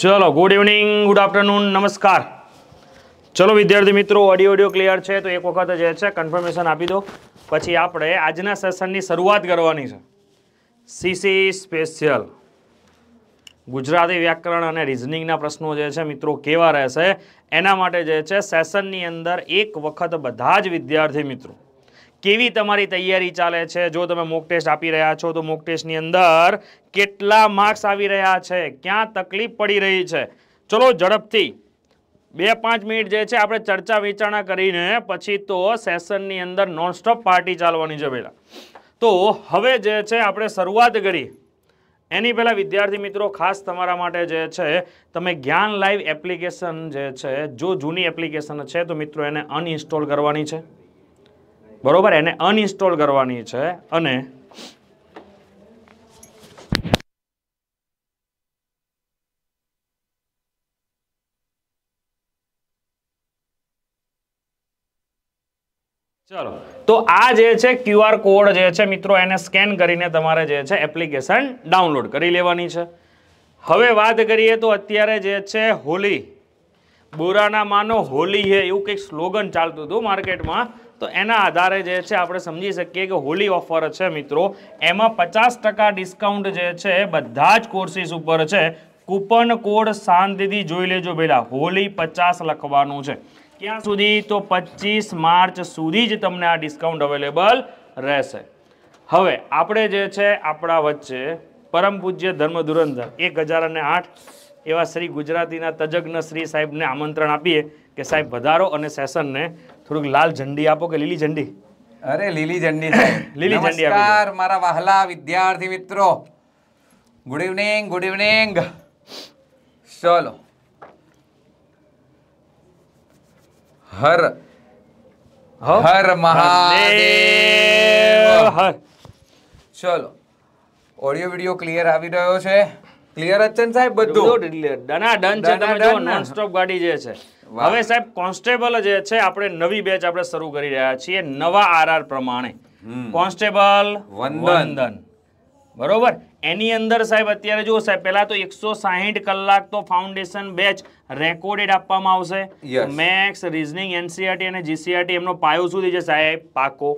ચલો good evening good afternoon નમસ્કાર ચલો વિદ્યાર્થી મિત્રો ઓડિયો ઓડિયો ક્લિયર છે તો એક વખત જે છે કન્ફર્મેશન આપી દો પછી આપણે આજના સેશનની શરૂઆત કરવાની છે સીસી સ્પેશિયલ ગુજરાતી વ્યાકરણ અને રિઝનિંગના પ્રશ્નો જે છે મિત્રો કેવા રહેશે એના માટે જે છે સેશનની અંદર એક વખત બધા જ વિદ્યાર્થી મિત્રો કેવી તમારી તૈયારી ચાલે છે જો તમે મોક ટેસ્ટ આપી રહ્યા છો તો મોક ટેસ્ટની અંદર કેટલા માર્ક્સ આવી રહ્યા છે ક્યાં તકલીફ પડી રહી છે ચલો ઝડપથી બે પાંચ મિનિટ જે છે આપણે ચર્ચા વિચારણા કરીને પછી તો સેશનની અંદર નોનસ્ટોપ પાર્ટી ચાલવાની છે પહેલાં તો હવે જે છે આપણે શરૂઆત કરી એની પહેલાં વિદ્યાર્થી મિત્રો ખાસ તમારા માટે જે છે તમે જ્ઞાન લાઈવ એપ્લિકેશન જે છે જો જૂની એપ્લિકેશન છે તો મિત્રો એને અનઇન્સ્ટોલ કરવાની છે બરોબર એને અનઇન્સ્ટોલ કરવાની છે અને ચલો તો આ જે છે ક્યુઆર કોડ જે છે મિત્રો એને સ્કેન કરીને તમારે જે છે એપ્લિકેશન ડાઉનલોડ કરી લેવાની છે હવે વાત કરીએ તો અત્યારે જે છે હોલી બોરાના માનો હોલી હે એવું કંઈક સ્લોગન ચાલતું હતું માર્કેટમાં તો એના આધારે જે છે આપણે સમજી શકીએ કે હોલી ઓફર છે મિત્રો એમાં પચાસ ડિસ્કાઉન્ટ જે છે બધા જ કોર્સીસ ઉપર છે કૂપન કોડ શાંતિથી જોઈ લેજો પહેલાં હોલી પચાસ લખવાનું છે ક્યાં સુધી તો પચીસ માર્ચ સુધી જ તમને આ ડિસ્કાઉન્ટ અવેલેબલ રહેશે હવે આપણે જે છે આપણા વચ્ચે પરમ પૂજ્ય ધર્મ ધુરંધર એક હજાર અને આઠ એવા શ્રી ગુજરાતીના તજજ્ઞ શ્રી સાહેબને આમંત્રણ આપીએ કે સાહેબ વધારો અને સેશનને થોડુંક લાલ ઝંડી આપો કે લીલી ઝંડી અરે લીલી ઝંડી લીલી ઝંડી નમસ્કાર મારા વહાલા વિદ્યાર્થી મિત્રો ગુડ ઇવનિંગ ગુડ ઇવનિંગ ચલો હર હર મહાદેવ હર ચલો ઓડિયો વિડિયો ક્લિયર આવી રહ્યો છે ક્લિયર જ છે સાહેબ બધું ડના ડન છે તમે જો નોન સ્ટોપ ગાડી જે છે હવે સાહેબ કોન્સ્ટેબલ જે છે આપણે નવી બેચ આપણે શરૂ કરી રહ્યા છીએ નવા આરઆર પ્રમાણે કોન્સ્ટેબલ વંદન બરોબર એની અંદર સાહેબ અત્યારે જુઓ સાહેબ પહેલાં તો એકસો સાહીઠ કલાક તો ફાઉન્ડેશન બેચ રેકોર્ડેડ આપવામાં આવશે મેથ્સ રિઝનિંગ એનસીઆરટી અને જીસીઆરટી e એમનો પાયો સુધી છે સાહેબ પાકો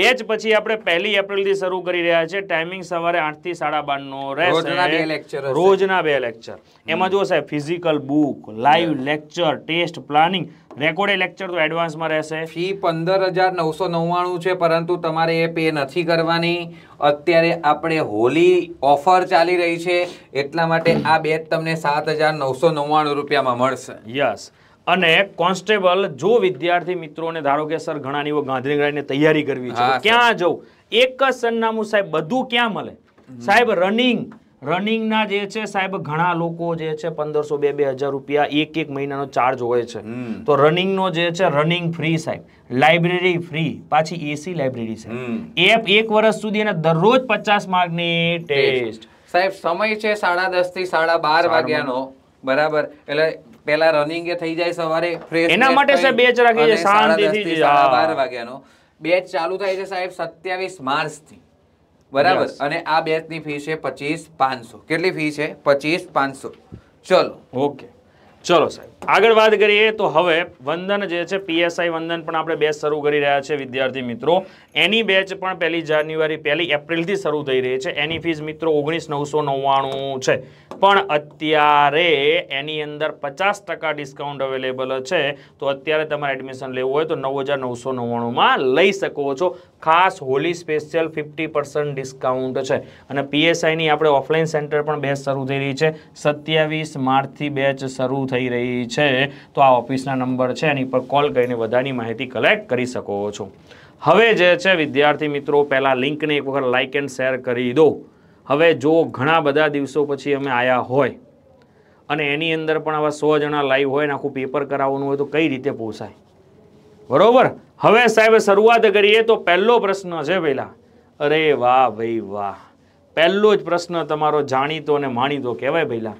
બેચ પછી આપણે પહેલી એપ્રિલથી શરૂ કરી રહ્યા છે ટાઈમિંગ સવારે આઠ થી સાડા બારનો રહેશે રોજના બે લેક્ચર એમાં જુઓ સાહેબ physical book live lecture test planning રેકોર્ડે લેક્ચર તો એડવાન્સમાં રહેશે ફી પંદર હજાર નવસો નવ્વાણું છે પરંતુ તમારે એ પે નથી કરવાની અત્યારે આપણે હોલી ઓફર ચાલી રહી છે એટલા માટે આ બેચ તમને સાત હજાર નવસો નવ્વાણું રૂપિયામાં મળશે યસ અને કોન્સ્ટેબલ જો વિદ્યાર્થી મિત્રોને ધારો કે સર ઘણાની ગાંધીનગરની તૈયારી કરવી છે ક્યાં જવું એક જ સરનામું સાહેબ બધું ક્યાં મળે સાહેબ રનિંગ રનિંગના જે છે સાહેબ ઘણા લોકો જે છે પંદરસો બે બે હજાર રૂપિયા એક એક મહિનાનો ચાર્જ હોય છે તો રનિંગનો જે છે રનિંગ ફ્રી સાહેબ લાઇબ્રેરી ફ્રી પાછી એસી લાઇબ્રેરી છે એપ એક વર્ષ સુધી અને દરરોજ પચાસ માર્કની ટેસ્ટ સાહેબ સમય છે સાડા દસ થી સાડા બાર વાગ્યાનો બરાબર એટલે પેલા રનિંગ એ થઈ જાય સવારે ફ્રેશ એના માટે સાહેબ બેચ રાખી છે સાડા દસ થી સાડા બાર વાગ્યાનો બેચ ચાલુ થાય છે સાહેબ સત્યાવીસ માર્ચ થી બરાબર અને આ બેચની ફી છે પચીસ પાંચસો કેટલી ફી છે પચીસ પાંચસો ચલો ઓકે ચલો સાહેબ આગળ વાત કરીએ તો હવે વંદન જે છે પીએસઆઈ વંદન પણ આપણે બેચ શરૂ કરી રહ્યા છે વિદ્યાર્થી મિત્રો એની બેચ પણ પહેલી જાન્યુઆરી પહેલી એપ્રિલથી શરૂ થઈ રહી છે એની ફીસ મિત્રો ઓગણીસ નવસો નવ્વાણું છે પણ અત્યારે એની અંદર પચાસ ટકા ડિસ્કાઉન્ટ અવેલેબલ છે તો અત્યારે તમારે એડમિશન લેવું હોય તો નવ હજાર નવસો નવ્વાણુંમાં લઈ શકો છો ખાસ Holi special fifty percent discount છે અને પીએસઆઈની આપણે ઓફલાઈન સેન્ટર પણ બેચ શરૂ થઈ રહી છે સત્યાવીસ માર્ચથી બેચ શરૂ થઈ રહી છે તો આ ઓફિસના નંબર છે એની પર કોલ કરીને વધારાની માહિતી કલેક્ટ કરી શકો છો હવે જે છે વિદ્યાર્થી મિત્રો પહેલાં લિંકને એક વખત લાઇક એન્ડ શેર કરી દો હવે જો ઘણા બધા દિવસો પછી અમે આવ્યા હોય અને એની અંદર પણ આવા સો જણા લાઈવ હોય ને આખું પેપર કરાવવાનું હોય તો કઈ રીતે પોસાય બરોબર હવે સાહેબ શરૂઆત કરીએ તો પહેલો પ્રશ્ન છે પહેલાં અરે વાહ ભાઈ વાહ પહેલો જ પ્રશ્ન તમારો જાણીતો અને માણીતો કહેવાય પહેલાં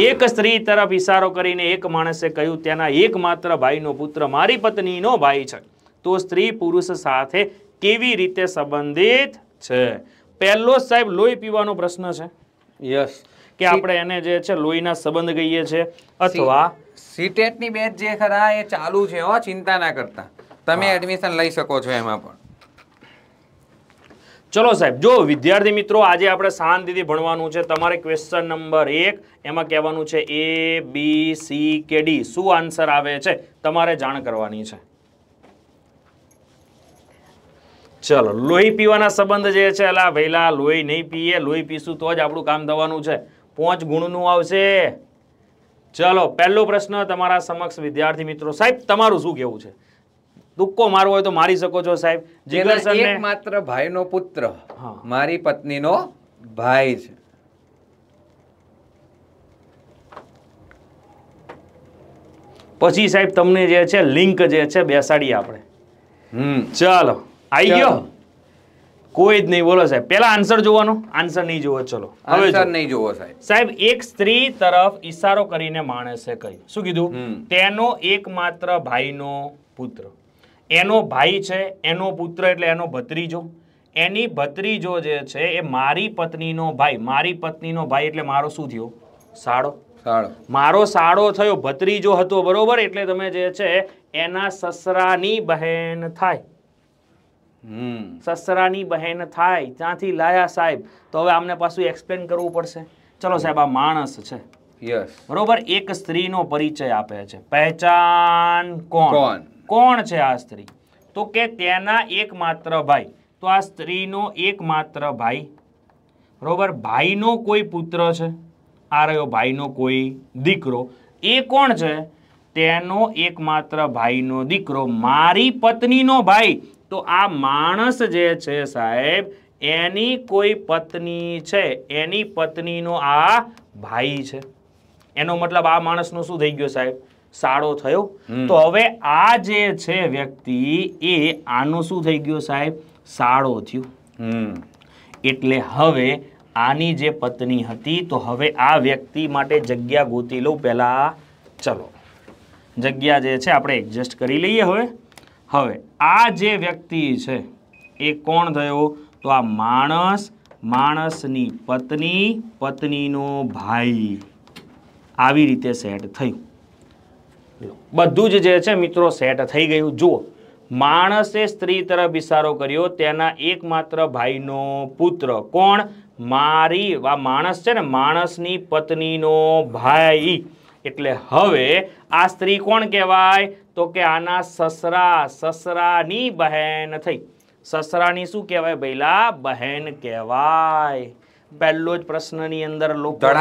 એક સ્ત્રી તરફ ઈશારો કરીને એક માણસે કહ્યું તેના એક એકમાત્ર ભાઈનો પુત્ર મારી પત્નીનો ભાઈ છે તો સ્ત્રી પુરુષ સાથે કેવી રીતે સંબંધિત છે પહેલો સાહેબ લોહી પીવાનો પ્રશ્ન છે યસ કે આપણે એને જે છે લોહીના સંબંધ કહીએ છીએ અથવા સીટેટની બેચ જે ખરા એ ચાલુ છે હો ચિંતા ના કરતા તમે એડમિશન લઈ શકો છો એમાં પણ ચલો સાહેબ જો વિદ્યાર્થી મિત્રો આજે આપણે શાંતિથી ભણવાનું છે તમારે ક્વેશ્ચન નંબર એક એમાં કહેવાનું છે એ બી સી કે ડી શું આન્સર આવે છે તમારે જાણ કરવાની છે ચલો લોહી પીવાના સંબંધ જે છે અલા ભૈલા લોહી નહીં પીએ લોહી પીશું તો જ આપણું કામ થવાનું છે પોંચ ગુણનું આવશે ચલો પહેલો પ્રશ્ન તમારા સમક્ષ વિદ્યાર્થી મિત્રો સાહેબ તમારું શું કહેવું છે તુક્કો મારવો હોય તો મારી શકો છો સાહેબ જીગરસરને માત્ર ભાઈનો પુત્ર મારી પત્નીનો ભાઈ છે પછી સાહેબ તમને જે છે લિંક જે છે બેસાડીએ આપણે ચાલો આવી ગયો કોઈ જ નહીં બોલો સાહેબ પેલા આન્સર જોવાનો આન્સર નહીં જોવો ચલો આન્સર નહીં જોવો સાહેબ સાહેબ એક સ્ત્રી તરફ ઈશારો કરીને માણસે કહ્યું શું કીધું તેનો એકમાત્ર ભાઈનો પુત્ર એનો ભાઈ છે એનો પુત્ર એટલે એનો ભત્રીજો એની ભત્રીજો જે છે એ મારી પત્નીનો ભાઈ મારી પત્નીનો ભાઈ એટલે મારો શું થયો સાડો સાળો મારો સાડો થયો ભત્રીજો હતો બરોબર એટલે તમે જે છે એના સસરાની બહેન થાય સસરાની બહેન થાય ત્યાંથી લાયા સાહેબ તો હવે આમને પાછું એક્સપ્લેન કરવું પડશે ચલો સાહેબ આ માણસ છે યસ બરોબર એક સ્ત્રીનો પરિચય આપે છે પહેચાન કોણ કોણ કોણ છે આ સ્ત્રી તો કે તેના એકમાત્ર ભાઈ તો આ સ્ત્રીનો એકમાત્ર ભાઈ બરોબર ભાઈનો કોઈ પુત્ર છે આ રહ્યો ભાઈનો કોઈ દીકરો એ કોણ છે તેનો એકમાત્ર ભાઈનો દીકરો મારી પત્નીનો ભાઈ તો આ માણસ જે છે સાહેબ એની કોઈ પત્ની છે એની પત્નીનો આ ભાઈ છે એનો મતલબ આ માણસનો શું થઈ ગયો સાહેબ સાડો થયો તો હવે આ જે છે વ્યક્તિ એ આનો શું થઈ ગયો સાહેબ સાડો થયો એટલે હવે આની જે પત્ની હતી તો હવે આ વ્યક્તિ માટે જગ્યા ગોતી લઉં પહેલાં ચલો જગ્યા જે છે આપણે એડજસ્ટ કરી લઈએ હવે હવે આ જે વ્યક્તિ છે એ કોણ થયો તો આ માણસ માણસની પત્ની પત્નીનો ભાઈ આવી રીતે સેટ થયું બધું જ જે છે મિત્રો સેટ થઈ ગયું જુઓ માણસે સ્ત્રી તરફ ઇશારો કર્યો તેના એકમાત્ર ભાઈનો પુત્ર કોણ મારી આ માણસ છે ને માણસની પત્નીનો ભાઈ એટલે હવે આ સ્ત્રી કોણ કહેવાય તો કે આના સસરા સસરાની બહેન થઈ સસરાની શું કહેવાય ભૈલા બહેન કહેવાય પહેલો જ પ્રશ્નની અંદર લોકો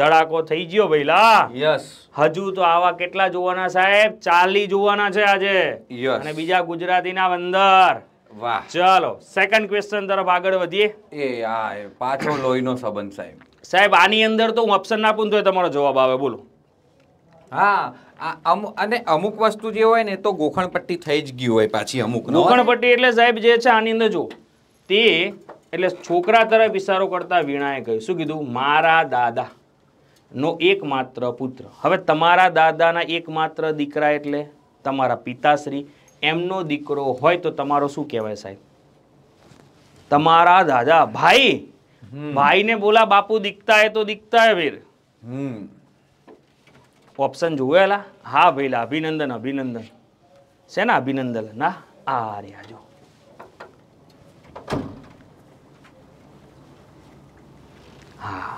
ધડાકો થઈ ગયો ભઈલા યસ હજુ તો આવા કેટલા જોવાના સાહેબ ચાલી જોવાના છે આજે અને બીજા ગુજરાતીના અંદર વાહ ચલો સેકન્ડ ક્વેશ્ચન તરફ આગળ વધીએ એ આ પાછો લોહીનો સંબંધ સાહેબ સાહેબ આની અંદર તો હું ઓપ્શન ના તો તમારો જવાબ આવે બોલો હા અને અમુક વસ્તુ જે હોય ને તો ગોખણપટ્ટી થઈ જ ગયું હોય પાછી અમુક ગોખણપટ્ટી એટલે સાહેબ જે છે આની અંદર જો તે એટલે છોકરા તરફ ઇશારો કરતા વીણાએ કહ્યું શું કીધું મારા દાદા એકમાત્ર પુત્ર હવે તમારા દાદાના એકમાત્ર દીકરા એટલે તમારા પિતાશ્રી એમનો દીકરો હોય તો તમારો શું કહેવાય સાહેબ તમારા દાદા ભાઈ ભાઈને બોલા બાપુ દીખતા હે તો દીખતા હે વીર ઓપ્શન જોયેલા હા ભાઈલા અભિનંદન અભિનંદન શેના અભિનંદન ના આ રહ્યા જો હા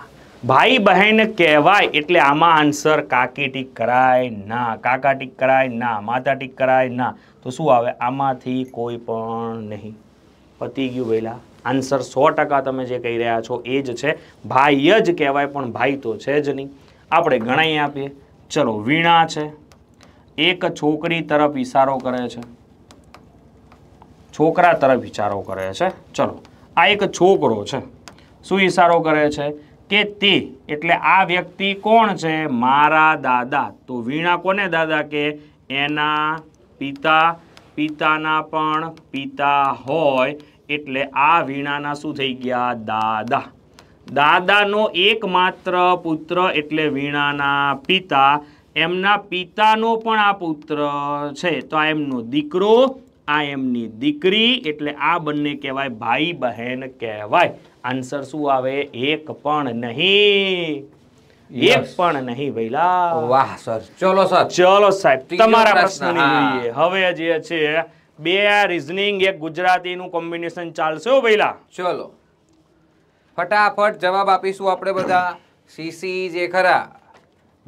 ભાઈ બહેન કહેવાય એટલે આમાં આન્સર કાકી ટીક કરાય ના કાકા ટીક કરાય ના માતા ટીક કરાય ના તો શું આવે આમાંથી કોઈ પણ નહીં પતી ગયું વહેલા આન્સર સો ટકા તમે જે કહી રહ્યા છો એ જ છે ભાઈ જ કહેવાય પણ ભાઈ તો છે જ નહીં આપણે ગણાઈ આપીએ ચલો વીણા છે એક છોકરી તરફ ઇશારો કરે છે છોકરા તરફ ઇશારો કરે છે ચલો આ એક છોકરો છે શું ઈશારો કરે છે કે તે એટલે આ વ્યક્તિ કોણ છે મારા દાદા તો વીણા કોને દાદા કે એના પિતા પિતાના પણ પિતા હોય એટલે આ વીણાના શું થઈ ગયા દાદા દાદાનો એકમાત્ર પુત્ર એટલે વીણાના પિતા એમના પિતાનો પણ આ પુત્ર છે તો આ એમનો દીકરો આ એમની દીકરી એટલે આ બંને કહેવાય ભાઈ બહેન કહેવાય આન્સર શું આવે એક પણ નહીં એક પણ નહીં ભઈલા વાહ સર ચલો સર ચલો સાહેબ તમારા પ્રશ્ન હવે જે છે બે રીઝનિંગ એક ગુજરાતી નું કોમ્બિનેશન ચાલશે ભઈલા ચલો ફટાફટ જવાબ આપીશું આપણે બધા સીસી જે ખરા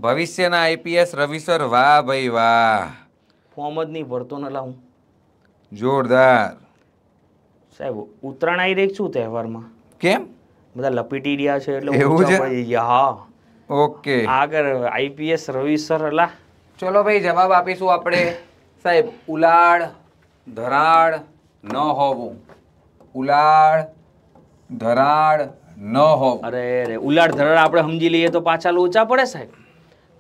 ભવિષ્યના આઈપીએસ રવિ સર વાહ ભાઈ વાહ ફોર્મ જ નહીં ભરતો ન લાવું જોરદાર સાહેબ ઉત્તરાયણ આવી રહી છું તહેવારમાં કેમ બધા લપેટી રહ્યા છે એટલે એવું છે ઓકે આગળ આઈપીએસ રવિ સર અલા ચલો ભાઈ જવાબ આપીશું આપણે સાહેબ ઉલાળ ધરાડ ન હોવું ઉલાળ ધરાડ ન હોવું અરે અરે ઉલાળ ધરાળ આપણે સમજી લઈએ તો પાછા લોચા પડે સાહેબ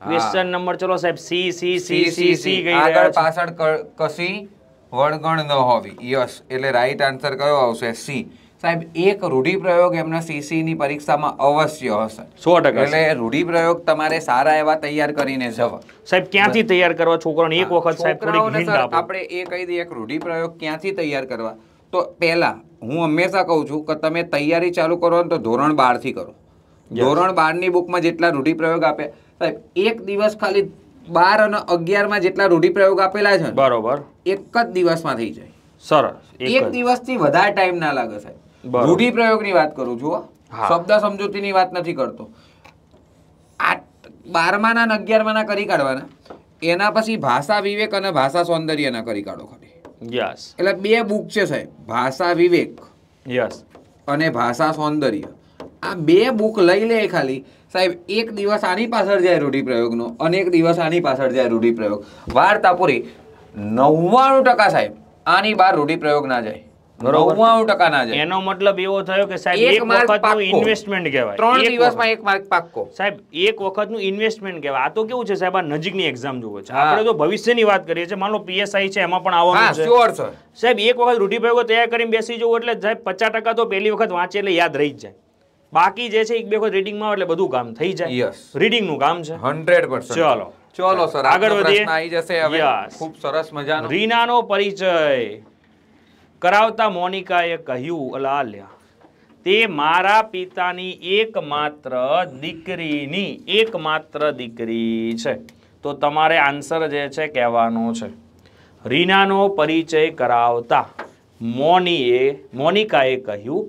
ક્વેશ્ચન નંબર ચલો સાહેબ C C C C C ગઈ આગળ પાછળ કસી વળગણ ન હોવી યસ એટલે રાઈટ આન્સર કયો આવશે સી સાહેબ એક રૂઢિપ્રયોગ એમના સીસીની પરીક્ષામાં અવશ્ય હશે સો ટકા એટલે રૂઢિપ્રયોગ તમારે સારા એવા તૈયાર કરીને જવા સાહેબ ક્યાંથી તૈયાર કરવા છોકરાઓને એક વખત આપણે એ કહી દઈએ એક રૂઢિપ્રયોગ ક્યાંથી તૈયાર કરવા તો પહેલા હું હંમેશા કહું છું કે તમે તૈયારી ચાલુ કરો ને તો ધોરણ બારથી કરો ધોરણ બારની બુકમાં જેટલા રૂઢિપ્રયોગ આપે સાહેબ એક દિવસ ખાલી બાર અને અગિયારમાં જેટલા રૂઢિપ્રયોગ આપેલા છે બરોબર એક જ દિવસમાં થઈ જાય સરસ એક દિવસથી વધારે ટાઈમ ના લાગે સાહેબ રૂઢિપ્રયોગની વાત કરું છું શબ્દ સમજૂતીની વાત નથી કરતો આ બારમાના અને અગિયારમાના કરી કાઢવાના એના પછી ભાષા વિવેક અને ભાષા સૌંદર્યના કરી કાઢો ખરી યસ એટલે બે બુક છે સાહેબ ભાષા વિવેક યસ અને ભાષા સૌંદર્ય આ બે બુક લઈ લે ખાલી સાહેબ એક દિવસ આની પાછળ જાય રૂઢિપ્રયોગનો અને એક દિવસ આની પાછળ જાય રૂઢિપ્રયોગ વાર્તા પૂરી નવ્વાણું ટકા સાહેબ આની બહાર રૂઢિપ્રયોગ ના જાય એનો મતલબ એવો થયો કે સાહેબ એક વખતનું ઇન્વેસ્ટમેન્ટ કહેવાય ત્રણ દિવસમાં એક માર્ક પાક્કો સાહેબ એક વખતનું ઇન્વેસ્ટમેન્ટ કહેવાય આ તો કેવું છે સાહેબ આ નજીકની એક્ઝામ જુઓ છે આપણે તો ભવિષ્યની વાત કરીએ છીએ માનો પીએસઆઈ છે એમાં પણ આવવાનું છે સાહેબ એક વખત રૂઢિપ્રયોગો તૈયાર કરીને બેસી જવું એટલે સાહેબ પચાસ ટકા તો પહેલી વખત વાંચે એટલે યાદ રહી જ જાય બાકી જે છે એક બે વખત રીડિંગ માં એટલે બધું કામ થઈ જાય રીડિંગ નું કામ છે 100% ચલો ચલો સર આગળ વધીએ આવી જશે હવે ખૂબ સરસ મજાનો રીનાનો પરિચય કરાવતા મોનિકાએ કહ્યું અલાલ્યા તે મારા પિતાની એકમાત્ર દીકરીની એકમાત્ર દીકરી છે તો તમારે આન્સર જે છે કહેવાનો છે રીનાનો પરિચય કરાવતા મોનીએ મોનિકાએ કહ્યું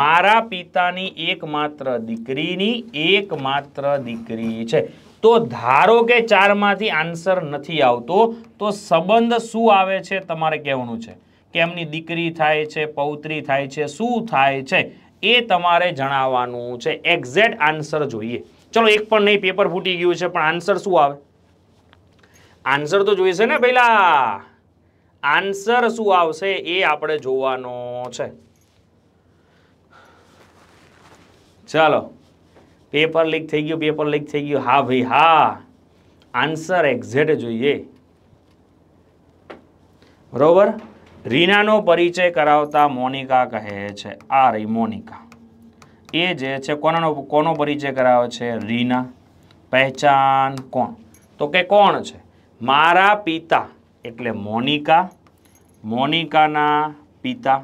મારા પિતાની એકમાત્ર દીકરીની એકમાત્ર દીકરી છે તો ધારો કે ચારમાંથી આન્સર નથી આવતો તો સંબંધ શું આવે છે તમારે કહેવાનું છે કેમની દીકરી થાય છે પૌત્રી થાય છે શું થાય છે એ તમારે જણાવવાનું છે એક્ઝેક્ટ આન્સર જોઈએ ચલો એક પણ નહીં પેપર ફૂટી ગયું છે પણ આન્સર શું આવે આન્સર તો જોઈશે ને પહેલા આન્સર શું આવશે એ આપણે જોવાનો છે ચાલો પેપર લીક થઈ ગયું પેપર લીક થઈ ગયું હા ભાઈ હા આન્સર એક્ઝેક્ટ જોઈએ બરોબર રીનાનો પરિચય કરાવતા મોનિકા કહે છે આ રહી મોનિકા એ જે છે કોનાનો કોનો પરિચય કરાવે છે રીના પહેચાન કોણ તો કે કોણ છે મારા પિતા એટલે મોનિકા મોનિકાના પિતા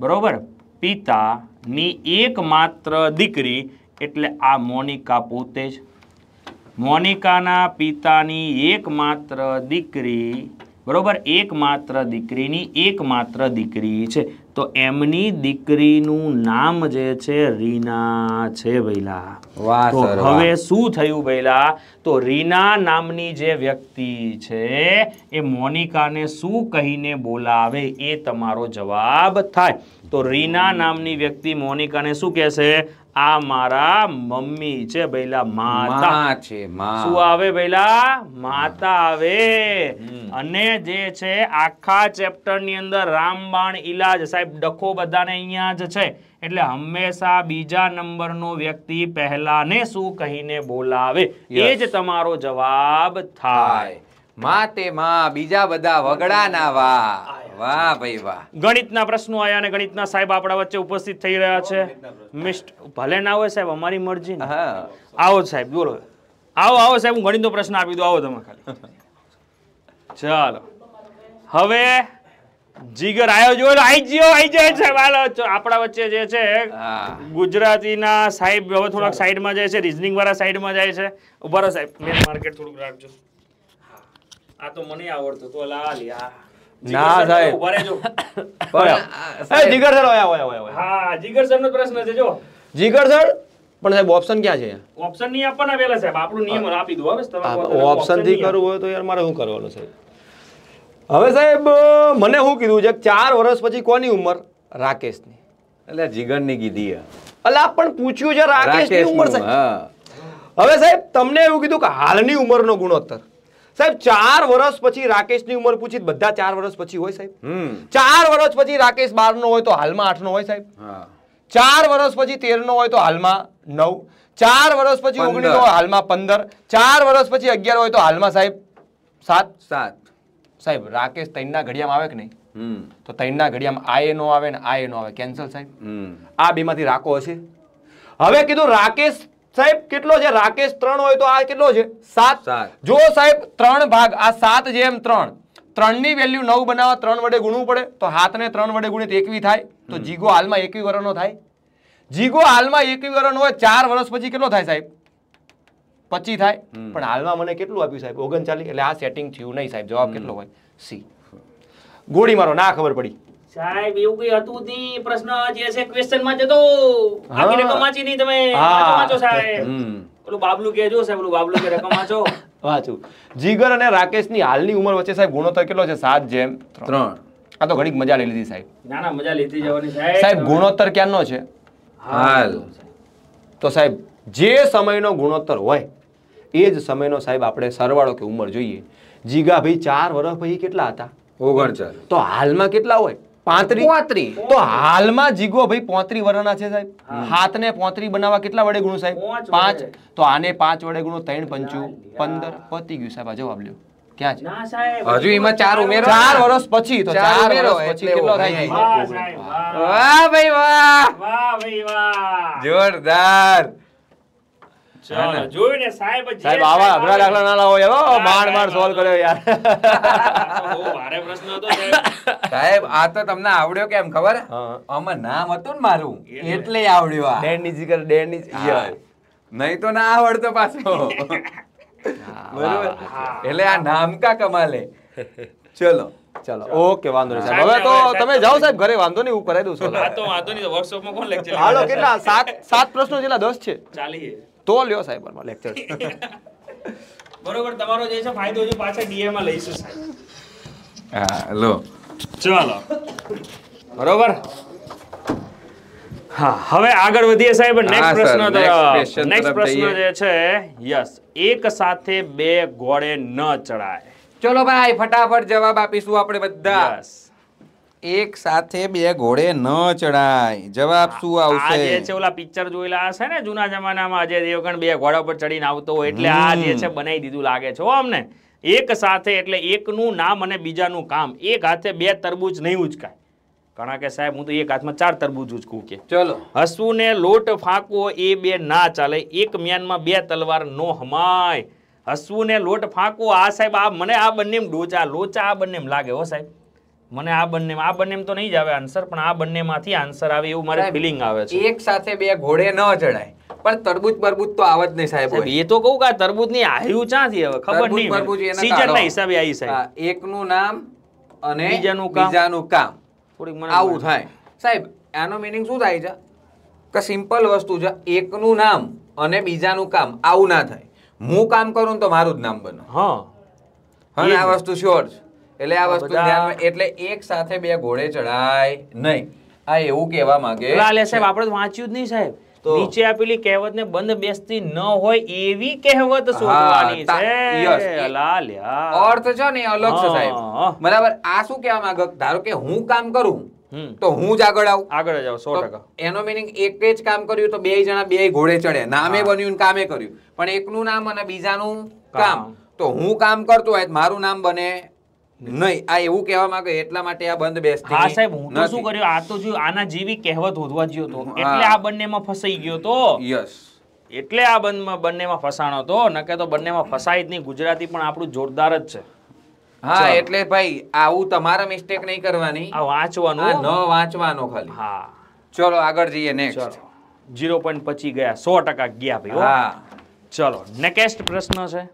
બરોબર પિતાની એકમાત્ર દીકરી એટલે આ મોનિકા પોતે જ મોનિકાના પિતાની એકમાત્ર દીકરી બરોબર એકમાત્ર દીકરીની એકમાત્ર દીકરી છે તો એમની દીકરીનું નામ જે છે રીના છે ભૈલા તો હવે શું થયું ભૈલા તો રીના નામની જે વ્યક્તિ છે એ મોનિકાને શું કહીને બોલાવે એ તમારો જવાબ થાય તો રીના નામની વ્યક્તિ મોનિકાને શું કહેશે આ મારા મમ્મી છે ભઈલા માતા છે શું આવે ભઈલા માતા આવે અને જે છે આખા ચેપ્ટર ની અંદર રામબાણ ઈલાજ સાહેબ ડખો બધાને અહીંયા જ છે એટલે હંમેશા બીજા નંબરનો વ્યક્તિ પહેલાને શું કહીને બોલાવે એ જ તમારો જવાબ થાય માતે માં બીજા બધા વગડા ના વા વાહ ભાઈ વાહ ગણિતના પ્રશ્નો આયા અને ગણિતના સાહેબ આપણા વચ્ચે ઉપસ્થિત થઈ રહ્યા છે મિસ્ટ ભલે ના હોય સાહેબ અમારી મરજી આવો સાહેબ બોલો આવો આવો સાહેબ હું ગણિતનો પ્રશ્ન આપી દઉં આવો તમે ખાલી ચાલો હવે જીગર આયો જો આઈ ગયો આઈ જાય સાહેબ હાલો આપણા વચ્ચે જે છે ગુજરાતીના સાહેબ હવે થોડાક સાઈડમાં જાય છે રિઝનિંગ વાળા સાઈડમાં જાય છે ઉભારો સાહેબ મેન માર્કેટ થોડુંક રાખજો આ તો મને આવડતું તો લાલ યાર ના સાહેબ ઉભા રહેજો એ જીગર સર આયા આયા આયા હા જીગર સર નો પ્રશ્ન છે જો જીગર સર પણ સાહેબ ઓપ્શન ક્યાં છે ઓપ્શન નહીં આપવાના પેલા સાહેબ આપણો નિયમ આપી દો હવે તમે ઓપ્શન થી કરવું હોય તો યાર મારે શું કરવાનું સાહેબ હવે સાહેબ મને શું કીધું છે ચાર વર્ષ પછી કોની ઉંમર રાકેશની એટલે જીગરની કીધી એટલે પણ પૂછ્યું છે રાકેશની ઉંમર સાહેબ હવે સાહેબ તમને એવું કીધું કે હાલની ઉંમરનો ગુણોત્તર સાહેબ ચાર વર્ષ પછી રાકેશની ઉંમર પૂછી બધા ચાર વર્ષ પછી હોય સાહેબ ચાર વર્ષ પછી રાકેશ બાર નો હોય તો હાલમાં આઠ હોય સાહેબ ચાર વર્ષ પછી તેર હોય તો હાલમાં નવ ચાર વર્ષ પછી ઓગણીસ હોય હાલમાં પંદર ચાર વર્ષ પછી અગિયાર હોય તો હાલમાં સાહેબ સાત સાત સાહેબ રાકેશ તૈનના ઘડિયામાં આવે કે નહીં તો તૈનના ઘડિયામાં આ એ નો આવે ને આ એ નો આવે કેન્સલ સાહેબ આ બેમાંથી રાકો હશે હવે કીધું રાકેશ સાહેબ કેટલો છે રાકેશ ત્રણ હોય તો આ કેટલો છે સાત જો સાહેબ ત્રણ ભાગ આ સાત જે એમ ત્રણ ત્રણની વેલ્યુ નવ બનાવવા ત્રણ વડે ગુણવું પડે તો હાથને ત્રણ વડે ગુણિત એકવી થાય તો જીગો હાલમાં એકવી વર્ષનો થાય જીગો હાલમાં એકવી વર્ષનો હોય ચાર વર્ષ પછી કેટલો થાય સાહેબ પચી થાય પણ હાલમાં મને કેટલું આપ્યું સાહેબ ઓગણચાલીસ એટલે આ સેટિંગ થયું નહીં સાહેબ જવાબ કેટલો હોય સી ગોળી મારો ના ખબર પડી સાહેબ એવું કઈ હતું નહીં પ્રશ્ન જે છે ક્વેશ્ચન માં જતો આખી રકમ વાંચી નહીં તમે વાંચો સાહેબ ઓલું બાબલું કેજો સાહેબ ઓલું બાબલું કે રકમ વાંચો વાંચું જીગર અને રાકેશ ની હાલની ઉંમર વચ્ચે સાહેબ ગુણોત્તર કેટલો છે સાત જેમ ત્રણ આ તો ઘણી મજા લઈ લીધી સાહેબ ના ના મજા લીધી જવાની સાહેબ સાહેબ ગુણોત્તર ક્યારનો છે હાલ તો સાહેબ જે સમયનો ગુણોત્તર હોય એ જ સમયનો સાહેબ આપણે સરવાળો કે ઉંમર જોઈએ જીગા ભાઈ ચાર વર્ષ પછી કેટલા હતા ઓગણચાર તો હાલમાં કેટલા હોય તો હાલમાં જીગો ભાઈ પોત્રી વર્ણના છે સાહેબ હાથને પોત્રી બનાવવા કેટલા વડે ગુણો સાહેબ પાંચ તો આને પાંચ વડે ગુણો ત્રણ પંચુ પંદર પતી ગયું સાહેબ જવાબ લ્યો ક્યાં એમાં ચાર ઉમેરો ચાર વર્ષ પછી કેટલો થાય વાહ જોરદાર જોયું તો ના આવડતો પાછો એટલે આ નામકા કા કમાલે ચલો ચાલો ઓકે વાંધો નહીં સાહેબ હવે તો તમે જાઓ સાહેબ ઘરે વાંધો નહીં હું કરાવી દઉં છું વાંધો નહીં વર્કશોપમાં કોણ લેક્ચર હાલો કેટલા સાત સાત પ્રશ્નો જેટલા દસ છે ચાલીએ તો લ્યો સાયબરમાં લેક્ચર બરોબર તમારો જે છે ફાયદો છે પાછા ડીએ માં લઈશું સાહેબ હા લો ચાલો બરોબર હા હવે આગળ વધીએ સાહેબ નેક્સ્ટ પ્રશ્ન નેક્સ્ટ પ્રશ્ન જે છે યસ એક સાથે બે ઘોડે ન ચડાય ચલો ભાઈ ફટાફટ જવાબ આપીશું આપણે બધા એક સાથે બે ઘોડે ન ચડાય જવાબ શું આવશે જે છે ઓલા પિક્ચર જોયેલા હશે ને જૂના જમાનામાં અજય દેવગણ બે ઘોડા પર ચડીને આવતો હોય એટલે આ જે છે બનાવી દીધું લાગે છે અમને એક સાથે એટલે એકનું નામ અને બીજાનું કામ એક હાથે બે તરબૂચ નહીં ઉચકાય કારણ કે સાહેબ હું તો એક હાથમાં ચાર તરબૂચ ઉચકું કે ચલો હસવું ને લોટ ફાંકવો એ બે ના ચાલે એક મ્યાનમાં બે તલવાર નો હમાય હસવું ને લોટ ફાંકવો આ સાહેબ આ મને આ બંને ડોચા લોચા આ બંને લાગે હો સાહેબ મને આ બંને આ બંને તો નહીં જ આવે આન્સર પણ આ બંનેમાંથી આન્સર આવે એવું મારે ફિલિંગ આવે છે એક સાથે બે ઘોડે ન ચડાય પણ તરબૂચ બરબૂચ તો આવે નહીં સાહેબ એ તો કહું કે તરબૂચ ની આવ્યું ચાથી હવે ખબર નહીં સીઝન ના હિસાબે આવી સાહેબ એકનું નામ અને બીજાનું કામ બીજાનું કામ થોડીક મને આવું થાય સાહેબ આનો મિનિંગ શું થાય છે કે સિમ્પલ વસ્તુ છે એક નું નામ અને બીજાનું કામ આવું ના થાય હું કામ કરું તો મારું જ નામ બને હા અને આ વસ્તુ શ્યોર છે એટલે આ વસ્તુ ધ્યાનમાં એટલે એક સાથે બે ઘોડે ચડાય નહીં આ એવું કહેવા માંગે એટલે સાહેબ આપણે વાંચ્યું જ નહીં સાહેબ નીચે આપેલી કહેવત ને બંધ બેસતી ન હોય એવી કહેવત અર્થ છે ને અલગ છે સાહેબ બરાબર આ શું કહેવા માંગે ધારો કે હું કામ કરું તો હું જ આગળ આવું આગળ જ સો ટકા એનો મિનિંગ એક જ કામ કર્યું તો બે જણા બે ઘોડે ચડે નામે બન્યું કામે કર્યું પણ એકનું નામ અને બીજાનું કામ તો હું કામ કરતો હોય મારું નામ બને નહીં આ એવું કહેવા માંગે એટલા માટે આ બંધ બેસ હા સાહેબ હું તો શું કર્યું આ તો જો આના જેવી કહેવત હોદવા ગયો તો એટલે આ બંનેમાં ફસાઈ ગયો તો યસ એટલે આ બંધમાં બંનેમાં ફસાણો તો નકે તો બંનેમાં ફસાય જ નહીં ગુજરાતી પણ આપણું જોરદાર જ છે હા એટલે ભાઈ આવું તમારા મિસ્ટેક નહીં કરવાની આ વાંચવાનું ન વાંચવાનો ખાલી હા ચલો આગળ જઈએ નેક્સ્ટ 0.25 ગયા 100% ગયા ભાઈ હા ચલો નેક્સ્ટ પ્રશ્ન છે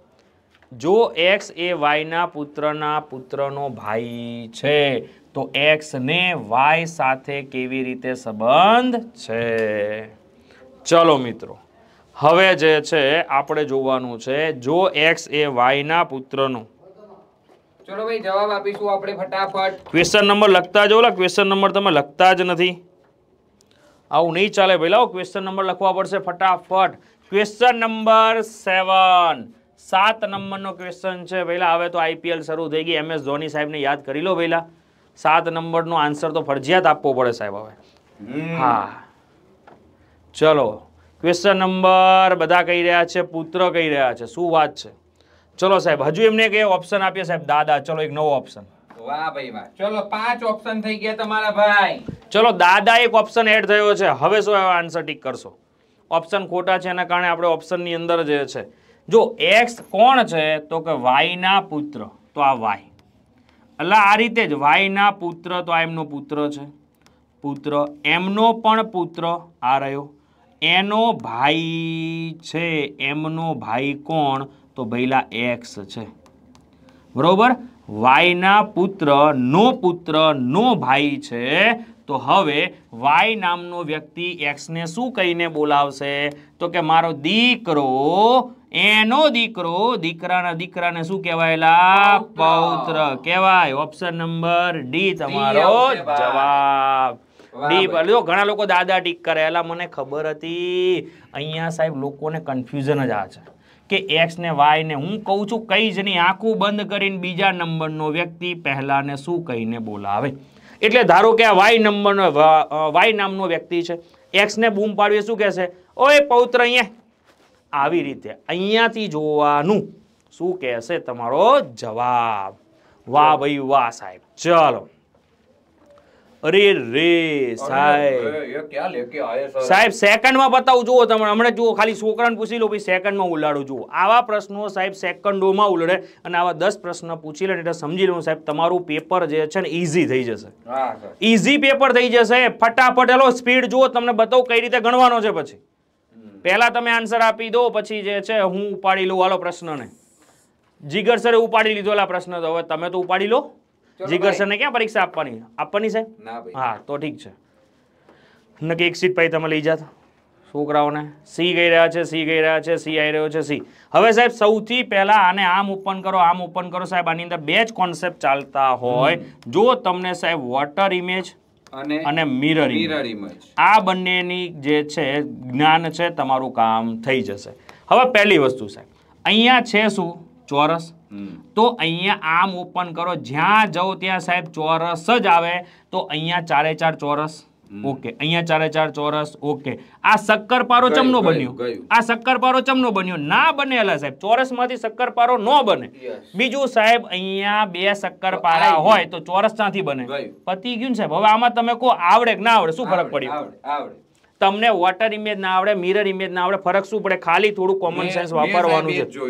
જો એક્સ એ વાયના પુત્રના પુત્રનો ભાઈ છે તો એક્સ ને વાય સાથે કેવી રીતે સંબંધ છે ચલો મિત્રો હવે જે છે આપણે જોવાનું છે જો એક્સ એ વાયના પુત્રનો ચલો ભાઈ જવાબ આપીશું આપણે ફટાફટ ક્વેશ્ચન નંબર લખતા જ લા ક્વેશ્ચન નંબર તમે લખતા જ નથી આવું નહીં ચાલે ભાઈ લાવો ક્વેશ્ચન નંબર લખવા પડશે ફટાફટ ક્વેશ્ચન નંબર સેવન સાત નંબરનો ક્વેશ્ચન છે પહેલાં હવે તો આઈપીએલ શરૂ થઈ ગઈ એમએસ ધોની સાહેબને યાદ કરી લો પહેલા સાત નંબરનો આન્સર તો ફરજિયાત આપવો પડે સાહેબ હવે હા ચલો ક્વેશ્ચન નંબર બધા કહી રહ્યા છે પુત્ર કહી રહ્યા છે શું વાત છે ચલો સાહેબ હજુ એમને એક ઓપ્શન આપીએ સાહેબ દાદા ચલો એક નવો ઓપ્શન વાહ ભાઈ વાહ ચલો પાંચ ઓપ્શન થઈ ગયા તમારા ભાઈ ચલો દાદા એક ઓપ્શન એડ થયો છે હવે શું આન્સર ટીક કરશો ઓપ્શન ખોટા છે એના કારણે આપણે ઓપ્શનની અંદર જે છે જો એક્સ કોણ છે તો કે વાયના પુત્ર તો આ વાય એટલે આ રીતે જ વાયના પુત્ર તો આ એમનો પુત્ર છે પુત્ર એમનો પણ પુત્ર આ રહ્યો એનો ભાઈ છે એમનો ભાઈ કોણ તો ભૈલા એક્સ છે બરોબર વાયના પુત્ર નો પુત્ર નો ભાઈ છે તો હવે વાય નામનો વ્યક્તિ એક્સને શું કહીને બોલાવશે તો કે મારો દીકરો એનો દીકરો દીકરાના દીકરાને શું કહેવાયેલા પૌત્ર કહેવાય ઓપ્શન નંબર ડી તમારો જવાબ ડી ઘણા લોકો દાદા ટીક કરેલા મને ખબર હતી અહીંયા સાહેબ લોકોને કન્ફ્યુઝન જ આ છે કે એક્સ ને વાય ને હું કહું છું કઈ જ નહીં આંખું બંધ કરીને બીજા નંબરનો વ્યક્તિ પહેલાને શું કહીને બોલાવે એટલે ધારો કે આ વાય નંબરનો વાય નામનો વ્યક્તિ છે એક્સ ને બૂમ પાડવી શું કહેશે ઓય પૌત્ર અહીંયા આવી રીતે અહીંયાથી જોવાનું શું કહેશે તમારો જવાબ વાહ ભાઈ વાહ સાહેબ ચાલો અરે રે સાહેબ સાહેબ સેકન્ડમાં બતાવું જુઓ તમે હમણાં જુઓ ખાલી છોકરાને પૂછી લો ભાઈ સેકન્ડમાં ઉલાડું જુઓ આવા પ્રશ્નો સાહેબ સેકન્ડોમાં ઉલડે અને આવા દસ પ્રશ્ન પૂછી લે એટલે સમજી લો સાહેબ તમારું પેપર જે છે ને ઇઝી થઈ જશે ઇઝી પેપર થઈ જશે ફટાફટ હેલો સ્પીડ જુઓ તમને બતાવું કઈ રીતે ગણવાનો છે પછી પહેલાં તમે આન્સર આપી દો પછી જે છે હું ઉપાડી લઉં હાલો પ્રશ્નને જીગર સરે ઉપાડી લીધોલા પ્રશ્ન તો હવે તમે તો ઉપાડી લો જીગર સરને ક્યાં પરીક્ષા આપવાની આપવાની છે હા તો ઠીક છે નક્કી એક સીટ ભાઈ તમે લઈ જાત છોકરાઓને સી ગઈ રહ્યા છે સી ગઈ રહ્યા છે સી આવી રહ્યો છે સી હવે સાહેબ સૌથી પહેલાં આને આમ ઓપન કરો આમ ઓપન કરો સાહેબ આની અંદર બે જ કોન્સેપ્ટ ચાલતા હોય જો તમને સાહેબ વોટર ઇમેજ અને મિરર ઇમેજ આ બંનેની જે છે જ્ઞાન છે તમારું કામ થઈ જશે હવે પહેલી વસ્તુ સાહેબ અહીંયા છે શું ચોરસ તો અહીંયા આમ ઓપન કરો જ્યાં જવો ત્યાં સાહેબ ચોરસ જ આવે તો અહીંયા ચારે ચાર ચોરસ ઓકે અહીંયા ચારે ચાર ચોરસ ઓકે આ શક્કરપારો ચમનો બન્યો આ શક્કરપારો ચમનો બન્યો ના બનેલા સાહેબ ચોરસમાંથી શક્કરપારો નો બને બીજું સાહેબ અહીંયા બે શક્કરપારા હોય તો ચોરસ ત્યાંથી બને પતી ગયું સાહેબ હવે આમાં તમે કહો આવડે કે ના આવડે શું ફરક પડ્યો તમને વોટર ઇમેજ ના આવડે મિરર ઇમેજ ના આવડે ફરક શું પડે ખાલી થોડું કોમન સેન્સ વાપરવાનું છે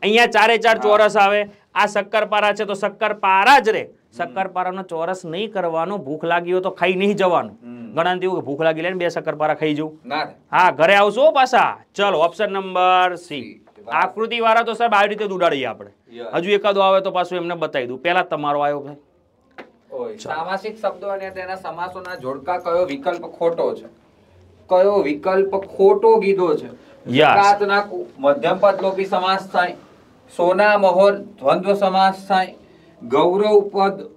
અહીંયા ચારે ચાર ચોરસ આવે આ શક્કરપારા છે તો શક્કરપારા જ રે શક્કરપારાનો ચોરસ નહીં કરવાનો ભૂખ લાગી હોય તો ખાઈ નહીં જવાનું ઘણા એવું કે ભૂખ લાગી લે બે શક્કરપારા ખાઈ જવું હા ઘરે આવશો પાછા ચલો ઓપ્શન નંબર સી આકૃતિ વાળા તો સાહેબ આવી રીતે દુડાડીએ આપણે હજુ એકાદો આવે તો પાછું એમને બતાવી દઉં પેલા તમારો આવ્યો ભાઈ સામાસિક શબ્દો અને તેના સમાસોના જોડકા કયો વિકલ્પ ખોટો છે કયો વિકલ્પ ખોટો કીધો છે યાદ મધ્યમ પદ લોપી સમાસ થાય સોના મહોર દ્વંદ્વ સમાસ થાય ગૌરવ પદ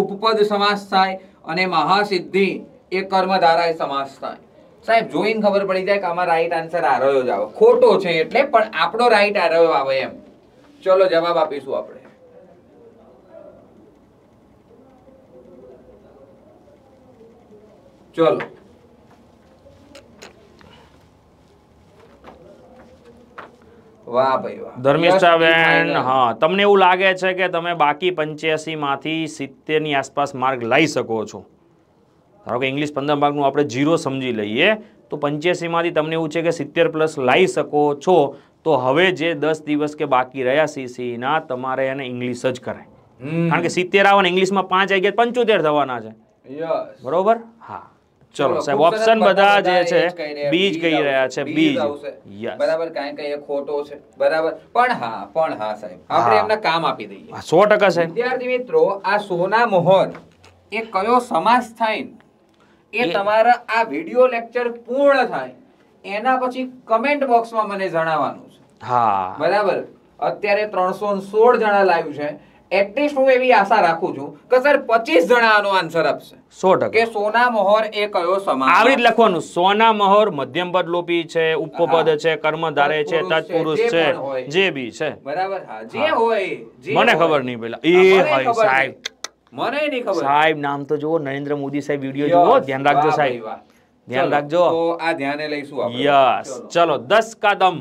ઉપપદ સમાસ થાય અને મહાસિદ્ધિ એ કર્મધારાય સમાસ થાય સાહેબ જોઈને ખબર પડી જાય કે આમાં રાઈટ આન્સર આ રહ્યો જ આવે ખોટો છે એટલે પણ આપણો રાઈટ આ રહ્યો આવે એમ ચલો જવાબ આપીશું આપણે ચલો તમને એવું લાગે છે કે તમે બાકી પંચ્યાસી માંથી સિત્તેર ની આસપાસ માર્ક લઈ શકો છો ધારો કે ઇંગ્લિશ પંદર નું આપણે જીરો સમજી લઈએ તો પંચ્યાસી માંથી તમને એવું છે કે સિત્તેર પ્લસ લઈ શકો છો તો હવે જે દસ દિવસ કે બાકી રહ્યા સીસીના તમારે એને ઇંગ્લિશ જ કરાય કારણ કે સિત્તેર આવે ઇંગ્લિશમાં પાંચ આવી ગયા પંચોતેર થવાના છે બરોબર હા ચલો સાહેબ ઓપ્શન બધા જે છે બીજ કહી રહ્યા છે બીજ યસ બરાબર કારણ કે એ ખોટો છે બરાબર પણ હા પણ હા સાહેબ આપણે એમને કામ આપી દઈએ 100% સાહેબ વિદ્યાર્થી મિત્રો આ સોના મોહર એ કયો સમાસ થાય એ તમારા આ વિડીયો લેક્ચર પૂર્ણ થાય એના પછી કમેન્ટ બોક્સમાં મને જણાવવાનું છે હા બરાબર અત્યારે ત્રણસો સોળ જણા લાવ્યું છે એટલીસ્ટ હું એવી આશા રાખું છું કે સર પચીસ જણા આનો આન્સર આપશે સો ટકા સોના મહોર એ કયો સમાસ આવી લખવાનું સોના મહોર મધ્યમ પદ લોપી છે ઉપપદ છે કર્મધારે છે તત્પુરુષ છે જે બી છે બરાબર જે હોય મને ખબર નહીં પેલા એ હોય સાહેબ મને નહીં ખબર સાહેબ નામ તો જુઓ નરેન્દ્ર મોદી સાહેબ વિડીયો જુઓ ધ્યાન રાખજો સાહેબ ધ્યાન રાખજો તો આ ધ્યાને લઈશું યસ ચલો દસ કાદમ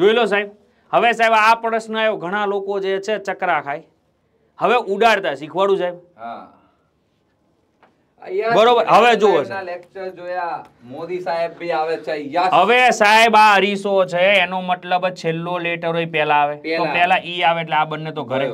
જોઈ લો સાહેબ હવે સાહેબ આ પ્રશ્ન આવ્યો ઘણા લોકો જે છે ચકરા ખાય હવે ઉડાડતા શીખવાડું સાહેબ હા બરોબર હવે જુઓ છે હવે સાહેબ આ અરીસો છે એનો મતલબ છેલ્લો લેટર હોય પહેલા આવે તો પહેલા ઈ આવે એટલે આ બંને તો ઘરે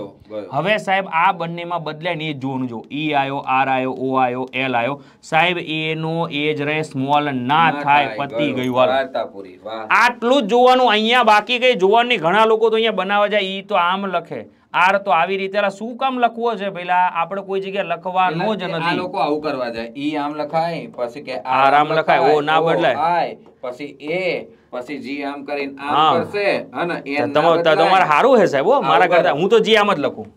હવે સાહેબ આ બંનેમાં બદલાય ને એ જોવાનું જો ઈ આયો આર આયો ઓ આયો એલ આયો સાહેબ એનો એજ રહે સ્મોલ ના થાય પતી ગયું વાળું આટલું જ જોવાનું અહીંયા બાકી કઈ જોવાની ઘણા લોકો તો અહીંયા બનાવવા જાય ઈ તો આમ લખે આર તો આવી રીતે શું કામ લખવો છે પેલા આપણે કોઈ જગ્યાએ લખવાનો જ નથી લોકો આવું કરવા જાય ઈ આમ લખાય પછી કે આર આમ લખાય ઓ ના બદલાય પછી એ પછી જી આમ કરીને આમ કરશે અને એ તમારે સારું હે સાહેબ મારા કરતા હું તો જી આમ જ લખું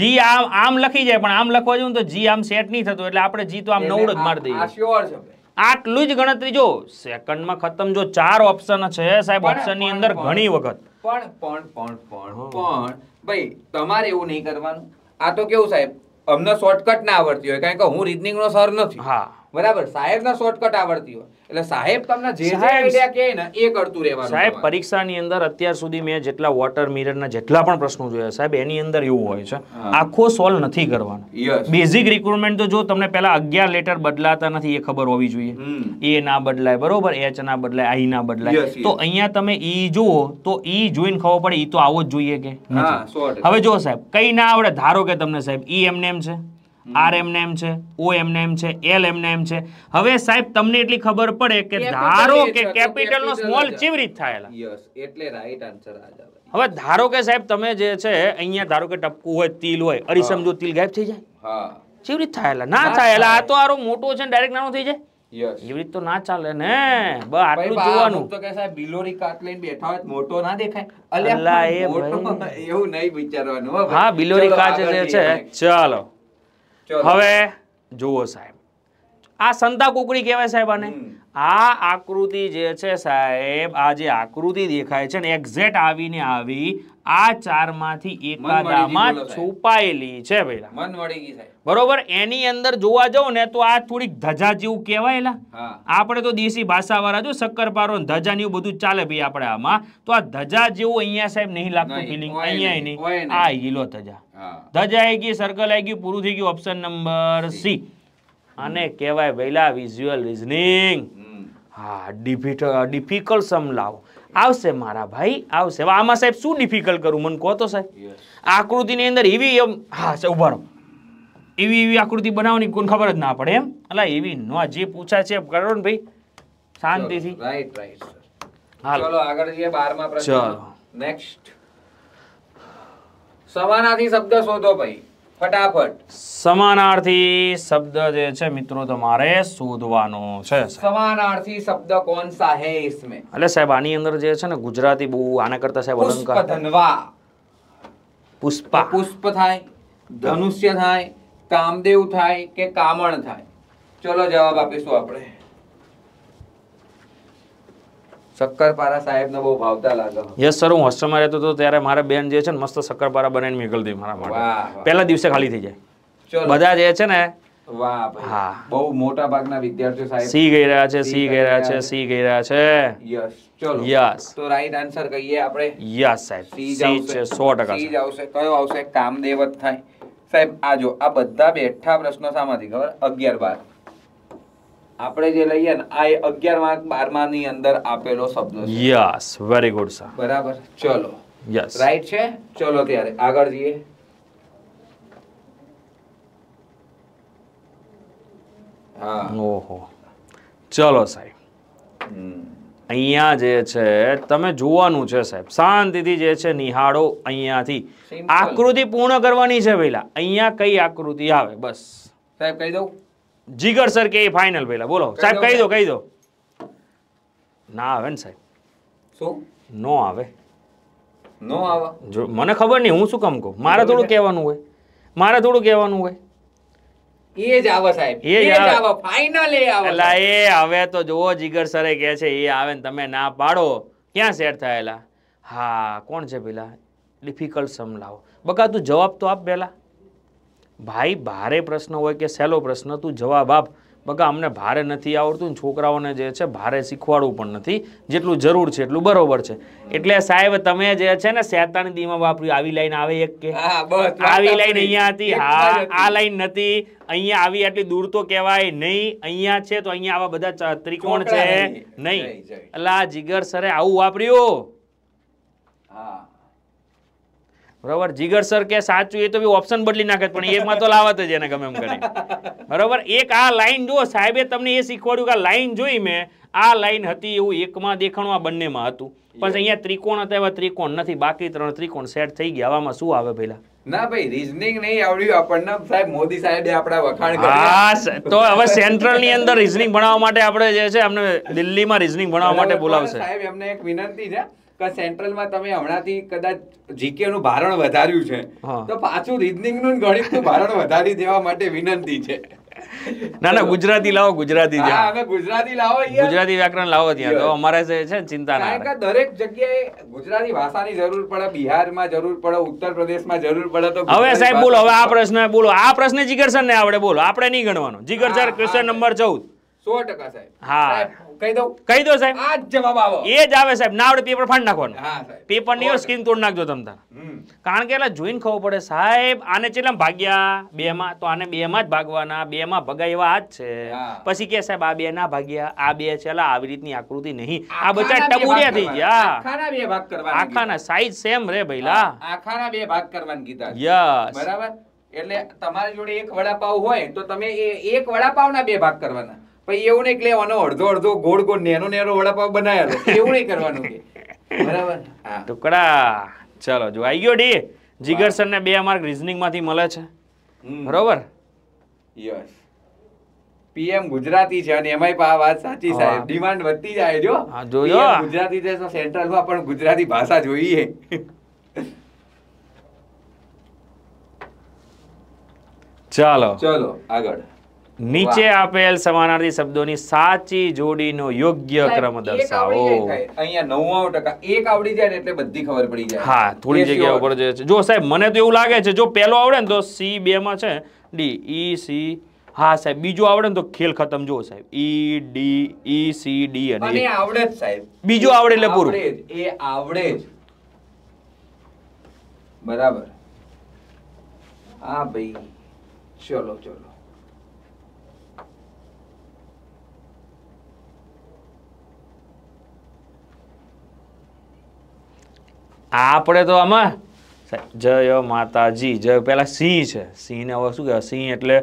જી આમ આમ લખી જાય પણ આમ લખવા જોઈએ તો જી આમ સેટ નહીં થતું એટલે આપણે જી તો આમ નવડો જ મારી દઈએ આટલું જ ગણતરી જો સેકન્ડમાં ખતમ જો ચાર ઓપ્શન છે સાહેબ ઓપ્શનની અંદર ઘણી વખત પણ પણ પણ પણ પણ ભાઈ તમારે એવું નહીં કરવાનું આ તો કેવું સાહેબ અમને શોર્ટકટ ના આવડતી હોય કારણ કે હું નો સર નથી હા બરાબર સાહેબના શોર્ટકટ આવડતી હોય એટલે સાહેબ તમને જે જે આઈડિયા કહે ને એ કરતું રહેવાનું સાહેબ પરીક્ષાની અંદર અત્યાર સુધી મેં જેટલા વોટર મિરરના જેટલા પણ પ્રશ્નો જોયા સાહેબ એની અંદર એવું હોય છે આખો સોલ્વ નથી કરવાનો બેઝિક રિક્રુટમેન્ટ તો જો તમને પહેલા અગિયાર લેટર બદલાતા નથી એ ખબર હોવી જોઈએ એ ના બદલાય બરોબર એચ ના બદલાય આઈ ના બદલાય તો અહીંયા તમે ઈ e જુઓ તો ઈ e જોઈને ખબર પડે ઈ e તો આવો જ જોઈએ કે હવે જો સાહેબ કઈ ના આવડે ધારો કે તમને સાહેબ ઈ એમને એમ છે આર એમને એમ છે ઓ એમને એમ છે એલ એમને એમ છે હવે સાહેબ તમને એટલી ખબર પડે કે ધારો કે કેપિટલ નો સ્મોલ કેવી રીત થયેલા એટલે રાઈટ આન્સર હવે ધારો કે સાહેબ તમે જે છે અહીંયા ધારો કે ટપકું હોય તિલ હોય અરીસમ જો તિલ ગાયબ થઈ જાય કેવી રીત થયેલા ના થયેલા આ તો આરો મોટો છે ને ડાયરેક્ટ નાનો થઈ જાય એવી રીત તો ના ચાલે ને બસ આટલું જોવાનું તો કે સાહેબ બિલોરી કાટ લઈને બેઠા હોય મોટો ના દેખાય અલ્યા એવું નહીં વિચારવાનું હા બિલોરી કાચ છે ચાલો હવે જુઓ સાહેબ આ સંતા કુકડી કહેવાય સાહેબ આને આ આકૃતિ જે છે સાહેબ આ જે આકૃતિ દેખાય છે ને એક્ઝેક્ટ આવીને આવી આ ચારમાંથી એકાદામાં છુપાયેલી છે પેલા બરોબર એની અંદર જોવા જાવ ને તો આ થોડીક ધજા જેવું કહેવાયેલા આપણે તો દેશી ભાષાવાળા જો શક્કરપારો ધજા ને એવું બધું ચાલે ભાઈ આપણે આમાં તો આ ધજા જેવું અહીંયા સાહેબ નહીં લાગતું ફિલિંગ અહીંયા નહીં આ હીલો ધજા આવી ગયું સર્કલ આવી ગયું પૂરું થઈ ગયું ઓપ્શન નંબર સી અને કહેવાય વહેલા વિઝ્યુઅલ રિઝનિંગ હા ડિફિકલ્ટ સમ લાવો આવશે મારા ભાઈ આવશે આમાં સાહેબ શું ડિફિકલ્ટ કરું મને કહો તો સાહેબ આકૃતિની અંદર એવી એમ હા સાહેબ ઉભા રહો એવી એવી આકૃતિ બનાવવાની કોઈને ખબર જ ના પડે એમ એટલે એવી ન જે પૂછા છે કરો ને ભાઈ શાંતિથી રાઈટ રાઈટ હાલો આગળ જઈએ 12મા પ્રશ્ન ચલો નેક્સ્ટ સમાનાર્થી શબ્દ શોધો ભાઈ ફટાફટ સમાનાર્થી શબ્દ જે છે મિત્રો તમારે શોધવાનો છે સમાનાર્થી શબ્દ કોણ સા હે ઇસમે એટલે સાહેબ આની અંદર જે છે ને ગુજરાતી બહુ આના કરતા સાહેબ અલંકાર ધનવા પુષ્પ પુષ્પ થાય ધનુષ્ય થાય કામદેવ થાય કે કામણ થાય ચલો જવાબ આપીશું આપણે શક્કરપારા સાહેબને બહુ ભાવતા લાગે યસ સર હું હોસ્ટેલમાં રહેતો હતો ત્યારે મારા બેન જે છે ને મસ્ત શક્કરપારા બનાવીને મોકલી મારા માટે પહેલા દિવસે ખાલી થઈ જાય બધા જે છે ને હા વિદ્યાર્થીઓ સાહેબ સી રહ્યા છે સી ગઈ છે યસ ચલો યસ તો રાઈટ આન્સર કહીએ આપણે યસ સાહેબ સી છે 100% સી આવશે કયો આવશે કામદેવત થાય સાહેબ આ જો આ બધા બેઠા પ્રશ્નો સામાથી ખબર 11 બાર આપણે જે લઈએ ને આ અગિયાર માં ની અંદર આપેલો શબ્દ યસ વેરી ગુડ સર બરાબર ચલો યસ રાઈટ છે ચલો ત્યારે આગળ જઈએ ચલો સાહેબ અહીંયા જે છે તમે જોવાનું છે સાહેબ શાંતિથી જે છે નિહાળો અહીંયાથી આકૃતિ પૂર્ણ કરવાની છે પહેલા અહીંયા કઈ આકૃતિ આવે બસ સાહેબ કહી દઉં જીગર સર કે ફાઇનલ પહેલા બોલો સાહેબ કહી દો કહી દો ના આવે ને સાહેબ શું નો આવે નો આવે જો મને ખબર નહીં હું શું કામ કહું મારે થોડું કહેવાનું હોય મારે થોડું કહેવાનું હોય એ જ આવે સાહેબ એ જ ફાઇનલ એ એ હવે તો જુઓ જીગર સરે કહે છે એ આવે ને તમે ના પાડો ક્યાં સેટ થયેલા હા કોણ છે પેલા ડિફિકલ્ટ સમ લાવો બકા તું જવાબ તો આપ પહેલા ભાઈ ભારે પ્રશ્ન હોય કે સહેલો પ્રશ્ન તું જવાબ આપ બગા અમને ભારે નથી આવડતું છોકરાઓને જે છે ભારે શીખવાડવું પણ નથી જેટલું જરૂર છે એટલું બરોબર છે એટલે સાહેબ તમે જે છે ને શેતાની દીમાં વાપર્યું આવી લાઈન આવે એક કે આવી લાઈન અહીંયા હતી હા આ લાઈન નથી અહીંયા આવી આટલી દૂર તો કહેવાય નહીં અહીંયા છે તો અહીંયા આવા બધા ત્રિકોણ છે નહીં અલા જીગર સરે આવું વાપર્યું હા બરાબર જીગર સર કે સાચું એ તો ઓપ્શન બદલી નાખે પણ એમાં તો લાવત જ એને ગમે એમ કરી બરોબર એક આ લાઈન જો સાહેબે તમને એ શીખવાડ્યું કે લાઈન જોઈ મેં આ લાઈન હતી એવું એકમાં દેખાણું આ બંનેમાં હતું પણ અહીંયા ત્રિકોણ હતા એવા ત્રિકોણ નથી બાકી ત્રણ ત્રિકોણ સેટ થઈ ગયા આવામાં શું આવે પેલા ના ભાઈ રીઝનિંગ નહીં આવડ્યું આપણને મોદી સાહેબે આપણા તો હવે સેન્ટ્રલ અંદર રીઝનિંગ ભણાવવા માટે આપણે જે છે અમને દિલ્હીમાં રીઝનિંગ ભણાવવા માટે બોલાવશે વિનંતી છે કે સેન્ટ્રલમાં તમે હમણાંથી કદાચ જીકે નું ભારણ વધાર્યું છે તો પાછું રીઝનિંગ નું ગણિત નું ભારણ વધારી દેવા માટે વિનંતી છે ના ના ગુજરાતી લાવો ગુજરાતી હા અમે ગુજરાતી લાવો ગુજરાતી વ્યાકરણ લાવો ત્યાં તો અમારે છે ચિંતા ના કે દરેક જગ્યાએ ગુજરાતી ભાષાની જરૂર પડે બિહારમાં જરૂર પડે ઉત્તર પ્રદેશમાં જરૂર પડે તો હવે સાહેબ બોલો હવે આ પ્રશ્ન બોલો આ પ્રશ્ન જીગર સર ને આવડે બોલો આપણે નહીં ગણવાનો જીગર સર ક્વેશ્ચન નંબર 14 100% સાહેબ હા કહી દઉં દો સાહેબ આ જવાબ આવો એ જ આવે સાહેબ ના આવડે પેપર ફાડી નાખવાનું પેપર ની સ્કીન તોડ નાખજો તમતા કારણ કે એટલે જોઈને ખબર પડે સાહેબ આને ચેલા ભાગ્યા બે માં તો આને બે માં જ ભાગવાના બે માં ભગાય એવા આ છે પછી કે સાહેબ આ બે ના ભાગ્યા આ બે છે એટલે આવી રીતની આકૃતિ નહીં આ બચા ટબુડિયા થઈ ગયા આખાના બે ભાગ કરવા આખાના સાઈઝ સેમ રે ભઈલા આખાના બે ભાગ કરવાનું કીધા યસ બરાબર એટલે તમારી જોડે એક વડાપાવ હોય તો તમે એ એક વડાપાવના બે ભાગ કરવાના પછી એવું નહીં લેવાનો અડધો અડધો ગોળ ગોળ નેનો નેનો વડાપાવ બનાવેલો એવું નહીં કરવાનું કે બરાબર ટુકડા ચલો જો આવી ગયો ડી જીગર ને બે માર્ક રિઝનિંગમાંથી મળે છે બરોબર યસ પીએમ ગુજરાતી છે અને એમાંય આ વાત સાચી સાહેબ ડિમાન્ડ વધતી જાય જો જોયો ગુજરાતી છે સેન્ટ્રલમાં પણ ગુજરાતી ભાષા જોઈએ ચાલો ચલો આગળ નીચે આપેલ સમાનાર્થી શબ્દોની સાચી જોડીનો યોગ્ય ક્રમ દર્શાવો હા થોડી જગ્યા ઉપર જો સાહેબ મને તો એવું લાગે છે જો પહેલો આવડે ને તો સી બે માં છે ડી ઈ સી હા સાહેબ બીજું આવડે ને તો ખેલ ખતમ જો સાહેબ E D E C D અને આવડે જ સાહેબ બીજું આવડે એટલે પૂરું એ આવડે જ બરાબર હા ભાઈ ચલો ચલો આપણે તો આમાં જય માતાજી જય પેલા સિંહ છે સિંહ ને હવે શું કહેવાય સિંહ એટલે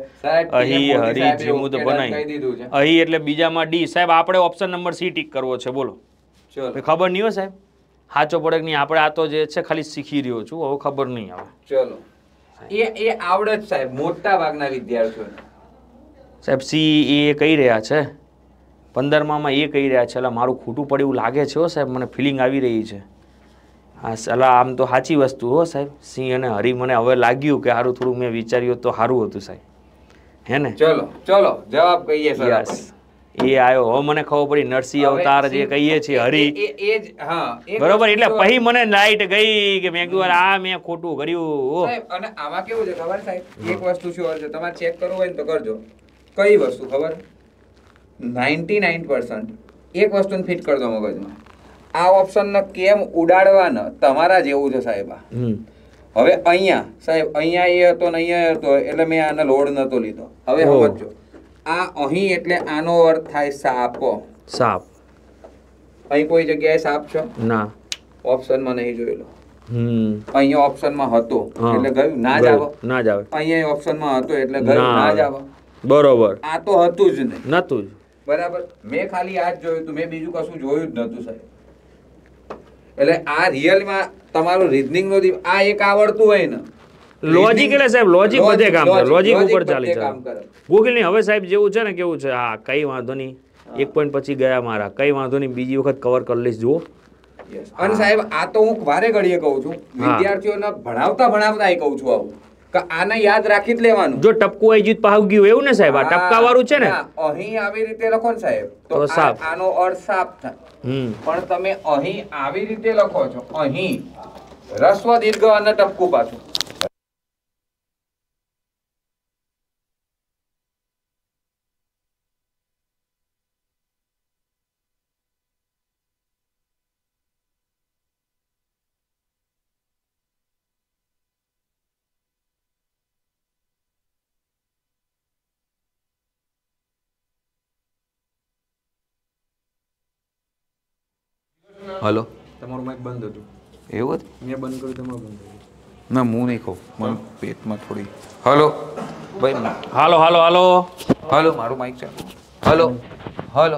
અહી હરી જીમું તો બનાવી અહી એટલે બીજામાં ડી સાહેબ આપણે ઓપ્શન નંબર સી ટીક કરવો છે બોલો ખબર નહીં હો સાહેબ સાચો પડે નહીં આપણે આ તો જે છે ખાલી શીખી રહ્યો છું હવે ખબર નહીં આવે ચલો એ એ આવડે જ સાહેબ મોટા ભાગના વિદ્યાર્થીઓ સાહેબ સી એ કહી રહ્યા છે પંદરમામાં એ કહી રહ્યા છે એટલે મારું ખોટું પડે એવું લાગે છે હો સાહેબ મને ફિલિંગ આવી રહી છે હા સલાહ આમ તો સાચી વસ્તુ હો સાહેબ સિંહ અને હરી મને હવે લાગ્યું કે સારું થોડું મેં વિચાર્યું તો સારું હતું સાહેબ હે ને ચલો ચલો જવાબ કહીએ સર એ આવ્યો હો મને ખબર પડી નરસિંહ અવતાર જે કહીએ છીએ હરી એ જ હા બરોબર એટલે પછી મને લાઈટ ગઈ કે મેં કીધું આ મેં ખોટું કર્યું સાહેબ અને આમાં કેવું છે ખબર સાહેબ એક વસ્તુ શું હોય તમારે ચેક કરવું હોય ને તો કરજો કઈ વસ્તુ ખબર નાઇન્ટી નાઇન પર્સન્ટ એક વસ્તુને ફિટ કરજો દો મગજમાં આ ઓપ્શન ને કેમ ઉડાડવાના તમારા જેવું છે સાહેબ હવે અહીંયા સાહેબ અહીંયા એ હતો ને અહીંયા હતો એટલે મેં આને લોડ નતો લીધો હવે સમજો આ અહીં એટલે આનો અર્થ થાય સાપો સાપ અહીં કોઈ જગ્યાએ સાપ છો ના માં નહીં જોયેલો અહીંયા માં હતો એટલે ગયું ના જ આવો ના જ આવે અહીંયા ઓપ્શનમાં હતો એટલે ગયું ના જ આવો બરોબર આ તો હતું જ નહીં નતું જ બરાબર મેં ખાલી આ જ જોયું હતું મેં બીજું કશું જોયું જ નતું સાહેબ એટલે આ રિયલમાં તમારું રીઝનિંગનો દીપ આ એક આવડતું હોય ને લોજિક એટલે સાહેબ લોજિક બધે કામ કરે લોજિક ઉપર ચાલી છે ગૂગલ ની હવે સાહેબ જેવું છે ને કેવું છે હા કઈ વાંધો નહીં એક પોઈન્ટ પછી ગયા મારા કઈ વાંધો નહીં બીજી વખત કવર કરી લઈશ જુઓ અને સાહેબ આ તો હું વારે ઘડીએ કહું છું વિદ્યાર્થીઓને ભણાવતા ભણાવતા એ કહું છું આવું આને યાદ રાખી જ લેવાનું જો ટપકું આવી જીત પાવ ગયું એવું ને સાહેબ આ ટપકા વાળું છે ને અહીં આવી રીતે લખો ને સાહેબ તો આનો અર્થ સાફ થાય પણ તમે અહીં આવી રીતે લખો છો અહીં રસ્વ દીર્ઘ અને ટપકું પાછું હલો તમારું માઇક બંધ હતું એવું હતું મેં બંધ કર્યું તમારું બંધ કર્યું ના હું નહીં કહું મને પેટમાં થોડી હલો ભાઈ હાલો હાલો હાલો હાલો મારું માઇક છે હલો હલો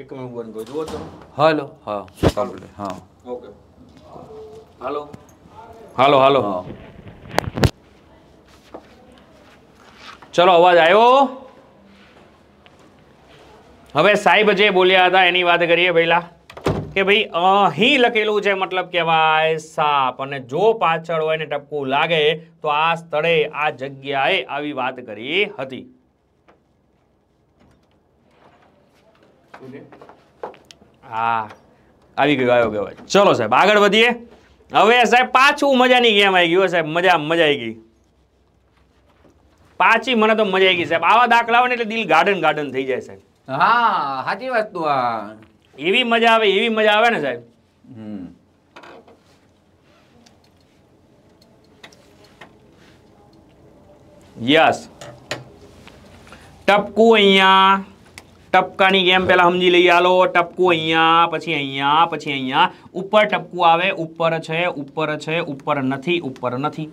એક મિનિટ બંધ કરું જુઓ તમે હલો હા ચાલો ચાલુ હા ઓકે હાલો હાલો હાલો હા ચલો અવાજ આવ્યો હવે સાહેબ જે બોલ્યા હતા એની વાત કરીએ પહેલાં કે ભાઈ અહીં લખેલું છે મતલબ કહેવાય સાપ અને જો પાછળ હોય ને ટપકું લાગે તો આ સ્થળે આ જગ્યાએ આવી વાત કરી હતી હા આવી ગયો આવ્યો ગયો ચલો સાહેબ આગળ વધીએ હવે સાહેબ પાછું મજાની ગેમ આવી ગયું સાહેબ મજા મજા આવી ગઈ પાછી મને તો મજા આવી ગઈ સાહેબ આવા દાખલા હોય ને એટલે દિલ ગાર્ડન ગાર્ડન થઈ જાય સાહેબ હા સાચી વાત તું એવી મજા આવે એવી મજા આવે ને સાહેબ યસ ટપકું અહીંયા ટપકાની ગેમ પહેલાં સમજી લઈએ હાલો ટપકું અહીંયા પછી અહીંયા પછી અહીંયા ઉપર ટપકું આવે ઉપર છે ઉપર છે ઉપર નથી ઉપર નથી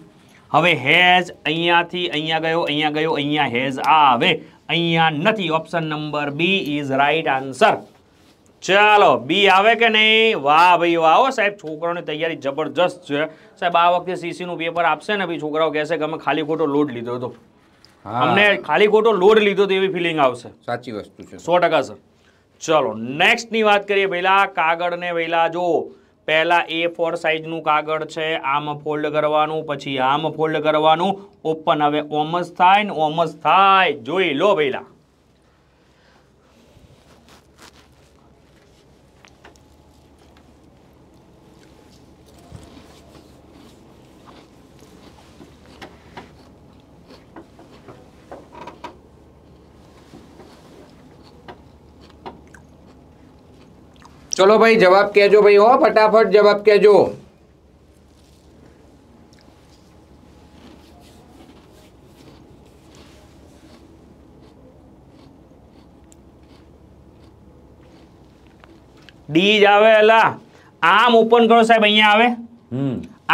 હવે હેઝ અહીંયાથી અહીંયા ગયો અહીંયા ગયો અહીંયા હેઝ આવે અહીંયા નથી option number B is right answer ચાલો બી આવે કે નહીં વાહ ભાઈ વાહ આવો સાહેબ છોકરાઓની તૈયારી જબરજસ્ત છે સાહેબ આ વખતે સીસીનું પેપર આપશે ને ભાઈ છોકરાઓ કહેશે કે અમે ખાલી ખોટો લોડ લીધો હતો અમને ખાલી ખોટો લોડ લીધો તો એવી ફિલિંગ આવશે સાચી વસ્તુ છે સો ટકા સર ચલો નેક્સ્ટની વાત કરીએ પહેલા કાગળને પહેલા જો પહેલા એ ફોર સાઇઝનું કાગળ છે આમ ફોલ્ડ કરવાનું પછી આમ ફોલ્ડ કરવાનું ઓપન હવે ઓમસ થાય ને ઓમસ થાય જોઈ લો પહેલાં ચલો ભાઈ જવાબ કહેજો ભાઈ હો ફટાફટ જવાબ કહેજો ડી જ આવે એલા આમ ઓપન કરો સાહેબ અહીંયા આવે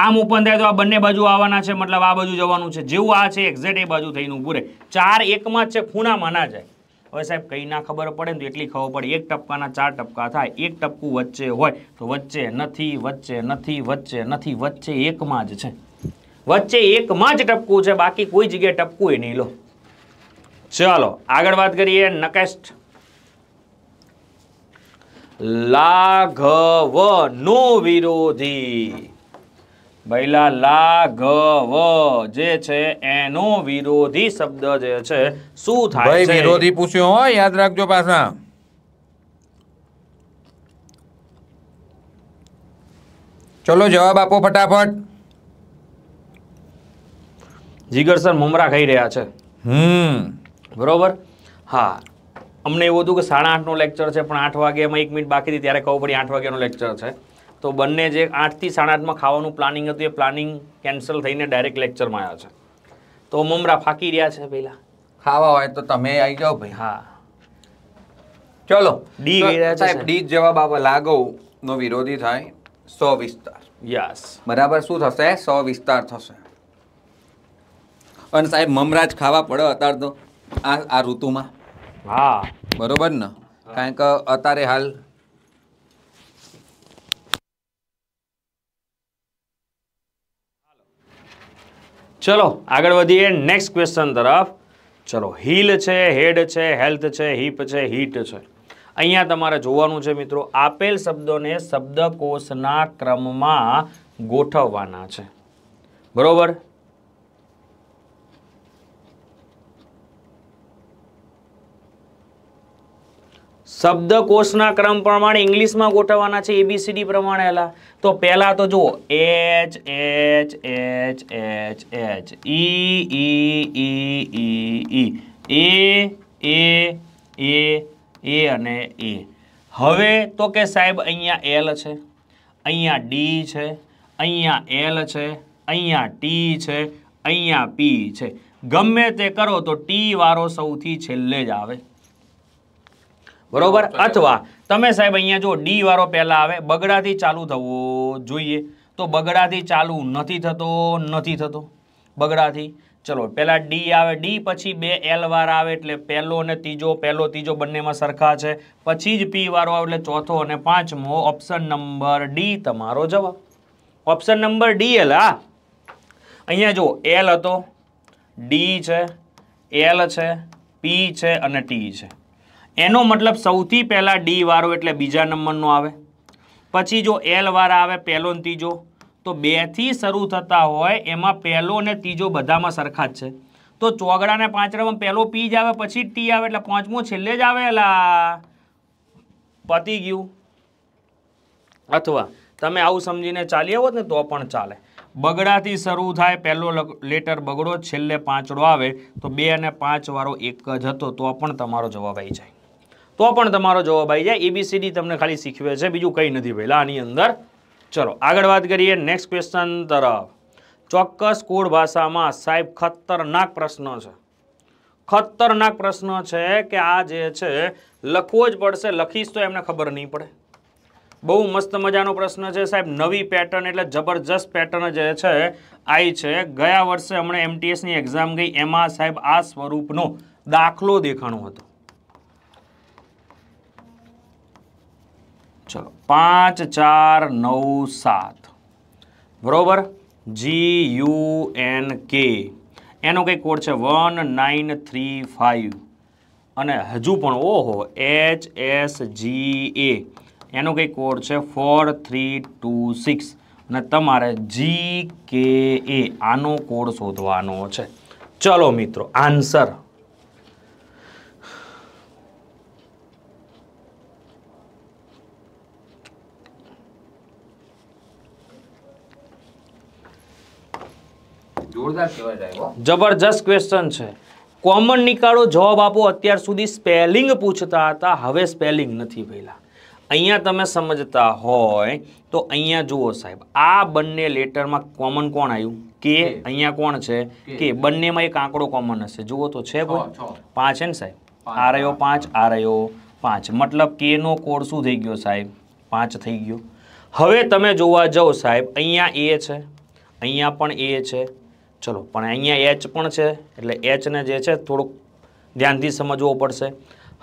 આમ ઓપન થાય તો આ બંને બાજુ આવવાના છે મતલબ આ બાજુ જવાનું છે જેવું આ છે એક્ઝેક્ટ એ બાજુ થઈને ઉભું રહે ચાર એકમાં જ છે ખૂણામાં ના જાય હવે સાહેબ કઈ ના ખબર પડે ને તો એટલી ખબર પડે એક ટપકાના ચાર ટપકા થાય એક ટપકું વચ્ચે હોય તો વચ્ચે નથી વચ્ચે નથી વચ્ચે નથી વચ્ચે એકમાં જ છે વચ્ચે એકમાં જ ટપકું છે બાકી કોઈ જગ્યાએ ટપકું એ નહીં લો ચાલો આગળ વાત કરીએ નકેસ્ટ લાઘવનો વિરોધી બૈલા લાઘવ જે છે એનો વિરોધી શબ્દ જે છે શું થાય છે વિરોધી પૂછ્યો હોય યાદ રાખજો પાછા ચલો જવાબ આપો ફટાફટ જીગર સર મુમરા ખાઈ રહ્યા છે હમ બરોબર હા અમને એવું હતું કે સાડા આઠનો લેક્ચર છે પણ આઠ વાગે એમાં એક મિનિટ બાકી હતી ત્યારે ખબર પડી આઠ વાગ્યાનો લેક્ચર છે તો બંને જે આઠથી સાડા આઠમાં ખાવાનું પ્લાનિંગ હતું એ પ્લાનિંગ કેન્સલ થઈને ડાયરેક્ટ લેક્ચરમાં આવ્યા છે તો મમરા ફાકી રહ્યા છે પહેલાં ખાવા હોય તો તમે આવી જાઓ ભાઈ હા ચલો ડી ડી જવાબ આવા લાગો નો વિરોધી થાય સો વિસ્તાર યસ બરાબર શું થશે સો વિસ્તાર થશે અને સાહેબ મમરાજ ખાવા પડે અત્યારે તો આ આ ઋતુમાં હા બરોબર ને કારણ કે અત્યારે હાલ ચલો આગળ વધીએ નેક્સ્ટ ક્વેશ્ચન તરફ ચલો હીલ છે હેડ છે હેલ્થ છે હિપ છે હીટ છે અહીંયા તમારે જોવાનું છે મિત્રો આપેલ શબ્દોને શબ્દકોષના ક્રમમાં ગોઠવવાના છે બરોબર શબ્દકોષના ક્રમ પ્રમાણે ઇંગ્લિશમાં ગોઠવવાના છે એબીસીડી પ્રમાણે એલા તો પહેલાં તો જુઓ H H H H H E E E E E A A A A અને એ હવે તો કે સાહેબ અહીંયા એલ છે અહીંયા ડી છે અહીંયા એલ છે અહીંયા ટી છે અહીંયા પી છે ગમે તે કરો તો ટી વાળો સૌથી છેલ્લે જ આવે બરોબર અથવા તમે સાહેબ અહીંયા જો ડી વાળો પહેલાં આવે બગડાથી ચાલુ થવો જોઈએ તો બગડાથી ચાલુ નથી થતો નથી થતો બગડાથી ચલો પહેલાં ડી આવે ડી પછી બે એલ વાર આવે એટલે પહેલો અને ત્રીજો પહેલો ત્રીજો બંનેમાં સરખા છે પછી જ પી વાળો આવે એટલે ચોથો અને પાંચમો ઓપ્શન નંબર ડી તમારો જવાબ ઓપ્શન નંબર ડી એલ હા અહીંયા જો એલ હતો ડી છે એલ છે પી છે અને ટી છે એનો મતલબ સૌથી પહેલાં ડી વાળો એટલે બીજા નંબરનો આવે પછી જો એલ વાળા આવે પહેલો ને ત્રીજો તો બેથી શરૂ થતા હોય એમાં પહેલો અને ત્રીજો બધામાં સરખા જ છે તો ચોગડાને પાંચડામાં પહેલો પી જ આવે પછી ટી આવે એટલે પાંચમો છેલ્લે જ આવે એલા પતી ગયું અથવા તમે આવું સમજીને ચાલી આવો ને તો પણ ચાલે બગડાથી શરૂ થાય પહેલો લેટર બગડો છેલ્લે પાંચડો આવે તો બે અને પાંચ વાળો એક જ હતો તો પણ તમારો જવાબ આવી જાય તો પણ તમારો જવાબ આવી જાય એબીસીડી તમને ખાલી શીખવે છે બીજું કંઈ નથી પહેલાં આની અંદર ચલો આગળ વાત કરીએ નેક્સ્ટ ક્વેશ્ચન તરફ ચોક્કસ કોડ ભાષામાં સાહેબ ખતરનાક પ્રશ્ન છે ખતરનાક પ્રશ્ન છે કે આ જે છે લખવો જ પડશે લખીશ તો એમને ખબર નહીં પડે બહુ મસ્ત મજાનો પ્રશ્ન છે સાહેબ નવી પેટર્ન એટલે જબરજસ્ત પેટર્ન જે છે આવી છે ગયા વર્ષે હમણાં એમટીએસની એક્ઝામ ગઈ એમાં સાહેબ આ સ્વરૂપનો દાખલો દેખાણો હતો ચલો પાંચ ચાર નવ સાત બરોબર જી યુ એન કે એનો કંઈ કોડ છે વન નાઇન થ્રી ફાઇવ અને હજુ પણ ઓહો એચ એસ જી એ એનો કંઈ કોડ છે ફોર થ્રી ટુ સિક્સ અને તમારે જી કે એ આનો કોડ શોધવાનો છે ચલો મિત્રો આન્સર જબરજસ્ત ક્વેશ્ચન છે કોમન નિકાળો જવાબ આપો અત્યાર સુધી સ્પેલિંગ પૂછતા હતા હવે સ્પેલિંગ નથી પહેલાં અહીંયા તમે સમજતા હોય તો અહીંયા જુઓ સાહેબ આ બંને લેટરમાં કોમન કોણ આવ્યું કે અહીંયા કોણ છે કે બંનેમાં એક આંકડો કોમન હશે જુઓ તો છે કોઈ પાંચ છે ને સાહેબ આ રહ્યો પાંચ આ રહ્યો પાંચ મતલબ કેનો કોડ શું થઈ ગયો સાહેબ પાંચ થઈ ગયો હવે તમે જોવા જાઓ સાહેબ અહીંયા એ છે અહીંયા પણ એ છે ચલો પણ અહીંયા એચ પણ છે એટલે એચને જે છે થોડુંક ધ્યાનથી સમજવું પડશે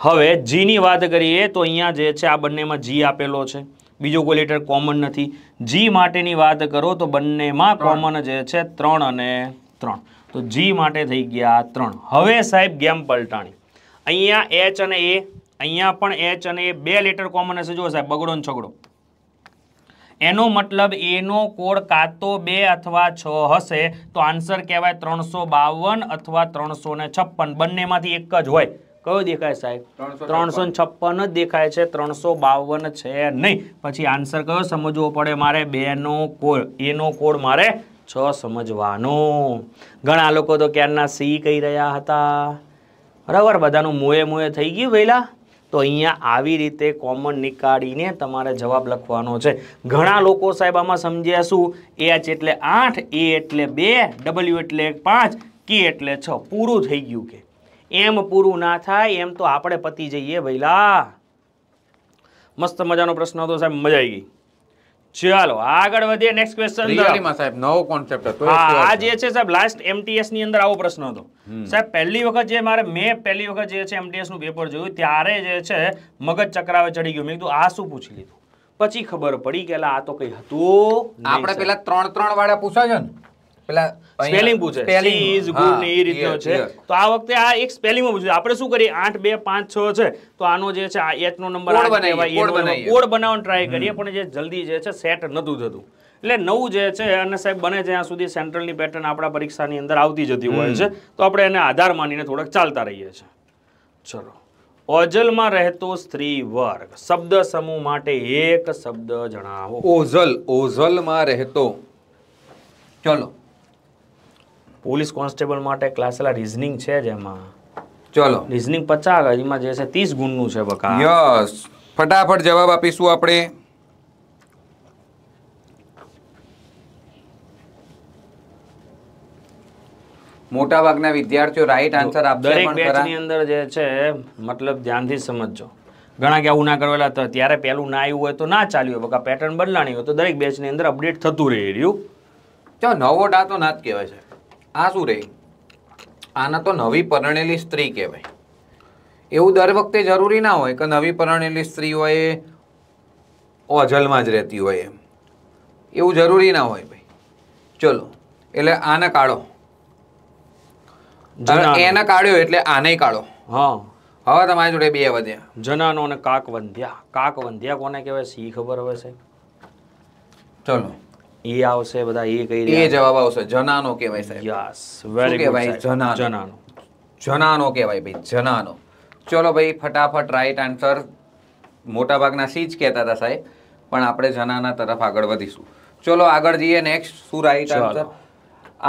હવે જીની વાત કરીએ તો અહીંયા જે છે આ બંનેમાં જી આપેલો છે બીજો કોઈ લેટર કોમન નથી જી માટેની વાત કરો તો બંનેમાં કોમન જે છે ત્રણ અને ત્રણ તો જી માટે થઈ ગયા ત્રણ હવે સાહેબ ગેમ પલટાણી અહીંયા એચ અને એ અહીંયા પણ એચ અને એ બે લેટર કોમન હશે જો સાહેબ બગડો ને છગડો એનો મતલબ એનો કોડ કાં તો બે અથવા છ હશે તો આન્સર કહેવાય ત્રણસો બાવન અથવા ત્રણસો ને છપ્પન બંનેમાંથી એક જ હોય કયો દેખાય સાહેબ ત્રણસો છપ્પન જ દેખાય છે ત્રણસો બાવન છે નહીં પછી આન્સર કયો સમજવો પડે મારે બેનો કોડ એનો કોડ મારે છ સમજવાનો ઘણા લોકો તો ક્યારના સી કહી રહ્યા હતા બરાબર બધાનું મોએ મોએ થઈ ગયું વહેલા તો અહીંયા આવી રીતે કોમન નીકાળીને તમારે જવાબ લખવાનો છે ઘણા લોકો સાહેબ આમાં સમજ્યા શું એચ એટલે આઠ એ એટલે બે ડબલ્યુ એટલે પાંચ કે એટલે છ પૂરું થઈ ગયું કે એમ પૂરું ના થાય એમ તો આપણે પતી જઈએ ભઈલા મસ્ત મજાનો પ્રશ્ન હતો સાહેબ મજા આવી ગઈ ચાલો આગળ વધીએ નેક્સ્ટ ક્વેશ્ચન રિયાલીમાં સાહેબ નવો કોન્સેપ્ટ હતો આ જે છે સાહેબ લાસ્ટ એમટીએસ ની અંદર આવો પ્રશ્ન હતો સાહેબ પહેલી વખત જે મારે મેં પહેલી વખત જે છે એમટીએસ નું પેપર જોયું ત્યારે જે છે મગજ ચક્રાવે ચડી ગયું મેં કીધું આ શું પૂછી લીધું પછી ખબર પડી કે આ તો કઈ હતું આપણે પેલા ત્રણ ત્રણ વાળા પૂછા છે ને પેલા સ્પેલિંગ પૂછે સ્પેલિંગ ઇઝ ગુડ ને રીતનો છે તો આ વખતે આ એક સ્પેલિંગમાં પૂછે આપણે શું કરીએ 8 2 5 6 છે તો આનો જે છે આ એચ નો નંબર કોડ બનાવીએ કોડ બનાવવાનો ટ્રાય કરીએ પણ જે જલ્દી જે છે સેટ નતું થતું એટલે નવું જે છે અને સાહેબ બને જ્યાં સુધી સેન્ટ્રલની પેટર્ન આપણા પરીક્ષાની અંદર આવતી જતી હોય છે તો આપણે એને આધાર માનીને થોડોક ચાલતા રહીએ છીએ ચલો ઓજલમાં રહેતો સ્ત્રી વર્ગ શબ્દ સમૂહ માટે એક શબ્દ જણાવો ઓઝલ ઓઝલમાં રહેતો ચલો પોલીસ કોન્સ્ટેબલ માટે ક્લાસેલા રિઝનિંગ છે જ એમાં ચલો રિઝનિંગ પચાસ એમાં જે છે ત્રીસ ગુણનું છે બકા યસ ફટાફટ જવાબ આપીશું આપણે મોટા ભાગના વિદ્યાર્થીઓ રાઈટ આન્સર આપશે દરેક બેચની અંદર જે છે મતલબ ધ્યાનથી સમજજો ઘણા કે આવું ના કરેલા ત્યારે પેલું ના આવ્યું હોય તો ના ચાલ્યું બકા પેટર્ન બદલાણી હોય તો દરેક બેચ ની અંદર અપડેટ થતું રહે રહ્યું ચો નવો ડા તો ના જ કહેવાય છે આ શું રહી આને તો નવી પરણેલી સ્ત્રી કહેવાય એવું દર વખતે જરૂરી ના હોય કે નવી પરણેલી સ્ત્રી હોય એ ઓજલમાં જ રહેતી હોય એમ એવું જરૂરી ના હોય ભાઈ ચલો એટલે આને કાઢો એને કાઢ્યો એટલે આને કાઢો હા હવે તમારી જોડે બે વધ્યા જનાનો અને કાક વંધ્યા કાક વંધ્યા કોને કહેવાય સી ખબર હવે સાહેબ ચલો એ આવશે બધા એ કહી એ જવાબ આવશે જનાનો કહેવાય સાહેબ યસ વેરી ગુડ ભાઈ જનાનો જનાનો જનાનો કહેવાય ભાઈ જનાનો ચલો ભાઈ ફટાફટ રાઈટ આન્સર મોટાભાગના સી જ કહેતા હતા સાહેબ પણ આપણે જનાના તરફ આગળ વધીશું ચલો આગળ જઈએ નેક્સ્ટ શું રાઈટ આન્સર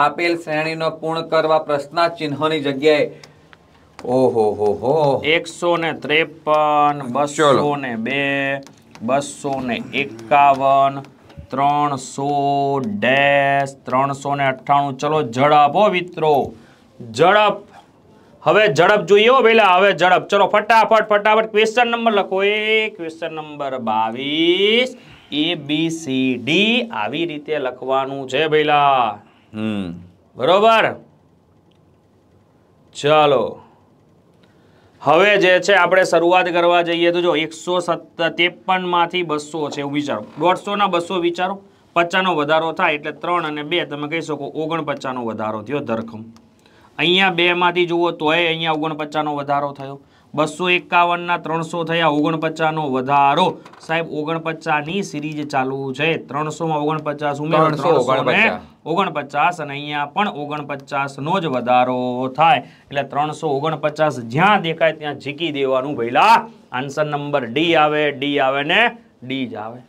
આપેલ શ્રેણીનો પૂર્ણ કરવા પ્રશ્ના ચિહ્નની જગ્યાએ ઓહો હો હો એકસો ને ત્રેપન બસો ને બે બસો ને એકાવન ત્રણસો ડેશ ત્રણસો ને અઠ્ઠાણું ચલો ઝડપ હો મિત્રો ઝડપ હવે ઝડપ જોઈએ હો પેલા હવે ઝડપ ચલો ફટાફટ ફટાફટ ક્વેશ્ચન નંબર લખો એ ક્વેશ્ચન નંબર બાવીસ એ બી સી ડી આવી રીતે લખવાનું છે પેલા હમ બરોબર ચાલો હવે જે છે આપણે શરૂઆત કરવા જઈએ તો જો એકસો ત્રેપનમાંથી બસો છે એવું વિચારો દોઢસોના બસો વિચારો પચાસનો વધારો થાય એટલે ત્રણ અને બે તમે કહી શકો ઓગણપચાસનો વધારો થયો ધરખમ અહીંયા બેમાંથી જુઓ તોય અહીંયા ઓગણપચાસનો વધારો થયો બસો એકાવનના ત્રણસો થયા ઓગણપચાસનો વધારો સાહેબ ઓગણપચાસની સિરીઝ ચાલુ છે ત્રણસોમાં ઓગણપચાસ ઉમેરો ઓગણપચાસ અને અહીંયા પણ ઓગણપચાસનો જ વધારો થાય એટલે ત્રણસો ઓગણપચાસ જ્યાં દેખાય ત્યાં ઝીકી દેવાનું ભઈલા આન્સર નંબર ડી આવે ડી આવે ને ડી જ આવે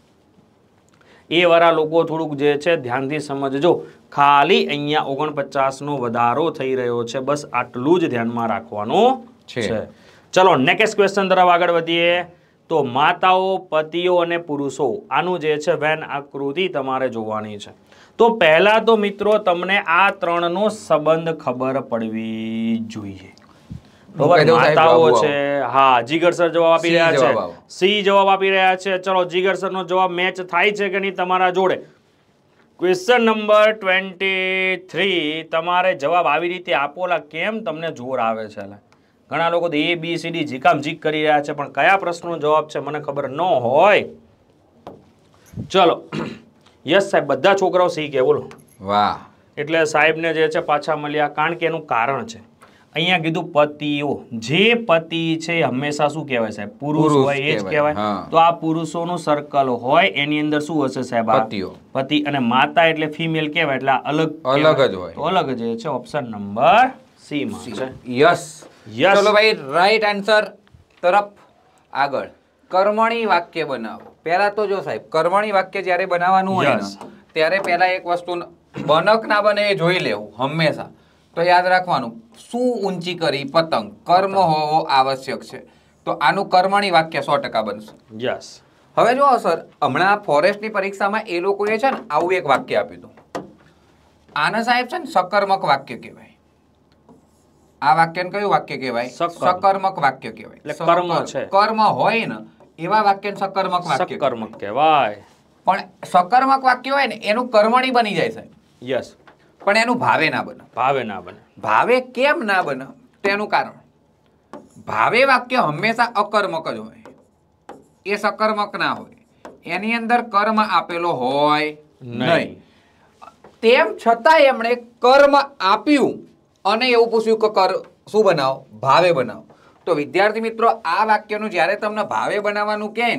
એ વાળા લોકો થોડુંક જે છે ધ્યાનથી સમજજો ખાલી અહીંયા ઓગણપચાસનો વધારો થઈ રહ્યો છે બસ આટલું જ ધ્યાનમાં રાખવાનું છે ચલો નેક્સ્ટ ક્વેશ્ચન તરફ આગળ વધીએ તો માતાઓ પતિઓ અને પુરુષો આનું જે છે વેન આકૃતિ તમારે જોવાની છે તો પહેલા તો મિત્રો તમને આ ત્રણનો સંબંધ ખબર પડવી જોઈએ હા જીગર સર જવાબ આપી રહ્યા છે સી જવાબ આપી રહ્યા છે ચલો જીગર સરનો જવાબ મેચ થાય છે કે નહીં તમારા જોડે ક્વેશ્ચન નંબર ટ્વેન્ટી થ્રી તમારે જવાબ આવી રીતે આપોલા કેમ તમને જોર આવે છે એટલે ઘણા લોકો તો એ બી સી ડી જીકામ જીક કરી રહ્યા છે પણ કયા પ્રશ્નનો જવાબ છે મને ખબર ન હોય ચલો યસ સાહેબ બધા છોકરાઓ શીખે બોલો વાહ એટલે સાહેબને જે છે પાછા મળ્યા કારણ કે એનું કારણ છે અહીંયા કીધું પતિઓ જે પતિ છે હંમેશા શું કહેવાય સાહેબ પુરુષ હોય એ જ કહેવાય તો આ પુરુષોનું સર્કલ હોય એની અંદર શું હશે સાહેબ પતિઓ પતિ અને માતા એટલે ફિમેલ કહેવાય એટલે અલગ અલગ જ હોય અલગ જ છે ઓપ્શન નંબર સી માં છે યસ યસ ચલો ભાઈ રાઈટ આન્સર તરફ આગળ કર્મણી વાક્ય બનાવો પહેલા તો જો સાહેબ કર્મણી વાક્ય જ્યારે બનાવવાનું હોય ત્યારે પહેલા એક વસ્તુ બનક ના બને એ જોઈ લેવું હંમેશા તો યાદ રાખવાનું શું ઊંચી કરી પતંગ કર્મ હોવો આવશ્યક છે તો આનું કર્મણી વાક્ય સો ટકા બનશે યસ હવે જો સર હમણાં ફોરેસ્ટની પરીક્ષામાં એ લોકોએ છે ને આવું એક વાક્ય આપ્યું હતું આના સાહેબ છે ને સકર્મક વાક્ય કહેવાય આ વાક્યને કયું વાક્ય કહેવાય સકર્મક વાક્ય કહેવાય કર્મ છે કર્મ હોય ને એવા વાક્યને સકર્મક વાક્ય સકર્મક કહેવાય પણ સકર્મક વાક્ય હોય ને એનું કર્મણી બની જાય છે યસ પણ એનું ભાવે ના બને ભાવે ના બને ભાવે કેમ ના બને તેનું કારણ ભાવે વાક્ય હંમેશા અકર્મક જ હોય એ સકર્મક ના હોય એની અંદર કર્મ આપેલો હોય નહીં તેમ છતાં એમણે કર્મ આપ્યું અને એવું પૂછ્યું કે કર શું બનાવો ભાવે બનાવો તો વિદ્યાર્થી મિત્રો આ વાક્યનું જ્યારે તમને ભાવે બનાવવાનું કે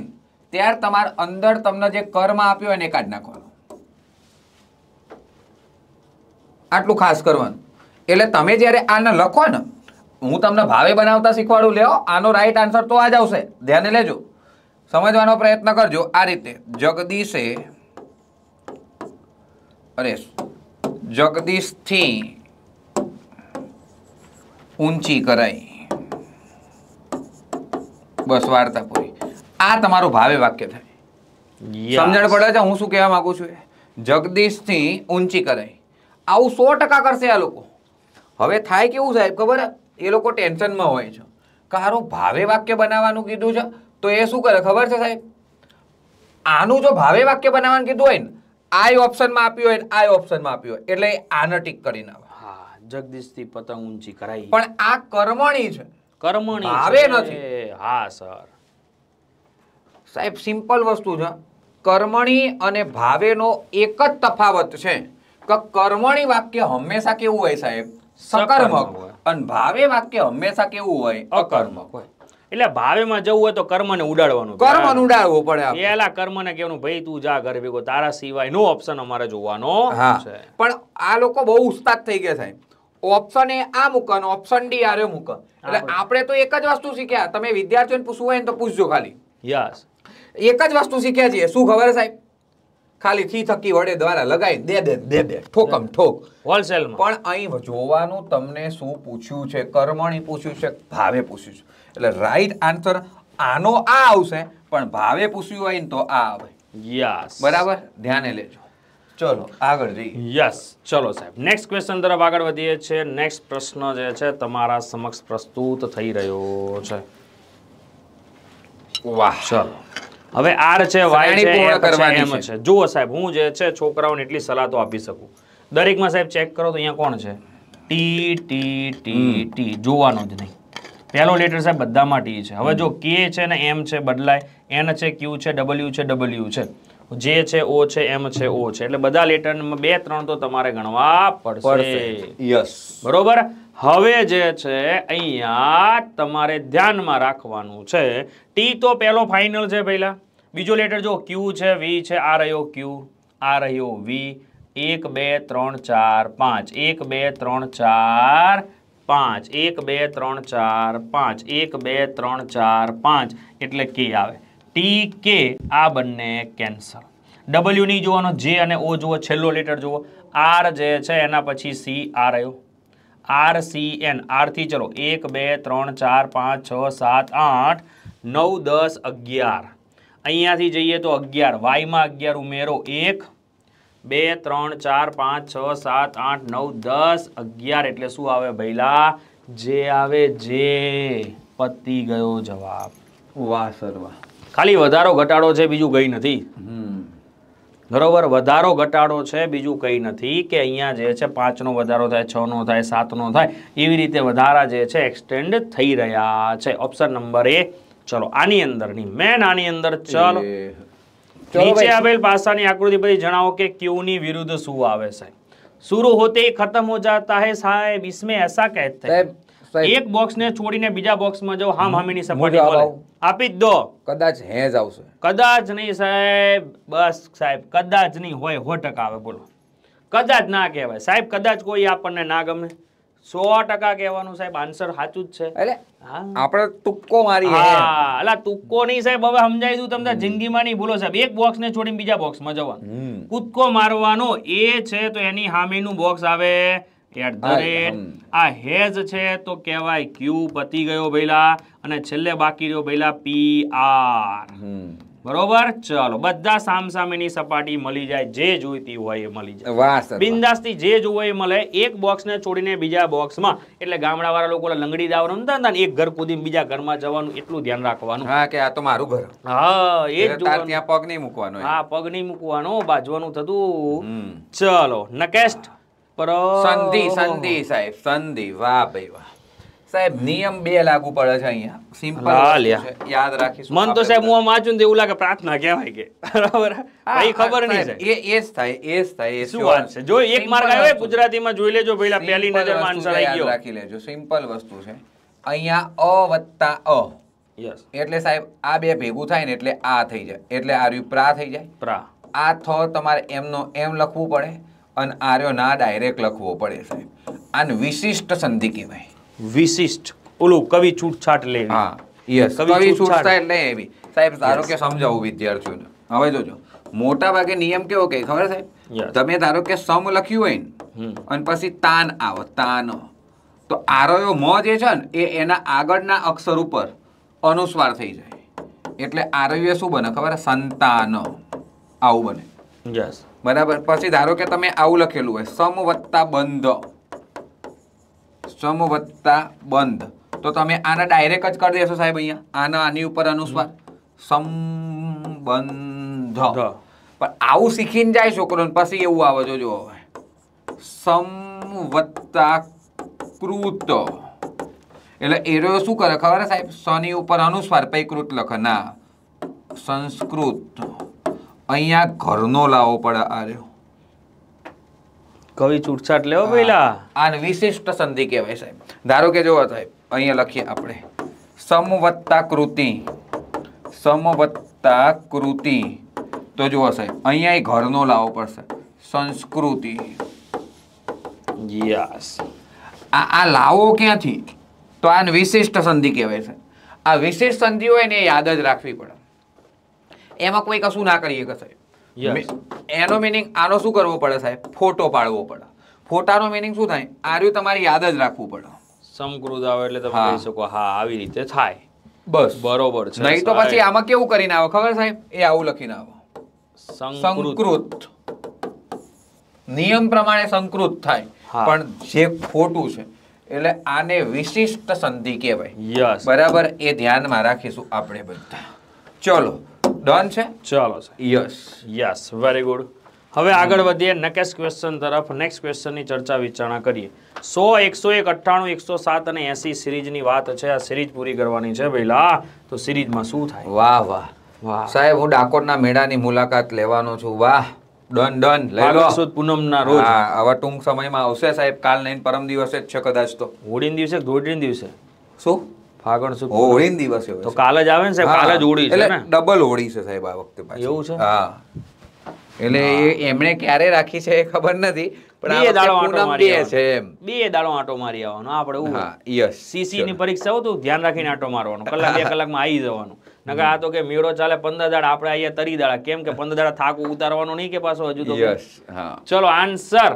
ત્યારે તમારા અંદર તમને જે કરમાં આપ્યો એને કાઢ નાખવાનો આટલું ખાસ કરવાનું એટલે તમે જ્યારે આને લખો ને હું તમને ભાવે બનાવતા શીખવાડું લેવો આનો રાઈટ આન્સર તો આ જ આવશે ધ્યાને લેજો સમજવાનો પ્રયત્ન કરજો આ રીતે જગદીશે અરે જગદીશથી ઊંચી કરાઈ બસ વાર્તા પૂરી આ તમારું ભાવે વાક્ય થાય સમજણ પડે છે હું શું કહેવા માંગુ છું જગદીશથી ઊંચી કરાઈ આવું સો ટકા કરશે આ લોકો હવે થાય કેવું સાહેબ ખબર એ લોકો ટેન્શનમાં હોય છે કારો ભાવે વાક્ય બનાવવાનું કીધું છે તો એ શું કરે ખબર છે સાહેબ આનું જો ભાવે વાક્ય બનાવવાનું કીધું હોય ને આ ઓપ્શનમાં આપ્યું હોય ને આ ઓપ્શનમાં આપ્યું હોય એટલે આને ટીક કરીને આવે જગદીશ થી પતંગ ઊંચી કરાઈ પણ આ કર્મણી છે કર્મણી આવે નથી હા સર સાહેબ સિમ્પલ વસ્તુ છે કર્મણી અને ભાવેનો એક જ તફાવત છે કે કર્મણી વાક્ય હંમેશા કેવું હોય સાહેબ સકર્મક હોય અને ભાવે વાક્ય હંમેશા કેવું હોય અકર્મક હોય એટલે ભાવે માં જવું હોય તો કર્મને ઉડાડવાનું કર્મને ઉડાડવું પડે કર્મ ને કેવાનું ભાઈ તું જા ઘરે ભેગો તારા સિવાય નો ઓપ્શન અમારે જોવાનો છે પણ આ લોકો બહુ ઉસ્તાદ થઈ ગયા સાહેબ ઓપ્શન એ આ મૂકો અને ઓપ્શન ડી આરે મૂક એટલે આપણે તો એક જ વસ્તુ શીખ્યા તમે વિદ્યાર્થીઓને પૂછવું હોય ને તો પૂછજો ખાલી યસ એક જ વસ્તુ શીખ્યા છીએ શું ખબર સાહેબ ખાલી થી થકી વડે દ્વારા લગાવી દે દે દે દે ઠોકમ ઠોક હોલસેલ પણ અહીં જોવાનું તમને શું પૂછ્યું છે કર્મણી પૂછ્યું છે ભાવે પૂછ્યું છે એટલે રાઈટ આન્સર આનો આ આવશે પણ ભાવે પૂછ્યું હોય ને તો આ આવે યસ બરાબર ધ્યાને લેજો ચલો આગળ જઈએ યસ ચલો સાહેબ નેક્સ્ટ ક્વેશ્ચન તરફ આગળ વધીએ છીએ નેક્સ્ટ પ્રશ્ન જે છે તમારા સમક્ષ પ્રસ્તુત થઈ રહ્યો છે વાહ ચલો હવે આર છે વાય છે એમ છે જુઓ સાહેબ હું જે છે છોકરાઓને એટલી સલાહ તો આપી શકું દરેકમાં સાહેબ ચેક કરો તો અહીંયા કોણ છે ટી ટી ટી ટી જોવાનું જ નહીં પહેલો લેટર સાહેબ બધામાં ટી છે હવે જો કે છે ને એમ છે બદલાય એન છે ક્યુ છે ડબલ્યુ છે ડબલ્યુ છે જે છે ઓ છે એમ છે ઓ છે એટલે બધા લેટરમાં બે ત્રણ તો તમારે ગણવા પડશે યસ બરોબર હવે જે છે અહીંયા તમારે ધ્યાનમાં રાખવાનું છે ટી તો પહેલો ફાઇનલ છે પહેલા બીજો લેટર જો ક્યુ છે વી છે આ રહ્યો ક્યુ આ રહ્યો વી એક બે ત્રણ ચાર પાંચ એક બે ત્રણ ચાર પાંચ એક બે ત્રણ ચાર પાંચ એક બે ત્રણ ચાર પાંચ એટલે કે આવે ટી કે આ બંને કેન્સર ડબલ્યુ નહીં જોવાનો જે અને ઓ જુઓ છેલ્લો લેટર જુઓ આર જે છે એના પછી સી આર આવ્યો આર સી એન આરથી ચલો એક બે ત્રણ ચાર પાંચ છ સાત આઠ નવ દસ અગિયાર અહીંયાથી જઈએ તો અગિયાર વાયમાં અગિયાર ઉમેરો એક બે ત્રણ ચાર પાંચ છ સાત આઠ નવ દસ અગિયાર એટલે શું આવે ભૈલા જે આવે જે પતી ગયો જવાબ વાહ સર વાહ ખાલી વધારો ઘટાડો છે બીજું કઈ નથી બરોબર વધારો ઘટાડો છે બીજું કંઈ નથી કે અહીંયા જે છે પાંચનો વધારો થાય છનો થાય સાતનો થાય એવી રીતે વધારા જે છે એક્સટેન્ડ થઈ રહ્યા છે ઓપ્શન નંબર એ ચલો આની અંદરની મેન આની અંદર ચલો નીચે આપેલ પાસાની આકૃતિ પછી જણાવો કે ક્યુની વિરુદ્ધ શું આવે છે શુરુ હોતે ખતમ હો જાતા હે સાહેબ ઇસમે એસા કહેતે એક બોક્સને છોડીને બીજા બોક્સમાં જાવ હામ હામીની સપાટી આપી જ દો કદાચ હેજ આવશે કદાચ નહીં સાહેબ બસ સાહેબ કદાચ નહીં હોય હો આવે બોલો કદાચ ના કહેવાય સાહેબ કદાચ કોઈ આપણને ના ગમે સો ટકા કહેવાનું સાહેબ આન્સર સાચું જ છે એટલે આપણે તુક્કો મારી હા એટલે તુક્કો નહીં સાહેબ હવે સમજાવી દઉં તમને જિંદગીમાં નહીં ભૂલો સાહેબ એક બોક્સ ને છોડીને બીજા બોક્સ માં જવાનું કૂદકો મારવાનો એ છે તો એની હામીનું બોક્સ આવે આ હેઝ છે તો કહેવાય ક્યુ પતી ગયો ભઈલા અને છેલ્લે બાકી રહ્યો ભઈલા પી આર બરોબર ચલો બધા સામસામેની સપાટી મળી જાય જે જોઈતી હોય એ મળી જાય બિંદાસથી જે જોવે એ મળે એક બોક્સને છોડીને બીજા બોક્સમાં એટલે ગામડા વાળા લોકો લંગડી દાવાનું નથી એક ઘર કૂદીને બીજા માં જવાનું એટલું ધ્યાન રાખવાનું હા કે આ તો મારું ઘર હા એ ત્યાં પગ નહીં મૂકવાનો હા પગ નહીં મૂકવાનો બાજવાનું થતું ચલો નકેસ્ટ સંધિ સંધિ સાહેબ સંધિ વાહ ભાઈ વાહ સાહેબ નિયમ બે લાગુ પડે છે અહીંયા સિમ્પલ યાદ રાખીશું મન તો સાહેબ હું વાંચું ને એવું લાગે પ્રાર્થના કહેવાય કે બરાબર ભાઈ ખબર નહીં એ એ જ થાય એ જ થાય એ શું વાત છે જો એક માર્ગ આવ્યો ગુજરાતીમાં જોઈ લેજો પહેલા પહેલી નજરમાં આન્સર આવી ગયો રાખી લેજો સિમ્પલ વસ્તુ છે અહીંયા અ વત્તા અ યસ એટલે સાહેબ આ બે ભેગું થાય ને એટલે આ થઈ જાય એટલે આ રહ્યું પ્રા થઈ જાય પ્રા આ થ તમારે એમનો એમ લખવું પડે અને આર્યો ના ડાયરેક્ટ લખવો પડે સાહેબ આને વિશિષ્ટ સંધિ કહેવાય વિશિષ્ટ ઓલું કવિ છૂટછાટ લે હા યસ કવિ છૂટછાટ એટલે એવી સાહેબ ધારો કે સમજાવું વિદ્યાર્થીઓને હવે જોજો મોટા ભાગે નિયમ કેવો કે ખબર સાહેબ તમે ધારો કે સમ લખ્યું હોય ને અને પછી તાન આવો તાન તો આરોયો મ જે છે ને એ એના આગળના અક્ષર ઉપર અનુસ્વાર થઈ જાય એટલે આરવ્ય શું બને ખબર સંતાન આવું બને યસ બરાબર પછી ધારો કે તમે આવું લખેલું હોય સમ વત્તા બંધ સમ વત્તા બંધ તો તમે આના ડાયરેક્ટ જ કરી દેશો સાહેબ અહીંયા આના આની ઉપર અનુસ્વાર સંબંધ પણ આવું શીખીને જાય છોકરોને પછી એવું આવે જો જો હવે સંવત્તા કૃત એટલે એ એરો શું કરે ખબર સાહેબ સની ઉપર અનુસ્વાર પૈકૃત લખે ના સંસ્કૃત અહીંયા ઘરનો લાવો પડે આ રહ્યો કવિ છૂટછાટ લેવો પેલા આને વિશિષ્ટ સંધિ કહેવાય સાહેબ ધારો કે જોવા સાહેબ અહીંયા લખીએ આપણે સમવત્તા કૃતિ સમવત્તા કૃતિ તો જુઓ સાહેબ અહીંયા ઘરનો લાવો પડશે સંસ્કૃતિ યસ આ આ લાવો ક્યાંથી તો આને વિશિષ્ટ સંધિ કહેવાય છે આ વિશિષ્ટ સંધિ હોય ને યાદ જ રાખવી પડે એમાં કોઈ કશું ના કરી શકે સાહેબ એનો મિનિંગ આનો શું કરવો પડે સાહેબ ફોટો પાડવો પડે ફોટાનો મિનિંગ શું થાય આર્યું તમારે યાદ જ રાખવું પડે સમકૃત આવે એટલે તમે કહી શકો હા આવી રીતે થાય બસ બરોબર છે નહીં તો પછી આમાં કેવું કરીને આવો ખબર સાહેબ એ આવું લખીને આવો સંકૃત નિયમ પ્રમાણે સંકૃત થાય પણ જે ખોટું છે એટલે આને વિશિષ્ટ સંધિ કહેવાય બરાબર એ ધ્યાનમાં રાખીશું આપણે બધા ચલો ડન છે ચાલો યસ યસ વેરી ગુડ હવે આગળ વધીએ નેક્સ્ટ ક્વેશ્ચન તરફ નેક્સ્ટ ક્વેશ્ચનની ચર્ચા વિચારણા કરીએ સો એકસો એક અઠ્ઠાણું એકસો સાત અને એસી સિરીજની વાત છે આ સિરીજ પૂરી કરવાની છે પહેલા તો સિરીજમાં શું થાય વાહ વાહ વાહ સાહેબ હું ડાકોરના મેળાની મુલાકાત લેવાનો છું વાહ ડન ડન લઈ લો પૂનમના રોજ હવે ટૂંક સમયમાં આવશે સાહેબ કાલ નહીં પરમ દિવસે જ છે કદાચ તો હોળીના દિવસે ધોળીના દિવસે શું ફાગણ સુદ હોળી દિવસે તો કાલે જ આવે ને સાહેબ કાલે જ હોળી છે ને ડબલ હોળી છે સાહેબ આ વખતે એવું છે હા એટલે એમણે ક્યારે રાખી છે એ ખબર નથી પણ બે દાડો આંટો મારી છે એમ બે દાડો આટો મારી આવવાનો આપણે હા યસ સીસી ની પરીક્ષા હોય તો ધ્યાન રાખીને આટો મારવાનો કલાક બે કલાકમાં આવી જવાનું નકર આ તો કે મેળો ચાલે પંદર દાડા આપણે અહીંયા તરી દાડા કેમ કે પંદર દાડા થાક ઉતારવાનું નહીં કે પાછો હજુ તો યસ હા ચલો આન્સર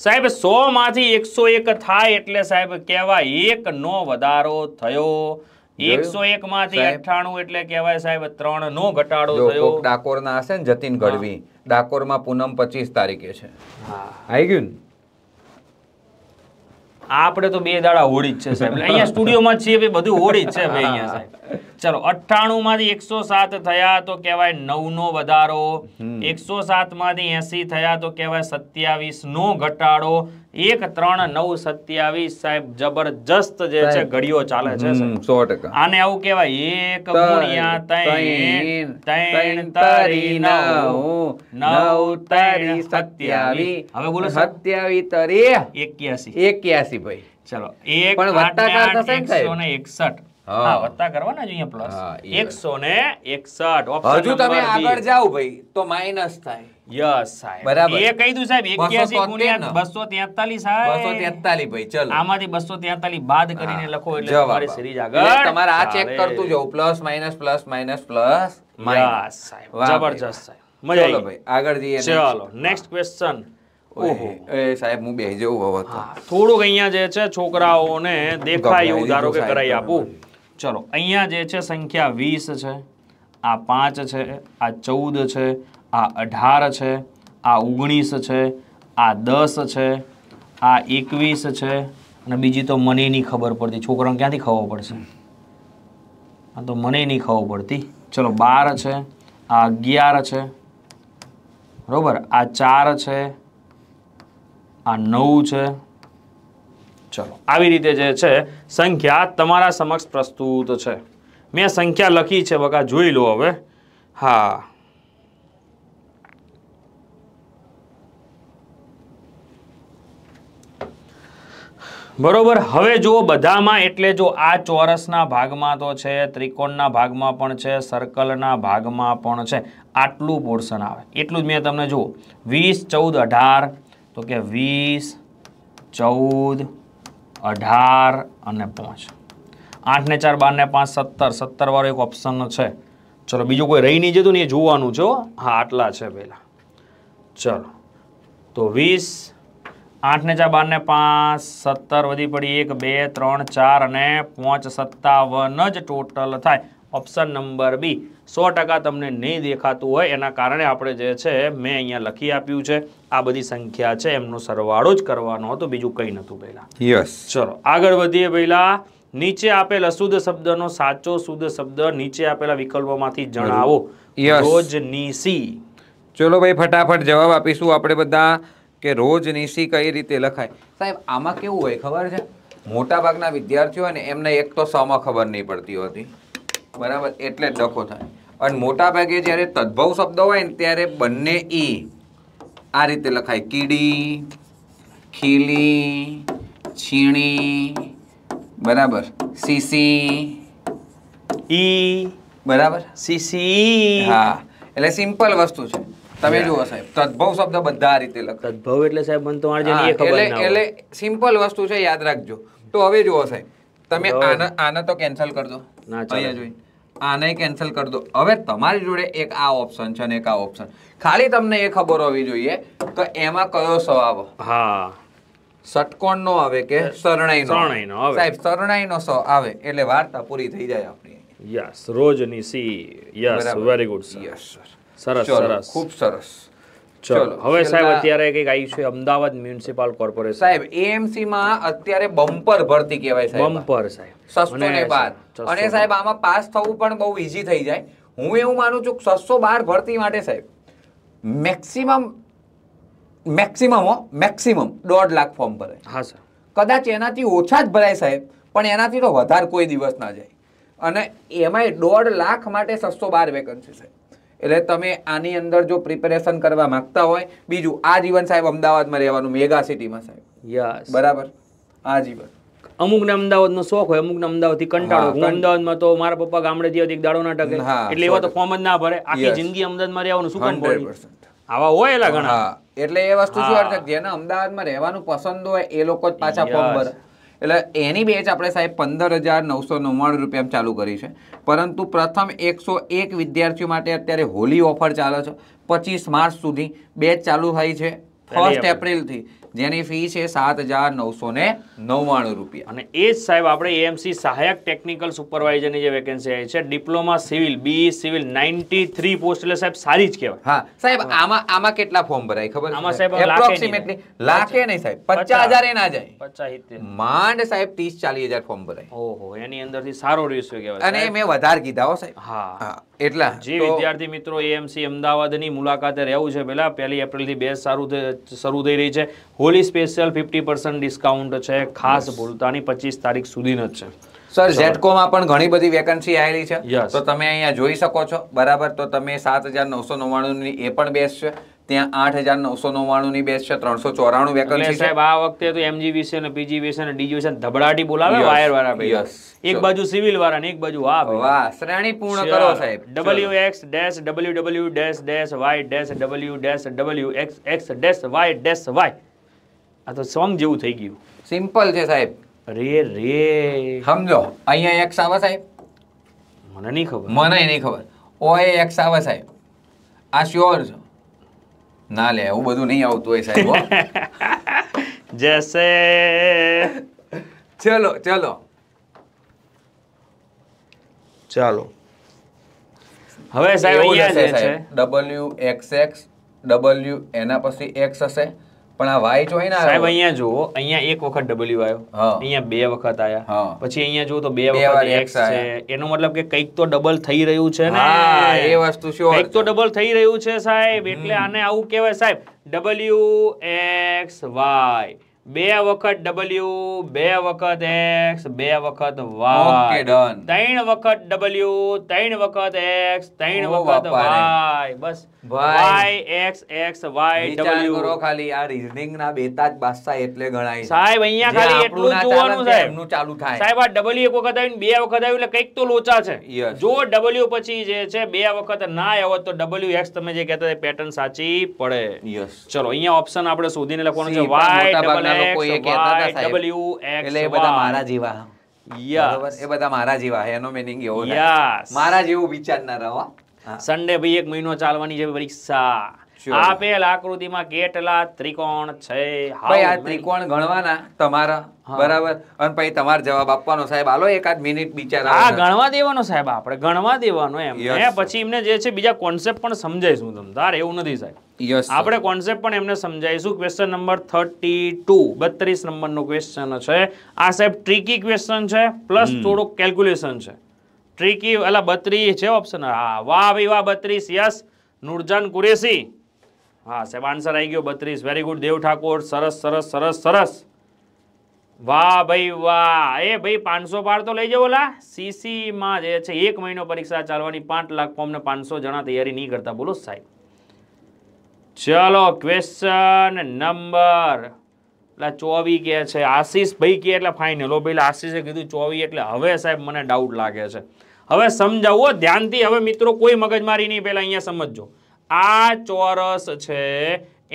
સાહેબ સો માંથી એકસો એક થાય એટલે સાહેબ કેવાય એક નો વધારો થયો એકસો એક માંથી અઠાણું એટલે કહેવાય સાહેબ ત્રણ નો ઘટાડો થયો ડાકોર ના હશે ને જતીન ગઢવી ડાકોર માં પૂનમ પચીસ તારીખે છે આવી ગયું આપણે તો બે દાડા હોળી જ છે સાહેબ અહીંયા સ્ટુડિયોમાં છીએ બધું હોળી જ છે ચલો અઠ્ઠાણું માંથી એકસો સાત થયા તો કહેવાય નવ નો વધારો એકસો સાત માંથી એસી થયા તો કહેવાય સત્યાવીસ નો ઘટાડો એક ત્રણ નવ સત્યાવીસ સાહેબ જબરજસ્ત જે છે ઘડીઓ ચાલે છે સો ટકા આને આવું કહેવાય એક ગુણ્યા ત્રણ ત્રણ તરી નવ નવ તરી સત્યાવીસ હવે બોલો સત્યાવીસ તરી એક્યાસી એક્યાસી ભાઈ ચલો એક પણ વત્તાકાર થશે ને એકસઠ હા તમે આગળ જાવ ભાઈ તો માઈનસ આમાંથી plus minus plus minus plus minus મજા આવી ભાઈ આગળ જઈએ નેક્સ્ટ ક્વેશ્ચન એ સાહેબ હું બેસી જવું થોડુંક અહિયાં જે છે છોકરાઓને દેખાય એવું ધારો કે કરાઈ આપું ચલો અહીંયા જે છે સંખ્યા વીસ છે આ પાંચ છે આ ચૌદ છે આ અઢાર છે આ ઓગણીસ છે આ દસ છે આ એકવીસ છે અને બીજી તો મને નહીં ખબર પડતી છોકરાને ક્યાંથી ખબર પડશે આ તો મને નહીં ખબર પડતી ચલો બાર છે આ અગિયાર છે બરાબર આ ચાર છે આ નવ છે ચલો આવી રીતે જે છે સંખ્યા તમારા સમક્ષ પ્રસ્તુત છે મેં સંખ્યા લખી છે બકા જોઈ લો હવે હા બરોબર હવે જુઓ બધામાં એટલે જો આ ચોરસના ભાગમાં તો છે ત્રિકોણના ભાગમાં પણ છે સર્કલના ભાગમાં પણ છે આટલું પોર્શન આવે એટલું જ મેં તમને જુઓ વીસ ચૌદ અઢાર તો કે વીસ ચૌદ અઢાર અને પાંચ આઠ ને ચાર બાર ને પાંચ સત્તર સત્તરવાળો એક ઓપ્શન છે ચલો બીજું કોઈ રહી નહીં જતું ને એ જોવાનું જો હા આટલા છે પહેલાં ચલો તો વીસ આઠ ને ચાર બાર ને પાંચ સત્તર વધી પડી એક બે ત્રણ ચાર અને પાંચ સત્તાવન જ ટોટલ થાય ઓપ્શન નંબર બી સો ટકા તમને નહીં દેખાતું હોય એના કારણે આપણે જે છે મેં અહીંયા લખી આપ્યું છે આ બધી સંખ્યા છે એમનો સરવાળો જ કરવાનો હતો બીજું કંઈ નહોતું પહેલાં યસ ચલો આગળ વધીએ પહેલાં નીચે આપેલ અશુદ્ધ શબ્દનો સાચો શુદ્ધ શબ્દ નીચે આપેલા વિકલ્પોમાંથી જણાવો રોજ નીસી ચલો ભાઈ ફટાફટ જવાબ આપીશું આપણે બધા કે રોજ નીસી કઈ રીતે લખાય સાહેબ આમાં કેવું હોય ખબર છે મોટા ભાગના વિદ્યાર્થીઓ ને એમને એક તો સમાં ખબર નહીં પડતી હોતી બરાબર એટલે જ ડખો થાય અને ભાગે જ્યારે તદ્ભવ શબ્દ હોય ને ત્યારે બંને ઈ આ રીતે લખાય કીડી ખીલી છીણી બરાબર સીસી ઈ બરાબર સીસી હા એટલે સિમ્પલ વસ્તુ છે તમે જુઓ સાહેબ તદ્ભવ શબ્દ બધા આ રીતે લખ તદ્ભવ એટલે સાહેબ મને તો એટલે એટલે સિમ્પલ વસ્તુ છે યાદ રાખજો તો હવે જુઓ સાહેબ તમે આના આના તો કેન્સલ કરજો અહીંયા જોઈ આને કેન્સલ કરી દો હવે તમારી જોડે એક આ ઓપ્શન છે અને એક આ ઓપ્શન ખાલી તમને એ ખબર હોવી જોઈએ કે એમાં કયો સ્વભાવ હા ષટકોણ નો આવે કે શરણાઈ શરણાઈ નો આવે સાહેબ શરણાઈ નો સો આવે એટલે વાર્તા પૂરી થઈ જાય આપણી યસ રોજની C yes very good yes sir સરસ સરસ ખૂબ સરસ ચલો હવે સાહેબ અત્યારે કંઈક આવ્યું છે અમદાવાદ મ્યુનિસિપલ કોર્પોરેશન સાહેબ એએમસી માં અત્યારે બમ્પર ભરતી કહેવાય સાહેબ બમ્પર સાહેબ અને સાહેબ આમાં પાસ થવું પણ બહુ ઈઝી થઈ જાય હું એવું માનું છું સસ્તો બાર ભરતી માટે સાહેબ મેક્સિમમ મેક્સિમમ હો મેક્સિમમ દોઢ લાખ ફોર્મ ભરે હા સર કદાચ એનાથી ઓછા જ ભરાય સાહેબ પણ એનાથી તો વધારે કોઈ દિવસ ના જાય અને એમાંય દોઢ લાખ માટે સસ્તો બાર વેકન્સી સાહેબ એટલે તમે આની અંદર જો પ્રિપેરેશન કરવા માંગતા હોય બીજું આ જીવન સાહેબ અમદાવાદમાં રહેવાનું મેગા સિટીમાં સાહેબ યસ બરાબર આ જીવન અમુકને અમદાવાદનો શોખ હોય અમુકને અમદાવાદથી કંટાળો હું અમદાવાદમાં તો મારા પપ્પા ગામડે જે એક દાડો ના ટકે એટલે એવા તો ફોર્મ જ ના ભરે આખી જિંદગી અમદાવાદમાં રહેવાનું શું કામ આવા હોય એલા ઘણા એટલે એ વસ્તુ શું અર્થક જે અમદાવાદમાં રહેવાનું પસંદ હોય એ લોકો જ પાછા ફોર્મ ભરે એટલે એની બેચ આપણે સાહેબ પંદર હજાર નવસો નવ્વાણું રૂપિયા ચાલુ કરી છે પરંતુ પ્રથમ એકસો એક વિદ્યાર્થીઓ માટે અત્યારે હોલી ઓફર ચાલે છે પચીસ માર્ચ સુધી બેચ ચાલુ થાય છે ફર્સ્ટ એપ્રિલથી જેની ફી છે સાત હજાર નવસો ને નવ્વાણું રૂપિયા અને એ જ સાહેબ આપણે એએમસી સહાયક ટેકનિકલ સુપરવાઇઝરની જે વેકેન્સી આવી છે diploma civil B civil ninety three post એટલે સાહેબ સારી જ કહેવાય હા સાહેબ આમાં આમાં કેટલા ફોર્મ ભરાય ખબર આમાં સાહેબ એપ્રોક્સિમેટલી લાખે નહીં સાહેબ પચાસ હજાર ના જાય માંડ સાહેબ ત્રીસ ચાલીસ હજાર ફોર્મ ભરાય ઓહો એની અંદરથી સારો રેશિયો કહેવાય અને મેં વધારે કીધા હો સાહેબ હા એટલા જે વિદ્યાર્થી મિત્રો એએમસી અમદાવાદની મુલાકાતે રહેવું છે પહેલા પહેલી એપ્રિલથી બે સારું શરૂ થઈ રહી છે Holi special fifty percent discount છે ખાસ ભૂલતાની પચીસ તારીખ સુધીનો જ છે સર ઝેટકોમાં પણ ઘણી બધી વેકન્સી આવેલી છે તો તમે અહીંયા જોઈ શકો છો બરાબર તો તમે સાત હજાર નવસો નવ્વાણુંની એ પણ બેસ્ટ છે ત્યાં આઠ હજાર નવસો નવ્વાણુંની બેસ્ટ છે ત્રણસો ચોરાણું વેકન્સી સાહેબ આ વખતે તો એમજી એમજીવીસી અને વિશે અને ડીજીવીસી ધબડાટી બોલાવે વાયર વાળા ભાઈ એક બાજુ સિવિલ વાળા ને એક બાજુ આ વાહ શ્રેણી પૂર્ણ કરો સાહેબ W X dash W W dash dash Y dash W dash W X X dash Y dash Y આ તો સોંગ જેવું થઈ ગયું સિમ્પલ છે સાહેબ રે રે સમજો અહીંયા એક આવે સાહેબ મને નહીં ખબર મને નહીં ખબર ઓ એ એક્સ આવે સાહેબ આ શ્યોર છો ના લે એવું બધું નહીં આવતું હોય સાહેબ જશે ચલો ચલો ચાલો હવે સાહેબ અહીંયા છે ડબલ્યુ એક્સ એક્સ ડબલ્યુ એના પછી એક્સ હશે પણ આ વાય જો ના સાહેબ અહીંયા જો અહીંયા એક વખત ડબલ્યુ આવ્યો અહીંયા બે વખત આયા પછી અહીંયા જુઓ તો બે વખત એક્સ છે એનો મતલબ કે કઈક તો ડબલ થઈ રહ્યું છે ને એ વસ્તુ શ્યોર કઈક તો ડબલ થઈ રહ્યું છે સાહેબ એટલે આને આવું કહેવાય સાહેબ ડબલ્યુ એક્સ વાય બે વખત ડબલ્યુ બે વખત એક્સ બે વખત વાય ત્રણ વખત ડબલ્યુ ત્રણ વખત એક્સ ત્રણ વખત વાય બસ Y X X Y W કરો ખાલી આ રીઝનિંગ ના બેતા જ બાદશાહ એટલે ગણાય સાહેબ અહીંયા ખાલી એટલું જોવાનું સાહેબ એમનું ચાલુ થાય સાહેબ આ ડબલ્યુ એક વખત આવી બે વખત આવ્યું એટલે કઈક તો લોચા છે જો ડબલ્યુ પછી જે છે બે વખત ના આવે તો ડબલ્યુ એક્સ તમે જે કહેતા પેટર્ન સાચી પડે ચલો અહીંયા ઓપ્શન આપણે શોધીને લખવાનું છે વાય ડબલ ઘણા એ બધા મારા જેવા એનો મીનિંગ એવો મારા જેવું વિચારનારા હો સન્ડે ભાઈ એક મહિનો ચાલવાની છે પરીક્ષા આપેલ આકૃતિમાં કેટલા ત્રિકોણ છે ભાઈ આ ત્રિકોણ ગણવાના તમારા બરાબર અને પછી તમારે જવાબ આપવાનો સાહેબ હાલો એકાદ મિનિટ બિચારા હા ગણવા દેવાનો સાહેબ આપણે ગણવા દેવાનો એમ પછી એમને જે છે બીજા કોન્સેપ્ટ પણ સમજાઈશું તમને તાર એવું નથી સાહેબ આપણે કોન્સેપ્ટ પણ એમને સમજાવીશું ક્વેશ્ચન નંબર થર્ટી ટુ બત્રીસ નંબરનું ક્વેશ્ચન છે આ સાહેબ ટ્રીકી ક્વેશ્ચન છે પ્લસ થોડુંક કેલ્ક્યુલેશન છે ટ્રીકી એટલે બત્રીસ છે ઓપ્શન હા વાહ ભાઈ વાહ બત્રીસ યસ નુરજાન કુરેશી હા સાહેબ આન્સર આવી ગયો બત્રીસ વેરી ગુડ દેવ ઠાકોર સરસ સરસ સરસ સરસ વાહ ભાઈ વાહ એ ભાઈ પાંચસો પાર તો લઈ જાવ ઓલા સીસીમાં જે છે એક મહિનો પરીક્ષા ચાલવાની પાંચ લાખ ફોર્મને પાંચસો જણા તૈયારી નહીં કરતા બોલો સાહેબ ચલો ક્વેશ્ચન નંબર એટલે ચોવી કે છે આશીષ ભાઈ કે એટલે ફાઇનલ ભાઈ આશીષે કીધું ચોવી એટલે હવે સાહેબ મને ડાઉટ લાગે છે હવે સમજાવો ધ્યાનથી હવે મિત્રો કોઈ મગજમારી નહીં પહેલાં અહીંયા સમજજો આ ચોરસ છે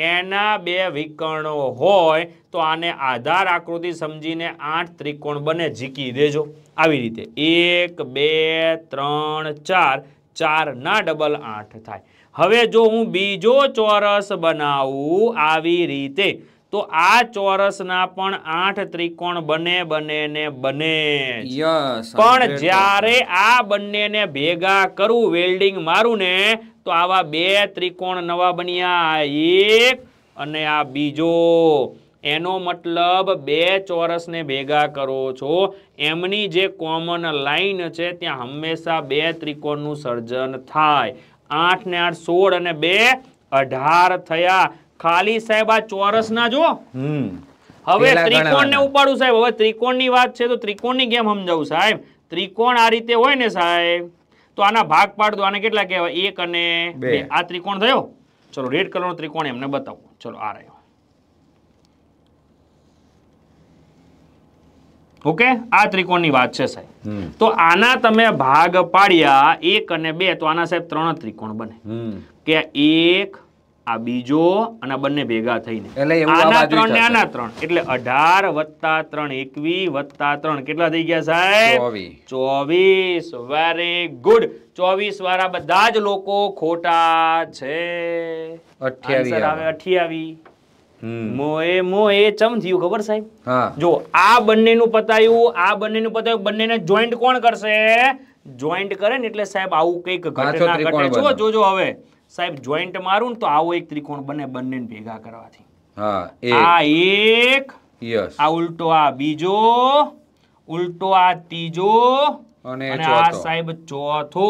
એના બે વિકર્ણો હોય તો આને આધાર આકૃતિ સમજીને આઠ ત્રિકોણ બને ઝીકી દેજો આવી રીતે એક બે ત્રણ ચાર ચારના ડબલ આઠ થાય હવે જો હું બીજો ચોરસ બનાવું આવી રીતે તો આ ચોરસના પણ આઠ ત્રિકોણ બને બને ને બને પણ જ્યારે આ બંનેને ભેગા કરું વેલ્ડિંગ મારું ને તો આવા બે ત્રિકોણ નવા બન્યા એક અને આ બીજો એનો મતલબ બે ચોરસને ભેગા કરો છો એમની જે કોમન લાઈન છે ત્યાં હંમેશા બે ત્રિકોણનું સર્જન થાય આઠ ને આઠ સોળ અને બે અઢાર થયા ખાલી સાહેબ આ ચોરસ ના જો હવે ત્રિકોણ ને ઉપાડું સાહેબ હવે ત્રિકોણ ની વાત છે તો ત્રિકોણ ની ગેમ સમજાવું સાહેબ ત્રિકોણ આ રીતે હોય ને સાહેબ તો આના ભાગ પાડ આને કેટલા કહેવાય એક અને બે આ ત્રિકોણ થયો ચલો રેડ કલરનો ત્રિકોણ એમને બતાવો ચલો આ રહ્યો ઓકે આ ત્રિકોણની વાત છે સાહેબ તો આના તમે ભાગ પાડ્યા એક અને બે તો આના સાહેબ ત્રણ ત્રિકોણ બને કે એક આ બીજો અને બંને ભેગા થઈને આના ત્રણ એટલે અઢાર વત્તા ત્રણ એકવી વત્તા ત્રણ કેટલા થઈ ગયા સાહેબ ચોવીસ વેરી ગુડ ચોવીસ વાળા બધા જ લોકો ખોટા છે અઠ્યાવી ખબર સાહેબ જો આ બંનેનું પતાયું આ બંનેનું પતાયું બંનેને જોઈન્ટ કોણ કરશે જોઈન્ટ કરે ને એટલે સાહેબ આવું કઈક ઘટના ઘટે જો જોજો હવે સાહેબ જોઈન્ટ મારું ને તો આવો એક ત્રિકોણ બને બંને ભેગા કરવાથી હા એક આ ઉલટો આ બીજો ઉલટો આ ત્રીજો અને આ સાહેબ ચોથો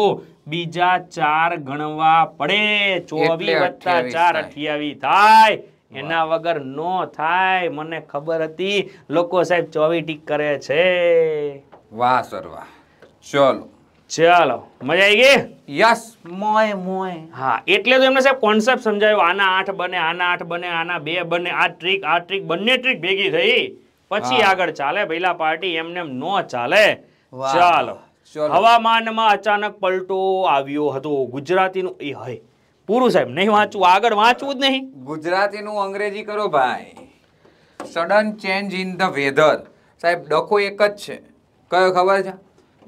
બીજા ચાર ગણવા પડે ચોવીસ વત્તા ચાર અઠ્યાવીસ થાય એના વગર નો થાય મને ખબર હતી લોકો સાહેબ ચોવી ટીક કરે છે વાહ સર વાહ ચલો ચાલો મજા આવી ગઈ યસ મોય મોય હા એટલે તો એમને સાહેબ કોન્સેપ્ટ સમજાયો આના આઠ બને આના આઠ બને આના બે બને આ ટ્રીક આ ટ્રીક બંને ટ્રીક ભેગી થઈ પછી આગળ ચાલે ભઈલા પાર્ટી એમને એમ નો ચાલે ચાલો હવામાનમાં અચાનક પલટો આવ્યો હતો ગુજરાતીનું એ હય પૂરું સાહેબ નહીં વાંચવું આગળ વાંચવું જ નહીં ગુજરાતીનું અંગ્રેજી કરો ભાઈ sudden change in the weather સાહેબ ડખો એક જ છે કયો ખબર છે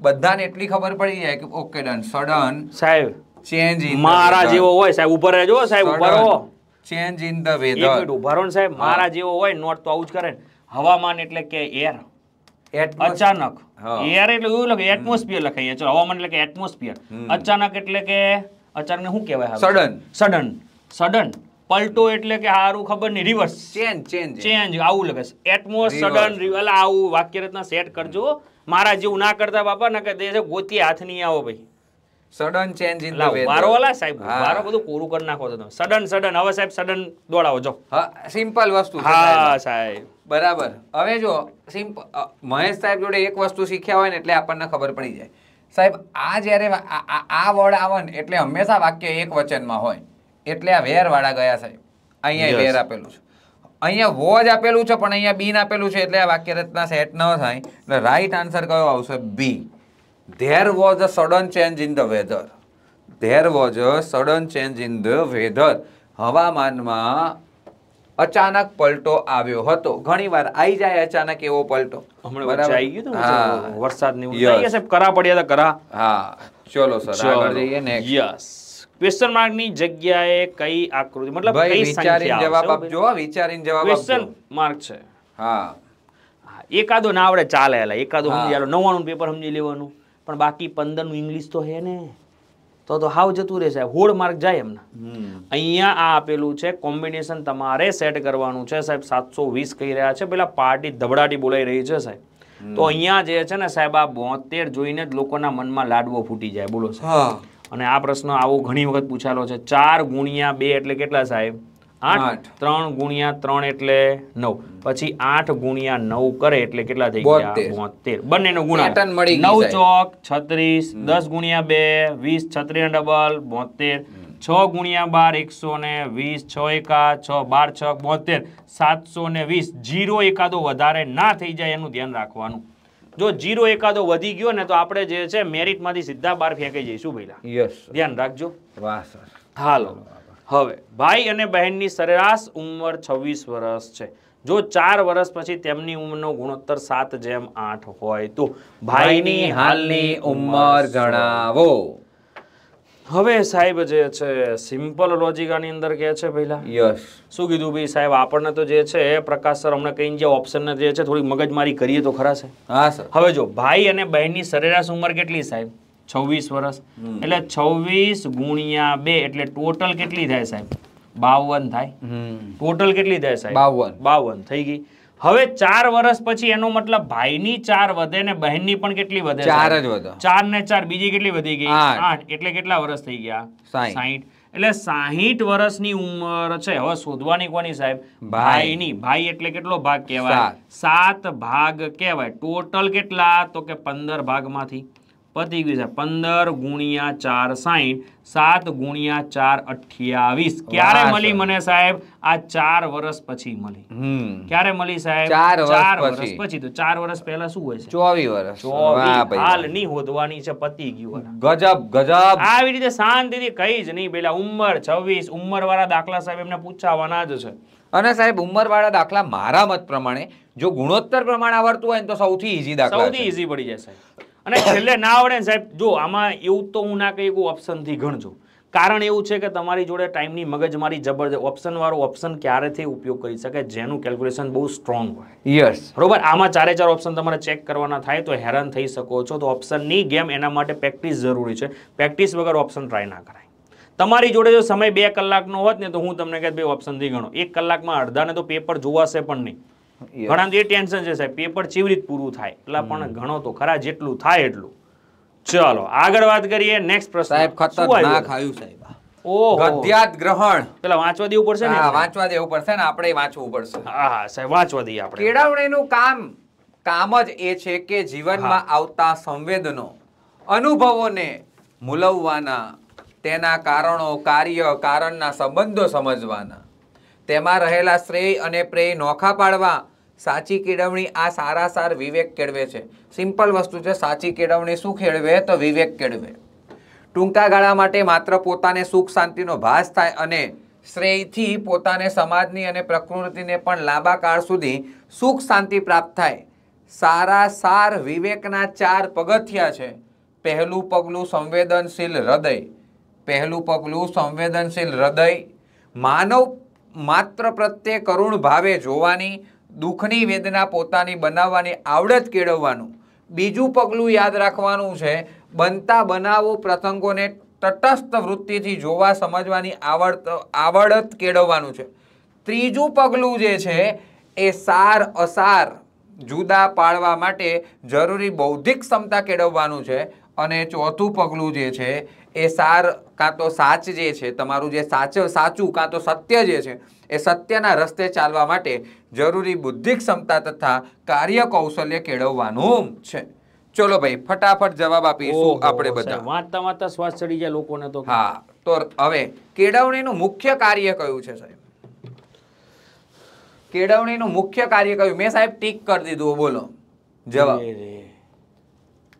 બધાને એટલી ખબર પડી જાય કે ઓકે ડન સડન સાહેબ ચેન્જ ઇન મારા જેવો હોય સાહેબ ઉભો રહેજો સાહેબ ઉભો રહો ચેન્જ ઇન ધ વેધર એક મિનિટ ઉભો રહો સાહેબ મારા જેવો હોય નોટ તો આવું જ કરે હવામાન એટલે કે એર અચાનક એર એટલે એવું લખે એટમોસ્ફિયર લખાય ચલો હવામાન એટલે કે એટમોસ્ફિયર અચાનક એટલે કે અચાનક શું કહેવાય સડન સડન સડન પલટો એટલે કે સારું ખબર નહીં રિવર્સ ચેન્જ ચેન્જ ચેન્જ આવું લખે એટમોસ સડન રિવલ આવું વાક્ય રચના સેટ કરજો મારા જેવું ના કરતા બાપા ના કરતા ગોતી હાથ નહીં આવો ભાઈ sudden change in the weather વારો સાહેબ વારો બધું કોરું કરી નાખો તમે સડન સડન હવે સાહેબ સડન દોડાવો જો હા સિમ્પલ વસ્તુ હા સાહેબ બરાબર હવે જો સિમ્પલ મહેશ સાહેબ જોડે એક વસ્તુ શીખ્યા હોય ને એટલે આપણને ખબર પડી જાય સાહેબ આ જ્યારે આ વર્ડ આવે ને એટલે હંમેશા વાક્ય એક વચનમાં હોય એટલે આ વેર વાળા ગયા સાહેબ અહીંયા વેર આપેલું છે અહીંયા વોજ આપેલું છે પણ અહીંયા બીન આપેલું છે એટલે આ વાક્ય રચના સેટ ન થાય એટલે રાઈટ આન્સર કયો આવશે B there was a sudden change in the weather there was a sudden change in the weather હવામાનમાં અચાનક પલટો આવ્યો હતો ઘણી વાર આવી જાય અચાનક એવો પલટો વરસાદ કરા પડ્યા કરા હા ચલો સર આગળ જઈએ ને ક્વેશ્ચન માર્કની જગ્યાએ કઈ આકૃતિ મતલબ કઈ સંખ્યા જવાબ આપજો વિચારીને જવાબ આપજો ક્વેશ્ચન માર્ક છે હા એકાદો ના આવડે ચાલે એટલે એકાદો સમજી આલો નવ્વાણું પેપર સમજી લેવાનું પણ બાકી પંદરનું ઇંગ્લિશ તો હે ને તો તો હાવ જતું રહેશે હોળ માર્ક જાય એમને અહીંયા આ આપેલું છે કોમ્બિનેશન તમારે સેટ કરવાનું છે સાહેબ સાતસો વીસ કહી રહ્યા છે પેલા પાર્ટી ધબડાટી બોલાઈ રહી છે સાહેબ તો અહીંયા જે છે ને સાહેબ આ બોતેર જોઈને જ લોકોના મનમાં લાડવો ફૂટી જાય બોલો સાહેબ અને આ પ્રશ્ન આવો ઘણી વખત પૂછાયેલો છે ચાર ગુણ્યા બે એટલે કેટલા સાહેબ આઠ ત્રણ ગુણ્યા ત્રણ એટલે નવ પછી આઠ ગુણ્યા નવ કરે એટલે કેટલા થઈ ગયા બંને નો નવ ચોક છત્રીસ દસ ગુણ્યા બે વીસ છત્રીસ ડબલ બોતેર છ ગુણ્યા બાર એકસો ને વીસ છ એકા છ બાર છ બોતેર સાતસો ને વીસ જીરો એકાદો વધારે ના થઈ જાય એનું ધ્યાન રાખવાનું જો જીરો એકાદો વધી ગયો ને તો આપણે જે છે મેરિટમાંથી સીધા બહાર ફેંકી જઈશું ભાઈ યસ ધ્યાન રાખજો વાહ હાલો હવે ભાઈ અને બહેનની સરેરાશ ઉંમર છવ્વીસ વર્ષ છે જો ચાર વર્ષ પછી તેમની ઉંમરનો ગુણોત્તર સાત જેમ આઠ હોય તો ભાઈની હાલની ઉંમર જણાવો હવે સાહેબ જે છે સિમ્પલ લોજિક આની અંદર કે છે પહેલા યસ શું કીધું ભાઈ સાહેબ આપણને તો જે છે પ્રકાશ સર હમણાં કહીને જે ઓપ્શન ને જે છે થોડી મગજમારી કરીએ તો ખરા છે હા સર હવે જો ભાઈ અને બહેનની સરેરાશ ઉંમર કેટલી સાહેબ છવ્વીસ વર્ષ એટલે છવ્વીસ ગુણ્યા બે એટલે ટોટલ કેટલી થાય સાહેબ બાવન થાય ટોટલ કેટલી થાય સાહેબ બાવન બાવન થઈ ગઈ હવે ચાર વર્ષ પછી એનો મતલબ ભાઈની ચાર વધે ને બહેનની પણ કેટલી વધે ચાર જ વધે ચાર ને ચાર બીજી કેટલી વધી ગઈ આઠ એટલે કેટલા વર્ષ થઈ ગયા સાહીઠ એટલે સાહીઠ વર્ષની ઉંમર છે હવે શોધવાની કોની સાહેબ ભાઈની ભાઈ એટલે કેટલો ભાગ કહેવાય સાત ભાગ કહેવાય ટોટલ કેટલા તો કે પંદર ભાગમાંથી પતી ગયું છે પંદર ગુણ્યા ચાર સાહીઠ સાત ગુણ્યા ચાર અઠ્યાવીસ ક્યારે મળી મને સાહેબ આ ચાર વર્ષ પછી મળી ક્યારે મળી સાહેબ ચાર વર્ષ પછી તો ચાર વર્ષ પહેલા શું હોય છે ચોવી વર્ષ હાલ ની હોદવાની છે પતી ગયું ગજબ ગજબ આવી રીતે શાંતિથી કઈ જ નહીં પેલા ઉંમર છવ્વીસ ઉંમર વાળા દાખલા સાહેબ એમને પૂછાવાના જ છે અને સાહેબ ઉંમર વાળા દાખલા મારા મત પ્રમાણે જો ગુણોત્તર પ્રમાણે આવડતું હોય ને તો સૌથી ઈઝી દાખલા સૌથી ઈઝી પડી જાય સાહેબ અને છેલ્લે ના આવડે સાહેબ જો આમાં એવું તો હું ના કહી ઓપ્શનથી ગણજો કારણ એવું છે કે તમારી જોડે ટાઈમની મગજમારી જબરજસ્ત ઓપ્શનવાળો ઓપ્શન ક્યારેથી ઉપયોગ કરી શકે જેનું કેલ્ક્યુલેશન બહુ સ્ટ્રોંગ હોય યસ બરોબર આમાં ચારે ચાર ઓપ્શન તમારે ચેક કરવાના થાય તો હેરાન થઈ શકો છો તો ઓપ્શનની ગેમ એના માટે પ્રેક્ટિસ જરૂરી છે પ્રેક્ટિસ વગર ઓપ્શન ટ્રાય ના કરાય તમારી જોડે જો સમય બે કલાકનો હોત ને તો હું તમને કહે ભાઈ ઓપ્શનથી ગણો એક કલાકમાં અડધાને તો પેપર જોવાશે પણ નહીં ઘણા એ ટેન્શન છે સાહેબ પેપર ચીવી રીત પૂરું થાય એટલે પણ ઘણો તો ખરા જેટલું થાય એટલું ચલો આગળ વાત કરીએ નેક્સ્ટ પ્રશ્ન સાહેબ ખતરનાક આવ્યું સાહેબ ઓહો ગદ્યાત ગ્રહણ પેલા વાંચવા દેવું પડશે ને વાંચવા દેવું પડશે ને આપણે વાંચવું પડશે હા સાહેબ વાંચવા દઈએ આપણે કેળવણીનું કામ કામ જ એ છે કે જીવનમાં આવતા સંવેદનો અનુભવોને મૂલવવાના તેના કારણો કાર્ય કારણના સંબંધો સમજવાના તેમાં રહેલા શ્રેય અને પ્રેય નોખા પાડવા સાચી કેળવણી આ સારા સાર વિવેક કેળવે છે સિમ્પલ વસ્તુ છે સાચી કેળવણી શું કેળવે તો વિવેક કેળવે ટૂંકા ગાળા માટે માત્ર પોતાને સુખ શાંતિનો ભાસ થાય અને શ્રેયથી પોતાને સમાજની અને પ્રકૃતિને પણ લાંબા કાળ સુધી સુખ શાંતિ પ્રાપ્ત થાય સારા સાર વિવેકના ચાર પગથિયા છે પહેલું પગલું સંવેદનશીલ હૃદય પહેલું પગલું સંવેદનશીલ હૃદય માનવ માત્ર પ્રત્યે કરુણ ભાવે જોવાની દુઃખની વેદના પોતાની બનાવવાની આવડત કેળવવાનું બીજું પગલું યાદ રાખવાનું છે બનતા બનાવો પ્રસંગોને તટસ્થ વૃત્તિથી જોવા સમજવાની આવડત આવડત કેળવવાનું છે ત્રીજું પગલું જે છે એ સાર અસાર જુદા પાડવા માટે જરૂરી બૌદ્ધિક ક્ષમતા કેળવવાનું છે અને ચોથું પગલું જે છે એ સાર કાં તો સાચ જે છે તમારું જે સાચ સાચું કાં તો સત્ય જે છે એ સત્યના રસ્તે ચાલવા માટે જરૂરી બુદ્ધિ ક્ષમતા તથા કાર્ય કૌશલ્ય કેળવવાનું છે ચલો ભાઈ ફટાફટ જવાબ આપીશું આપણે બધા વાંચતા વાંચતા શ્વાસ ચડી જાય લોકોને તો હા તો હવે કેળવણીનું મુખ્ય કાર્ય કયું છે સાહેબ કેળવણીનું મુખ્ય કાર્ય કયું મેં સાહેબ ટીક કરી દીધું બોલો જવાબ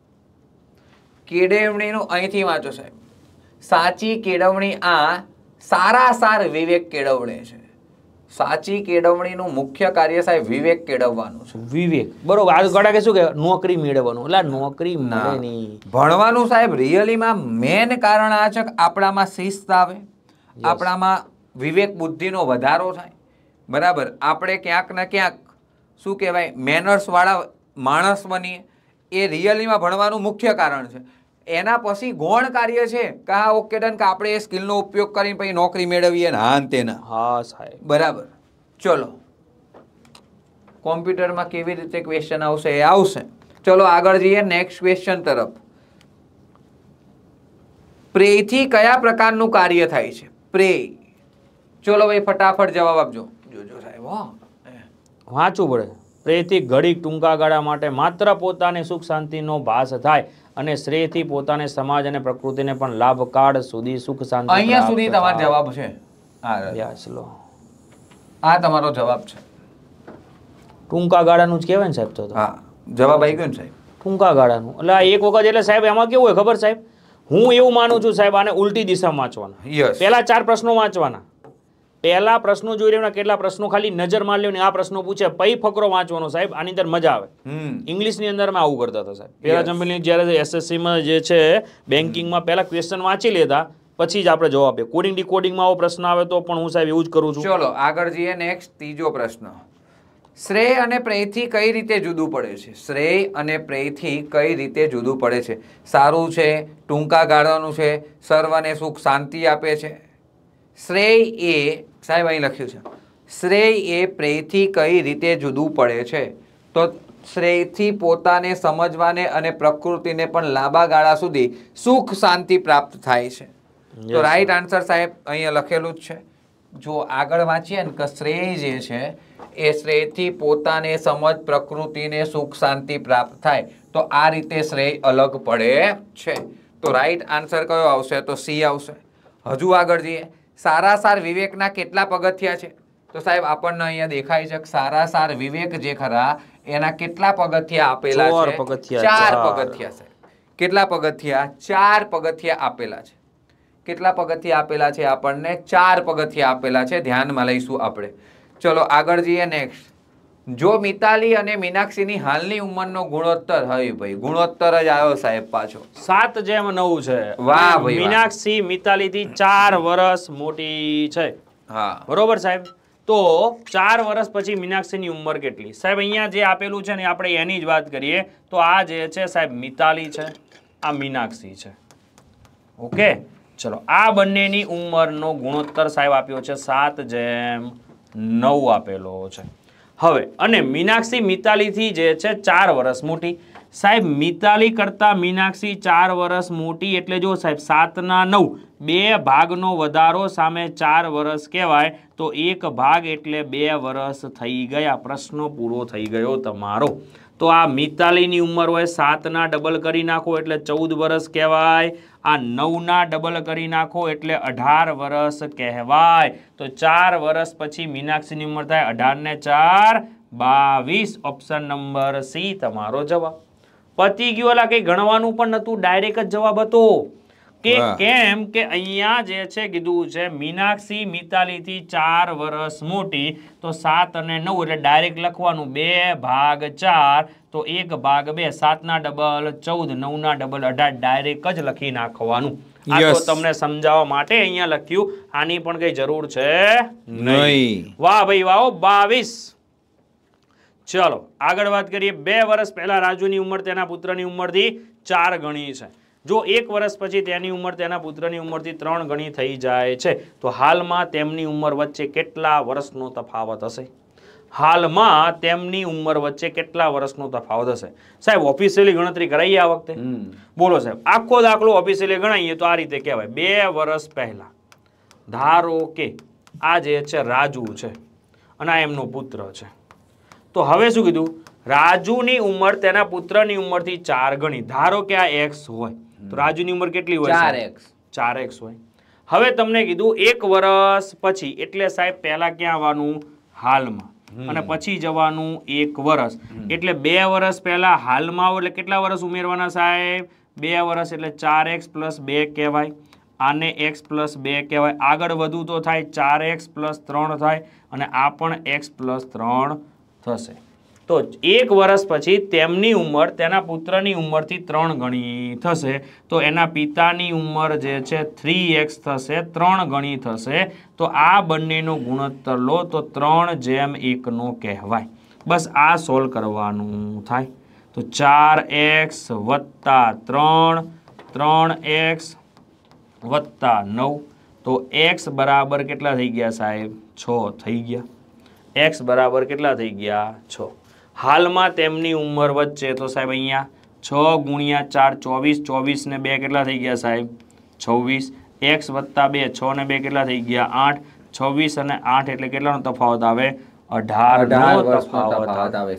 કેળવણીનું અહીંથી વાંચો સાહેબ સાચી કેળવણી આ સારા સાર વિવેક કેળવણે છે સાચી કેળવણીનું મુખ્ય કાર્ય સાહેબ વિવેક કેળવવાનું છે વિવેક બરોબર આ ઘણા કે શું કે નોકરી મેળવવાનું એટલે નોકરી મળે ભણવાનું સાહેબ રિયલીમાં મેન કારણ આ છે કે આપણામાં શિસ્ત આવે આપણામાં વિવેક બુદ્ધિનો વધારો થાય બરાબર આપણે ક્યાંક ને ક્યાંક શું કહેવાય મેનર્સવાળા માણસ બનીએ એ રિયલીમાં ભણવાનું મુખ્ય કારણ છે એના પછી ગૌણ કાર્ય છે કે હા ઓકે ડન કે આપણે એ સ્કિલનો ઉપયોગ કરીને પછી નોકરી મેળવીએ ને હા તેના હા સાહેબ બરાબર ચલો કોમ્પ્યુટરમાં કેવી રીતે ક્વેશ્ચન આવશે એ આવશે ચલો આગળ જઈએ નેક્સ્ટ ક્વેશ્ચન તરફ પ્રેથી કયા પ્રકારનું કાર્ય થાય છે પ્રે ચલો ભાઈ ફટાફટ જવાબ આપજો જોજો સાહેબ વાંચવું પડે પ્રેથી ઘડી ટૂંકા ગાળા માટે માત્ર પોતાની સુખ શાંતિનો ભાસ થાય અને શ્રેયથી પોતાને સમાજ અને પ્રકૃતિને પણ લાભ કાળ સુધી સુખ શાંતિ અહીંયા સુધી તમારો જવાબ છે વ્યાસલો આ તમારો જવાબ છે ટૂંકા ગાળાનું જ કહેવાય ને સાહેબ તો હા જવાબ આવી ગયો ને સાહેબ ટૂંકા ગાળાનું એટલે એક વખત એટલે સાહેબ એમાં કેવું હોય ખબર સાહેબ હું એવું માનું છું સાહેબ આને ઉલટી દિશા વાંચવાના પહેલા ચાર પ્રશ્નો વાંચવાના પહેલા પ્રશ્નો જોઈ રહ્યો કેટલા પ્રશ્નો ખાલી નજર માર લ્યો આ પ્રશ્નો પૂછે પૈ ફકરો વાંચવાનો સાહેબ આની અંદર મજા આવે ઇંગ્લિશની અંદર આવું કરતા હતા સાહેબ પહેલા જમીન જ્યારે એસએસસીમાં જે છે બેન્કિંગમાં પહેલા ક્વેશ્ચન વાંચી લેતા પછી જ આપણે જવાબ આપીએ કોડિંગ ડીકોડિંગમાં આવો પ્રશ્ન આવે તો પણ હું સાહેબ એવું જ કરું છું ચલો આગળ જઈએ નેક્સ્ટ ત્રીજો પ્રશ્ન શ્રેય અને પ્રેયથી કઈ રીતે જુદું પડે છે શ્રેય અને પ્રેયથી કઈ રીતે જુદું પડે છે સારું છે ટૂંકા ગાળવાનું છે સર્વને સુખ શાંતિ આપે છે શ્રેય એ સાહેબ અહીં લખ્યું છે શ્રેય એ પ્રેયથી કઈ રીતે જુદું પડે છે તો શ્રેયથી પોતાને સમજવાને અને પ્રકૃતિને પણ લાંબા ગાળા સુધી સુખ શાંતિ પ્રાપ્ત થાય છે તો રાઈટ આન્સર સાહેબ અહીંયા લખેલું જ છે જો આગળ વાંચીએ ને કે શ્રેય જે છે એ શ્રેયથી પોતાને સમજ પ્રકૃતિને સુખ શાંતિ પ્રાપ્ત થાય તો આ રીતે શ્રેય અલગ પડે છે તો રાઈટ આન્સર કયો આવશે તો સી આવશે હજુ આગળ જઈએ સારાસાર વિવેકના કેટલા પગથિયા છે તો સાહેબ આપણને અહીંયા દેખાય છે સારાસાર વિવેક જે ખરા એના કેટલા પગથિયા આપેલા છે ચાર પગથિયા છે કેટલા પગથિયા ચાર પગથિયા આપેલા છે કેટલા પગથિયા આપેલા છે આપણને ચાર પગથિયા આપેલા છે ધ્યાનમાં લઈશું આપણે ચલો આગળ જઈએ નેક્સ્ટ જો મિતાલી અને મીનાક્ષીની હાલની ઉંમરનો ગુણોત્તર હય ભાઈ ગુણોત્તર જ આવ્યો સાહેબ પાછો સાત જેમ નવ છે વાહ ભાઈ મીનાક્ષી મિતાલી થી ચાર વર્ષ મોટી છે હા બરોબર સાહેબ તો ચાર વર્ષ પછી મીનાક્ષીની ઉંમર કેટલી સાહેબ અહીંયા જે આપેલું છે ને આપણે એની જ વાત કરીએ તો આ જે છે સાહેબ મિતાલી છે આ મીનાક્ષી છે ઓકે ચલો આ બંનેની ઉંમરનો ગુણોત્તર સાહેબ આપ્યો છે સાત જેમ નવ આપેલો છે હવે અને મીનાક્ષી મિતાલીથી જે છે ચાર વર્ષ મોટી સાહેબ મિતાલી કરતાં મીનાક્ષી ચાર વર્ષ મોટી એટલે જો સાહેબ સાતના નવ બે ભાગનો વધારો સામે ચાર વર્ષ કહેવાય તો એક ભાગ એટલે બે વર્ષ થઈ ગયા પ્રશ્નો પૂરો થઈ ગયો તમારો તો આ મિતાલીની ઉંમર હોય સાતના ડબલ કરી નાખો એટલે ચૌદ વર્ષ કહેવાય આ નવના ડબલ કરી નાખો એટલે અઢાર વર્ષ કહેવાય તો ચાર વર્ષ પછી મીનાક્ષીની ઉંમર થાય અઢાર ને ચાર બાવીસ ઓપ્શન નંબર સી તમારો જવાબ પતી ગયો એટલે કંઈ ગણવાનું પણ નહોતું ડાયરેક્ટ જ જવાબ હતો કે કેમ કે અહીંયા જે છે કીધું છે મીનાક્ષી મિતાલીથી ચાર વર્ષ મોટી તો સાત અને નવ એટલે ડાયરેક્ટ લખવાનું બે ભાગ ચાર તો એક ભાગ બે સાતના ડબલ ચૌદ નવના ડબલ અઢાર ડાયરેક્ટ જ લખી નાખવાનું તમને સમજાવવા માટે અહીંયા લખ્યું આની પણ કઈ જરૂર છે નહી વાહ ભાઈ વાહ બાવીસ ચલો આગળ વાત કરીએ બે વર્ષ પહેલા રાજુની ઉંમર તેના પુત્રની ઉંમરથી ચાર ગણી છે જો એક વર્ષ પછી તેની ઉંમર તેના પુત્રની ઉંમરથી ત્રણ ગણી થઈ જાય છે તો હાલમાં તેમની ઉંમર વચ્ચે કેટલા વર્ષનો તફાવત હશે હાલમાં તેમની ઉંમર વચ્ચે કેટલા વર્ષનો તફાવત હશે સાહેબ ઓફિશિયલી ગણતરી કરાઈએ આ વખતે બોલો સાહેબ આખો દાખલો ઓફિશિયલી ગણાવીએ તો આ રીતે કહેવાય બે વર્ષ પહેલાં ધારો કે આ જે છે રાજુ છે અને આ એમનો પુત્ર છે તો હવે શું કીધું રાજુની ઉંમર તેના પુત્રની ઉંમરથી ચાર ગણી ધારો કે આ એક્સ હોય તો રાજુની ઉંમર કેટલી હોય ચાર એક્સ હોય હવે તમને કીધું એક વર્ષ પછી એટલે સાહેબ પહેલા ક્યાં આવવાનું હાલમાં અને પછી જવાનું એક વર્ષ એટલે બે વર્ષ પહેલા હાલમાં આવો એટલે કેટલા વર્ષ ઉમેરવાના સાહેબ બે વર્ષ એટલે ચાર એક્સ પ્લસ બે કહેવાય આને એક્સ પ્લસ બે કહેવાય આગળ વધુ તો થાય ચાર એક્સ પ્લસ ત્રણ થાય અને આ પણ એક્સ પ્લસ ત્રણ થશે તો એક વર્ષ પછી તેમની ઉંમર તેના પુત્રની ઉંમરથી ત્રણ ગણી થશે તો એના પિતાની ઉંમર જે છે થ્રી એક્સ થશે ત્રણ ગણી થશે તો આ બંનેનો ગુણોત્તર લો તો ત્રણ જેમ એકનો કહેવાય બસ આ સોલ્વ કરવાનું થાય તો ચાર એક્સ વત્તા ત્રણ ત્રણ એક્સ વત્તા નવ તો એક્સ બરાબર કેટલા થઈ ગયા સાહેબ છ થઈ ગયા એક્સ બરાબર કેટલા થઈ ગયા છ હાલમાં તેમની ઉંમર વચ્ચે તો સાહેબ અહીંયા છ ગુણ્યા ચાર ચોવીસ ચોવીસને બે કેટલા થઈ ગયા સાહેબ છવ્વીસ એક્સ વત્તા બે છ ને બે કેટલા થઈ ગયા આઠ છવ્વીસ અને આઠ એટલે કેટલાનો તફાવત આવે અઢાર તફાવત આવે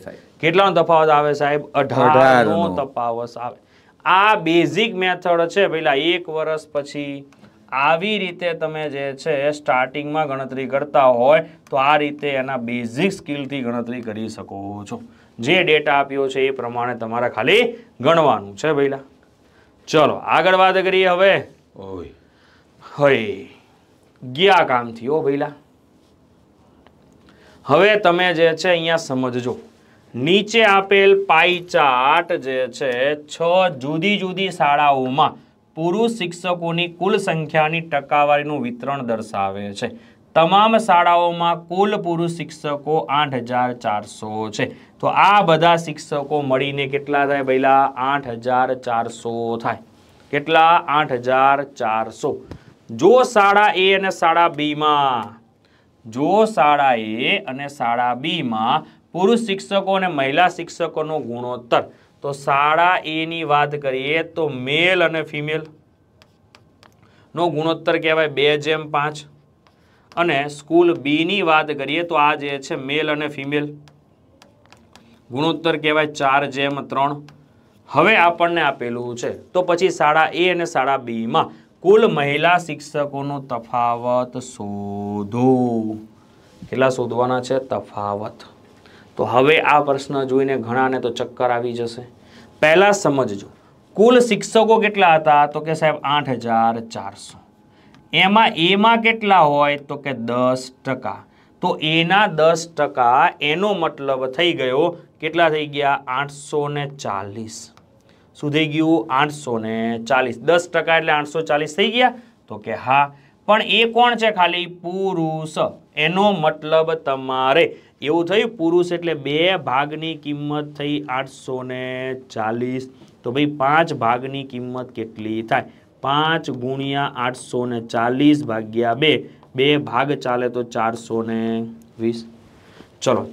કેટલાનો તફાવત આવે સાહેબ અઢાર નો તફાવત આવે આ બેઝિક મેથડ છે પેલા એક વર્ષ પછી આવી રીતે તમે જે છે સ્ટાર્ટિંગમાં ગણતરી કરતા હોય તો આ રીતે એના બેઝિક સ્કિલથી ગણતરી કરી શકો છો જે ડેટા આપ્યો છે એ પ્રમાણે તમારે ખાલી ગણવાનું છે ભાઈલા ચલો આગળ વાત કરીએ હવે હોય ગયા કામ ઓ ભાઈલા હવે તમે જે છે અહીંયા સમજજો નીચે આપેલ પાઈ ચાર્ટ જે છે છ જુદી જુદી શાળાઓમાં પુરુષ શિક્ષકોની કુલ સંખ્યાની ટકાવારીનું વિતરણ દર્શાવે છે તમામ શાળાઓમાં કુલ પુરુષ શિક્ષકો આઠ છે તો આ બધા શિક્ષકો મળીને કેટલા થાય પહેલાં આઠ હજાર ચારસો થાય કેટલા આઠ હજાર ચારસો જો શાળા એ અને શાળા બીમાં જો શાળા એ અને શાળા બીમાં પુરુષ શિક્ષકો અને મહિલા શિક્ષકોનો ગુણોત્તર તો શાળા એની વાત કરીએ તો મેલ અને ફિમેલ નો ગુણોત્તર કહેવાય બે જેમ પાંચ અને સ્કૂલ બીની વાત કરીએ તો આ જે છે મેલ અને ફિમેલ ગુણોત્તર કહેવાય ચાર જેમ ત્રણ હવે આપણને આપેલું છે તો પછી શાળા એ અને શાળા બીમાં કુલ મહિલા શિક્ષકોનો તફાવત શોધો કેટલા શોધવાના છે તફાવત તો હવે આ પ્રશ્ન જોઈને ઘણાને તો ચક્કર આવી જશે પહેલાં સમજજો કુલ શિક્ષકો કેટલા હતા તો કે સાહેબ આઠ હજાર ચારસો એમાં એમાં કેટલા હોય તો કે દસ ટકા તો એના દસ ટકા એનો મતલબ થઈ ગયો કેટલા થઈ ગયા આઠસો ને ચાલીસ શું થઈ ગયું આઠસો ને ચાલીસ દસ ટકા એટલે આઠસો ચાલીસ થઈ ગયા તો કે હા પણ એ કોણ છે ખાલી પુરુષ એનો મતલબ તમારે એવું થયું પુરુષ એટલે બે ભાગની કિંમત થઈ આઠસો ચાલીસ તો ભાઈ પાંચ ભાગની કિંમત કેટલી થાય પાંચ ગુણ્યા આઠસો ચાલીસ ભાગ્યા બે બે ભાગ ચાલે તો ચારસો વીસ ચલો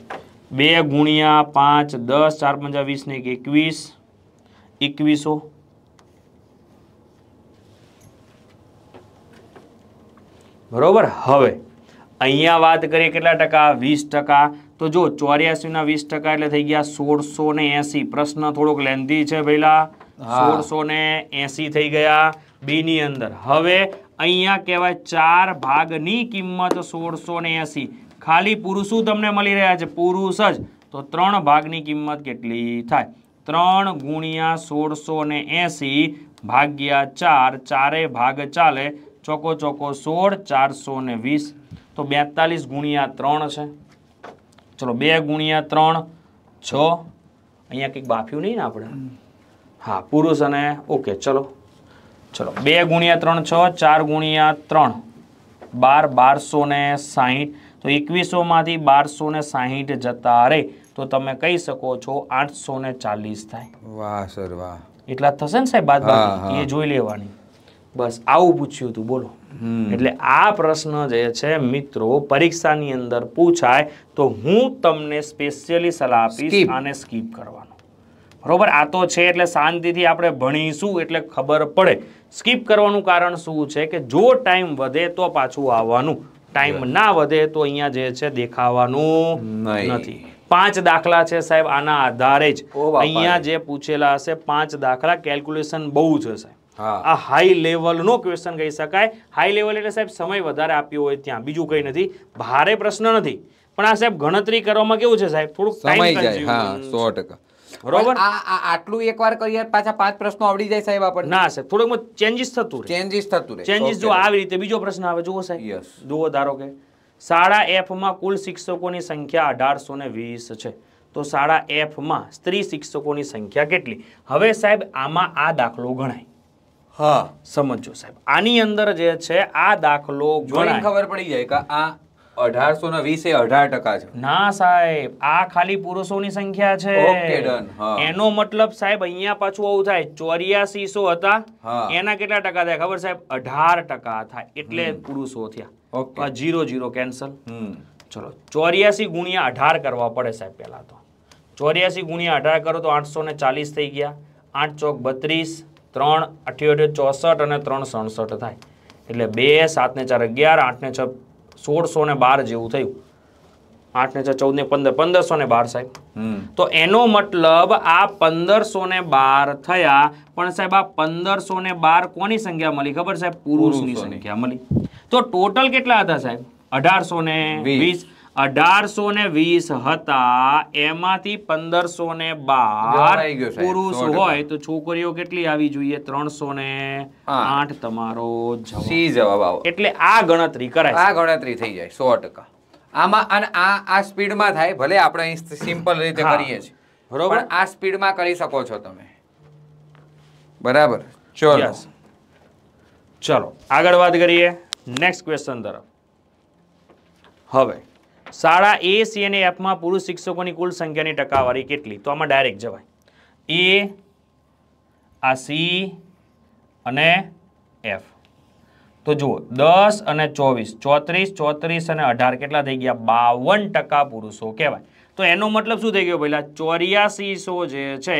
બે ગુણ્યા પાંચ દસ ચાર પંજા વીસ ને એકવીસ એકવીસો બરોબર હવે અહીંયા વાત કરીએ કેટલા ટકા વીસ ટકા તો જો ના વીસ ટકા એટલે થઈ ગયા સોળસો ને એસી પ્રશ્ન થોડોક લેન્ધી છે પેલા સોળસો ને એસી થઈ ગયા બી ની અંદર હવે અહીંયા કહેવાય ચાર ભાગની કિંમત સોળસો ને એસી ખાલી પુરુષો તમને મળી રહ્યા છે પુરુષ જ તો ત્રણ ભાગની કિંમત કેટલી થાય ત્રણ ગુણ્યા સોળસો ને એંસી ભાગ્યા ચાર ચારે ભાગ ચાલે ચોકો ચોકો સોળ ચારસો ને વીસ તો બેતાલીસ ગુણ્યા ત્રણ છે ચલો બે ગુણ્યા ત્રણ છ અહીંયા કંઈક બાફ્યું નહીં ને આપણે હા પુરુષ અને ઓકે ચલો ચલો બે ગુણ્યા ત્રણ છ ચાર ગુણ્યા ત્રણ બાર બારસો ને સાહીઠ તો એકવીસોમાંથી બારસો ને સાહીઠ જતા રહે તો તમે કહી શકો છો આઠસો ને ચાલીસ થાય વાહ સર વાહ એટલા થશે ને સાહેબ બાદ એ જોઈ લેવાની બસ આવું પૂછ્યું હતું બોલો એટલે આ પ્રશ્ન જે છે મિત્રો પરીક્ષાની અંદર પૂછાય તો હું તમને સ્પેશિયલી સલાહ આપીશ આને સ્કીપ કરવાનો બરોબર આ તો છે એટલે શાંતિથી આપણે ભણીશું એટલે ખબર પડે સ્કીપ કરવાનું કારણ શું છે કે જો ટાઈમ વધે તો પાછું આવવાનું ટાઈમ ના વધે તો અહીંયા જે છે દેખાવાનું નથી પાંચ દાખલા છે સાહેબ આના આધારે જ અહીંયા જે પૂછેલા હશે પાંચ દાખલા કેલ્ક્યુલેશન બહુ છે સાહેબ આ હાઈ લેવલ લેવલનો ક્વેશ્ચન કહી શકાય હાઈ લેવલ એટલે સાહેબ સમય વધારે આપ્યો હોય ત્યાં બીજું કઈ નથી ભારે પ્રશ્ન નથી પણ આ સાહેબ ગણતરી કરવામાં કેવું છે સાહેબ થોડુંક સમય જાય હા સો ટકા બરોબર આટલું એકવાર કરીએ પાછા પાંચ પ્રશ્નો આવડી જાય સાહેબ આપણને ના સાહેબ થોડુંક ચેન્જીસ થતું રહે ચેન્જીસ થતું રહે ચેન્જીસ જો આવી રીતે બીજો પ્રશ્ન આવે જુઓ સાહેબ જુઓ ધારો કે શાળા એફમાં કુલ શિક્ષકોની સંખ્યા અઢારસો ને વીસ છે તો શાળા એફમાં સ્ત્રી શિક્ષકોની સંખ્યા કેટલી હવે સાહેબ આમાં આ દાખલો ગણાય હા સમજો સાહેબ આની અંદર જે છે આ દાખલો ગણાય ખબર પડી જાય કે આ અઢારસો ચોર્યાસી ગુણ્યા અઢાર કરવા પડે સાહેબ પેલા તો ચોર્યાસી ગુણ્યા અઢાર કરો તો આઠસો ને ચાલીસ થઈ ગયા આઠ ચોક બત્રીસ ત્રણ અઠ્યોતેર ચોસઠ અને ત્રણ સડસઠ થાય એટલે બે સાત ને ચાર અગિયાર આઠ ને છ સોળસો ને બાર જેવું થયું આઠ ને છ ચૌદ ને પંદર પંદરસો ને બાર સાહેબ તો એનો મતલબ આ પંદરસો ને બાર થયા પણ સાહેબ આ પંદરસો ને બાર કોની સંખ્યા મળી ખબર સાહેબ પુરુષની સંખ્યા મળી તો ટોટલ કેટલા હતા સાહેબ અઢારસો ને વીસ અઢારસો ને વીસ હતા એમાંથી પંદરસો ને બાર પુરુષ હોય તો છોકરીઓ કેટલી આવી જોઈએ ત્રણસો ને આઠ તમારો સી જવાબ આવો એટલે આ ગણતરી કરાય આ ગણતરી થઈ જાય સો ટકા આમાં અને આ આ સ્પીડમાં થાય ભલે આપણે અહીં સિમ્પલ રીતે કરીએ છીએ બરોબર આ સ્પીડમાં કરી શકો છો તમે બરાબર ચલો ચલો આગળ વાત કરીએ નેક્સ્ટ ક્વેશ્ચન તરફ હવે શાળા એ સી અને એફમાં પુરુષ શિક્ષકોની કુલ સંખ્યાની ટકાવારી કેટલી તો આમાં ડાયરેક્ટ જવાય એ આ સી અને એફ તો જુઓ દસ અને ચોવીસ ચોત્રીસ ચોત્રીસ અને અઢાર કેટલા થઈ ગયા બાવન ટકા પુરુષો કહેવાય તો એનો મતલબ શું થઈ ગયો પહેલાં ચોર્યાસીસો જે છે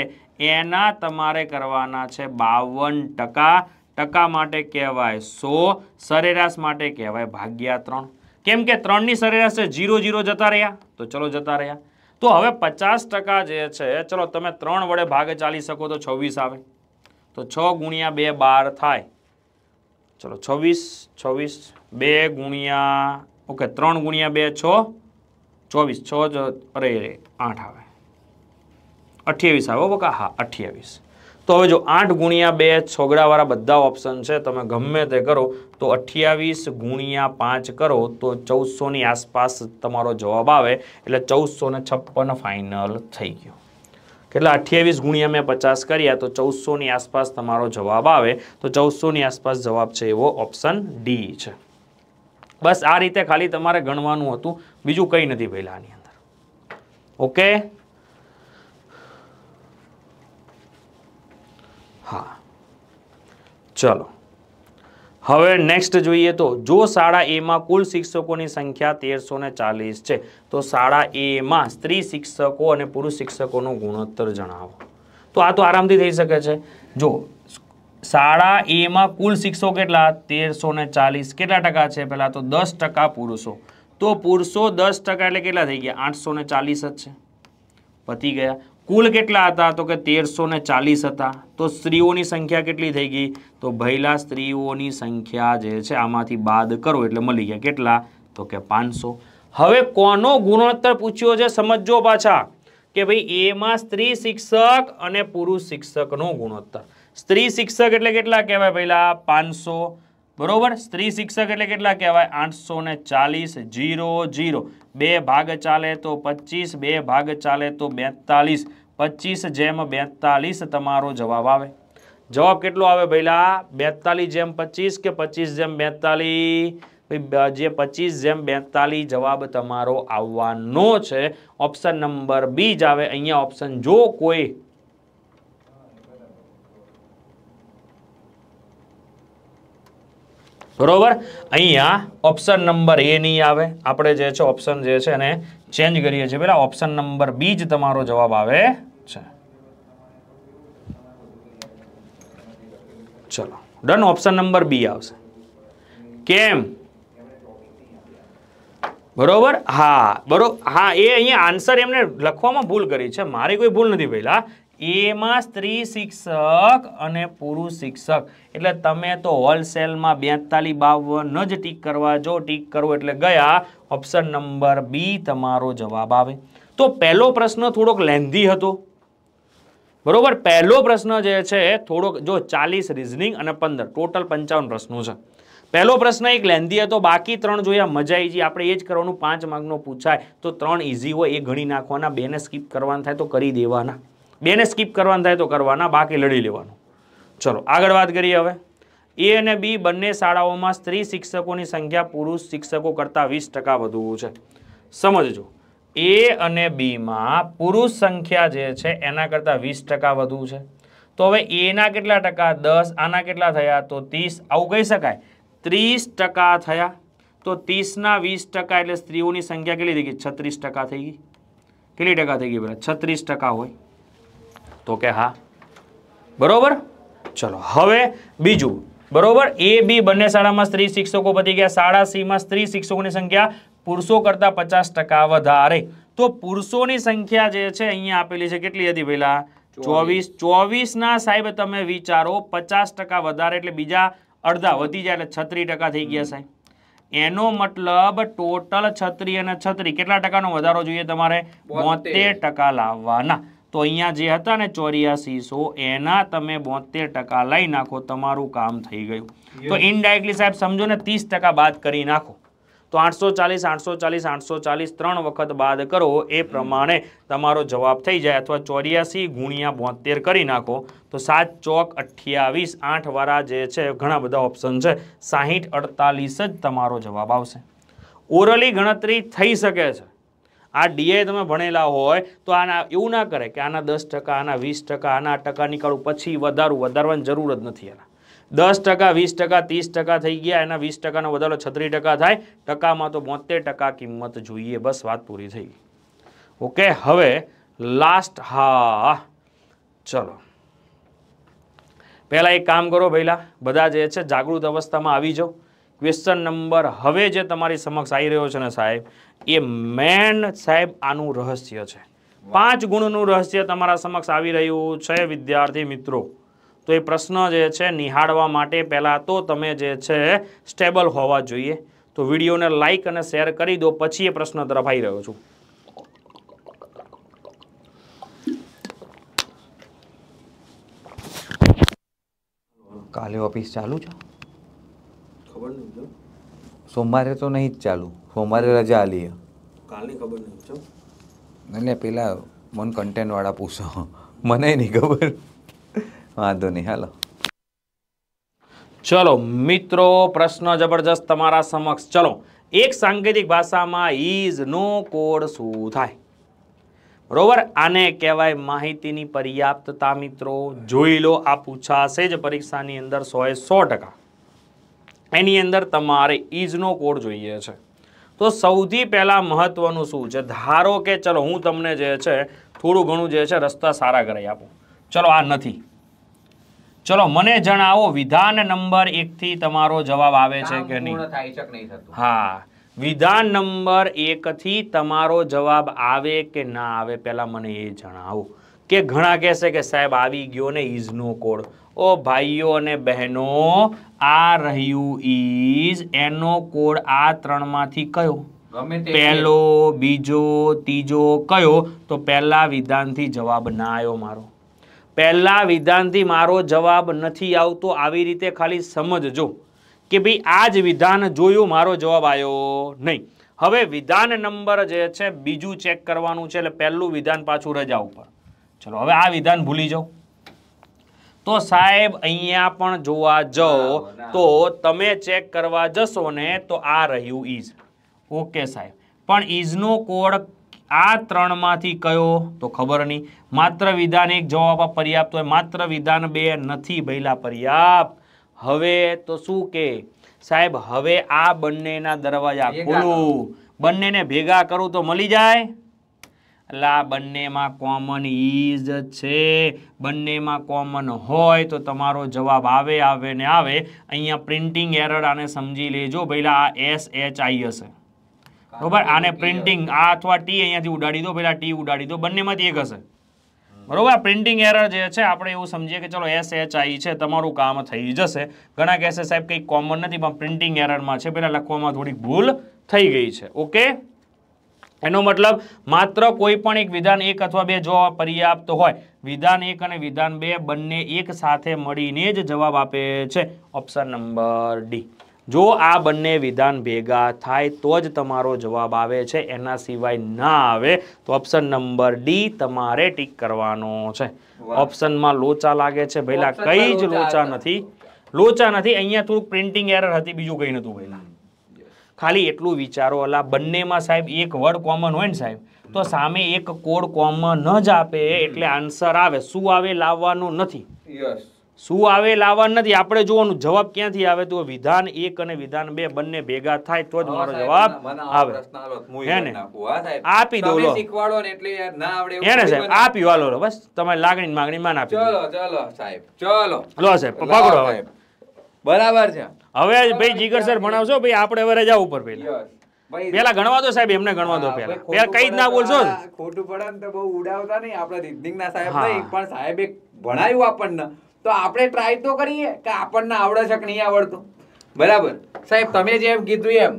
એના તમારે કરવાના છે બાવન ટકા ટકા માટે કહેવાય સો સરેરાશ માટે કહેવાય ભાગ્યા ત્રણ કેમ કે ત્રણની સરેરાશે જીરો જીરો જતા રહ્યા તો ચલો જતા રહ્યા તો હવે પચાસ જે છે ચલો તમે ત્રણ વડે ભાગે ચાલી શકો તો છવ્વીસ આવે તો છ ગુણ્યા બે બાર થાય ચલો છવ્વીસ છવ્વીસ બે ગુણ્યા ઓકે ત્રણ ગુણ્યા બે છ ચોવીસ છ જ અરે આઠ આવે અઠ્યાવીસ આવે બકા હા અઠ્યાવીસ તો હવે જો આઠ ગુણ્યા બે છોગડાવાળા બધા ઓપ્શન છે તમે ગમે તે કરો તો અઠ્યાવીસ ગુણ્યા પાંચ કરો તો ચૌદસોની આસપાસ તમારો જવાબ આવે એટલે ચૌદસો ને છપ્પન ફાઇનલ થઈ ગયો કેટલા અઠ્યાવીસ ગુણ્યા મેં પચાસ કર્યા તો ચૌદસોની આસપાસ તમારો જવાબ આવે તો ચૌદસોની આસપાસ જવાબ છે એવો ઓપ્શન ડી છે બસ આ રીતે ખાલી તમારે ગણવાનું હતું બીજું કંઈ નથી પહેલાં આની અંદર ઓકે હા ચલો હવે નેક્સ્ટ જોઈએ તો જો શાળા એમાં કુલ શિક્ષકોની સંખ્યા તેરસો ને ચાલીસ છે તો શાળા એમાં સ્ત્રી શિક્ષકો અને પુરુષ શિક્ષકોનો ગુણોત્તર જણાવો તો આ તો આરામથી થઈ શકે છે જો શાળા એમાં કુલ શિક્ષકો કેટલા તેરસો ને ચાલીસ કેટલા ટકા છે પહેલાં તો દસ ટકા પુરુષો તો પુરુષો દસ ટકા એટલે કેટલા થઈ ગયા આઠસો ને ચાલીસ જ છે પતી ગયા કુલ કેટલા હતા તો કે તેરસો ને ચાલીસ હતા તો સ્ત્રીઓની સંખ્યા કેટલી થઈ ગઈ તો ભયલા સ્ત્રીઓની સંખ્યા જે છે આમાંથી બાદ કરો એટલે મળી ગયા કેટલા તો કે પાંચસો હવે કોનો ગુણોત્તર પૂછ્યો છે સમજો પાછા કે ભાઈ એમાં સ્ત્રી શિક્ષક અને પુરુષ શિક્ષકનો ગુણોત્તર સ્ત્રી શિક્ષક એટલે કેટલા કહેવાય પહેલા પાંચસો બરોબર સ્ત્રી શિક્ષક એટલે કેટલા કહેવાય આઠસો ને ચાલીસ જીરો જીરો બે ભાગ ચાલે તો પચીસ બે ભાગ ચાલે તો બેતાલીસ પચીસ જેમ બેતાલીસ તમારો જવાબ આવે જવાબ કેટલો આવે ભાઈલા બેતાલીસ જેમ પચીસ કે પચીસ જેમ બેતાલીસ જે પચીસ જેમ બેતાલીસ જવાબ તમારો આવવાનો છે ઓપ્શન નંબર બી જ આવે અહીંયા ઓપ્શન જો કોઈ બરોબર અહીંયા ઓપ્શન નંબર એ નહીં આવે આપણે જે છે ઓપ્શન જે છે એને ચેન્જ કરીએ છીએ પેલા ઓપ્શન નંબર બી જ તમારો જવાબ આવે છે ચલો ડન ઓપ્શન નંબર બી આવશે કેમ બરોબર હા બરોબર હા એ અહીંયા આન્સર એમને લખવામાં ભૂલ કરી છે મારી કોઈ ભૂલ નથી પહેલા એમાં સ્ત્રી શિક્ષક અને પુરુષ શિક્ષક એટલે તમે તો હોલસેલમાં બેતાલી બાવન જ ટીક કરવા જો ટીક કરો એટલે ગયા ઓપ્શન નંબર બી તમારો જવાબ આવે તો પહેલો પ્રશ્ન થોડોક લેન્ધી હતો બરોબર પહેલો પ્રશ્ન જે છે થોડોક જો ચાલીસ રિઝનિંગ અને પંદર ટોટલ પંચાવન પ્રશ્નો છે પહેલો પ્રશ્ન એક લેન્ધી હતો બાકી ત્રણ જોયા મજા આવી આપણે એ જ કરવાનું પાંચ માર્કનો પૂછાય તો ત્રણ ઇઝી હોય એ ગણી નાખવાના બેને સ્કીપ કરવાના થાય તો કરી દેવાના બેને સ્કીપ કરવાના થાય તો કરવાના બાકી લડી લેવાનું ચલો આગળ વાત કરીએ હવે એ અને બી બંને શાળાઓમાં સ્ત્રી શિક્ષકોની સંખ્યા પુરુષ શિક્ષકો કરતાં વીસ વધુ છે સમજજો એ અને બીમાં પુરુષ સંખ્યા જે છે એના કરતાં વીસ ટકા વધુ છે તો હવે એના કેટલા ટકા દસ આના કેટલા થયા તો ત્રીસ આવું કહી શકાય ત્રીસ ટકા થયા તો ત્રીસના વીસ ટકા એટલે સ્ત્રીઓની સંખ્યા કેટલી થઈ ગઈ છત્રીસ ટકા થઈ ગઈ કેટલી ટકા થઈ ગઈ બરાબર છત્રીસ ટકા હોય તો કે હા બરોબર ચલો હવે બીજું બરોબર એ બી બંને શાળામાં સ્ત્રી શિક્ષકો પતી ગયા શાળા સીમાં સ્ત્રી શિક્ષકોની સંખ્યા પુરુષો કરતા પચાસ ટકા વધારે તો પુરુષોની સંખ્યા જે છે અહીંયા આપેલી છે કેટલી હતી પહેલાં ચોવીસ ના સાહેબ તમે વિચારો પચાસ ટકા વધારે એટલે બીજા અડધા વધી જાય એટલે છત્રીસ ટકા થઈ ગયા સાહેબ એનો મતલબ ટોટલ છત્રી અને છત્રી કેટલા ટકાનો વધારો જોઈએ તમારે બોતેર ટકા લાવવાના તો અહીંયા જે હતા ને ચોર્યાસીસો એના તમે બોતેર ટકા લઈ નાખો તમારું કામ થઈ ગયું તો ઇનડાયરેક્ટલી સાહેબ સમજો ને ત્રીસ ટકા બાદ કરી નાખો તો આઠસો ચાલીસ આઠસો ચાલીસ આઠસો ચાલીસ ત્રણ વખત બાદ કરો એ પ્રમાણે તમારો જવાબ થઈ જાય અથવા ચોર્યાસી ગુણ્યા બોતેર કરી નાખો તો સાત ચોક અઠ્યાવીસ આઠ વાળા જે છે ઘણા બધા ઓપ્શન છે સાહીઠ અડતાલીસ જ તમારો જવાબ આવશે ઓરલી ગણતરી થઈ શકે છે આ ડીએ તમે ભણેલા હોય તો આના એવું ના કરે કે આના દસ ટકા આના વીસ ટકા આના ટકા નીકાળું પછી વધારું વધારવાની જરૂર જ નથી એના દસ ટકા વીસ ટકા ત્રીસ ટકા થઈ ગયા એના વીસ ટકાનો વધારો છત્રીસ ટકા થાય ટકામાં તો બોતેર ટકા કિંમત જોઈએ બસ વાત પૂરી થઈ ઓકે હવે લાસ્ટ હા ચલો પહેલાં એક કામ કરો પહેલાં બધા જે છે જાગૃત અવસ્થામાં આવી જાઓ ક્વેશ્ચન નંબર હવે જે તમારી સમક્ષ આવી રહ્યો છે ને સાહેબ એ મેન સાહેબ આનું રહસ્ય છે પાંચ ગુણનું રહસ્ય તમારા સમક્ષ આવી રહ્યું છે વિદ્યાર્થી મિત્રો તો એ પ્રશ્ન જે છે નિહાળવા માટે પહેલાં તો તમે જે છે સ્ટેબલ હોવા જોઈએ તો વિડીયોને લાઇક અને શેર કરી દો પછી એ પ્રશ્ન તરફ આવી રહ્યો છું કાલે ઓફિસ ચાલુ છે ખબર નહીં સોમવારે તો નહીં જ ચાલુ સોમવારે રજા આલી કાલની ખબર નહીં અને પેલા મન કન્ટેન્ટવાળા પૂછો મને નહીં ખબર વાંધો નહીં હાલો ચલો મિત્રો પ્રશ્ન જબરજસ્ત તમારા સમક્ષ ચલો એક સાંકેતિક ભાષામાં ઇઝ નો કોડ શું થાય બરોબર આને કહેવાય માહિતીની પર્યાપ્તતા મિત્રો જોઈ લો આ પૂછાશે જ પરીક્ષાની અંદર સોએ સો ટકા એની અંદર તમારે ઇઝનો કોડ જોઈએ છે તો સૌથી પહેલાં મહત્વનું શું છે ધારો કે ચલો હું તમને જે છે થોડું ઘણું જે છે રસ્તા સારા કરાવી આપું ચલો આ નથી ચલો મને જણાવો વિધાન નંબર એક થી તમારો જવાબ આવે છે કે નહીં હા વિધાન નંબર એક થી તમારો જવાબ આવે કે ના આવે પહેલા મને એ જણાવો કે ઘણા કહેશે કે સાહેબ આવી ગયો ને ઈઝનો કોડ ઓ ભાઈઓ અને બહેનો આ રહ્યું ઈઝ એનો કોડ આ ત્રણમાંથી કયો પહેલો બીજો ત્રીજો કયો તો પહેલા વિધાનથી જવાબ ના આવ્યો મારો પહેલાં વિધાનથી મારો જવાબ નથી આવતો આવી રીતે ખાલી સમજજો કે ભાઈ આ જ વિધાન જોયું મારો જવાબ આવ્યો નહીં હવે વિધાન નંબર જે છે બીજું ચેક કરવાનું છે એટલે પહેલું વિધાન પાછું રજા ઉપર ચલો હવે આ વિધાન ભૂલી જાઓ તો સાહેબ અહીંયા પણ જોવા જાઓ તો તમે ચેક કરવા જશો ને તો આ રહ્યું ઈઝ ઓકે સાહેબ પણ ઈઝનો કોડ આ ત્રણમાંથી કયો તો ખબર નહીં માત્ર વિધાન એક જવાબ પર્યાપ્ત હોય માત્ર વિધાન બે નથી ભૈલા પર્યાપ્ત હવે તો શું કે સાહેબ હવે આ બંનેના દરવાજા ખોલું બંનેને ભેગા કરું તો મળી જાય એટલે આ બંનેમાં કોમન ઇઝ છે બંનેમાં કોમન હોય તો તમારો જવાબ આવે આવે ને આવે અહીંયા પ્રિન્ટિંગ એરર આને સમજી લેજો પહેલાં આ એસ એચ આઈ હશે બરોબર આને પ્રિન્ટિંગ આ અથવા ટી અહીંયાથી ઉડાડી દો પહેલાં ટી ઉડાડી દો બંનેમાંથી એક હશે બરોબર પ્રિન્ટિંગ એરર જે છે આપણે એવું સમજીએ કે ચલો એસ એચ આઈ છે તમારું કામ થઈ જશે ઘણા કહેશે સાહેબ કંઈક કોમન નથી પણ પ્રિન્ટિંગ એરરમાં છે પહેલાં લખવામાં થોડીક ભૂલ થઈ ગઈ છે ઓકે એનો મતલબ માત્ર કોઈ પણ એક વિધાન એક અથવા બે જો પર્યાપ્ત હોય વિધાન એક અને વિધાન બે બંને એક સાથે મળીને જ જવાબ આપે છે ઓપ્શન નંબર ડી જો આ બંને વિધાન ભેગા થાય તો જ તમારો જવાબ આવે છે એના સિવાય ના આવે તો ઓપ્શન નંબર ડી તમારે ટીક કરવાનો છે ઓપ્શનમાં લોચા લાગે છે પહેલા કઈ જ લોચા નથી લોચા નથી અહીંયા થોડુંક પ્રિન્ટિંગ એરર હતી બીજું કંઈ નહોતું પહેલાં ખાલી એટલું વિચારો અલા બંનેમાં સાહેબ એક વર્ડ કોમન હોય ને સાહેબ તો સામે એક કોડ કોમન જ આપે એટલે આન્સર આવે શું આવે લાવવાનું નથી યસ શું આવે લાવવા નથી આપણે જોવાનું જવાબ ક્યાંથી આવે તો વિધાન એક અને વિધાન બે બંને ભેગા થાય તો જ મારો જવાબ આવે આપી દો એને સાહેબ બસ તમારી લાગણી માગણી માન આપી ચલો સાહેબ ચલો સાહેબ હવે બરાબર છે હવે ભાઈ જીગર સર ભણાવશો ભાઈ આપણે હવે રજા ઉપર પેલા પેલા ગણવા દો સાહેબ એમને ગણવા દો પેલા પેલા કઈ જ ના બોલશો ખોટું પડે ને તો બહુ ઉડાવતા નહીં આપણા રીડિંગ ના સાહેબ પણ સાહેબ એક ભણાયું આપણને તો આપણે ટ્રાય તો કરીએ કે આપણને આવડે છે કે નહીં આવડતું બરાબર સાહેબ તમે જેમ કીધું એમ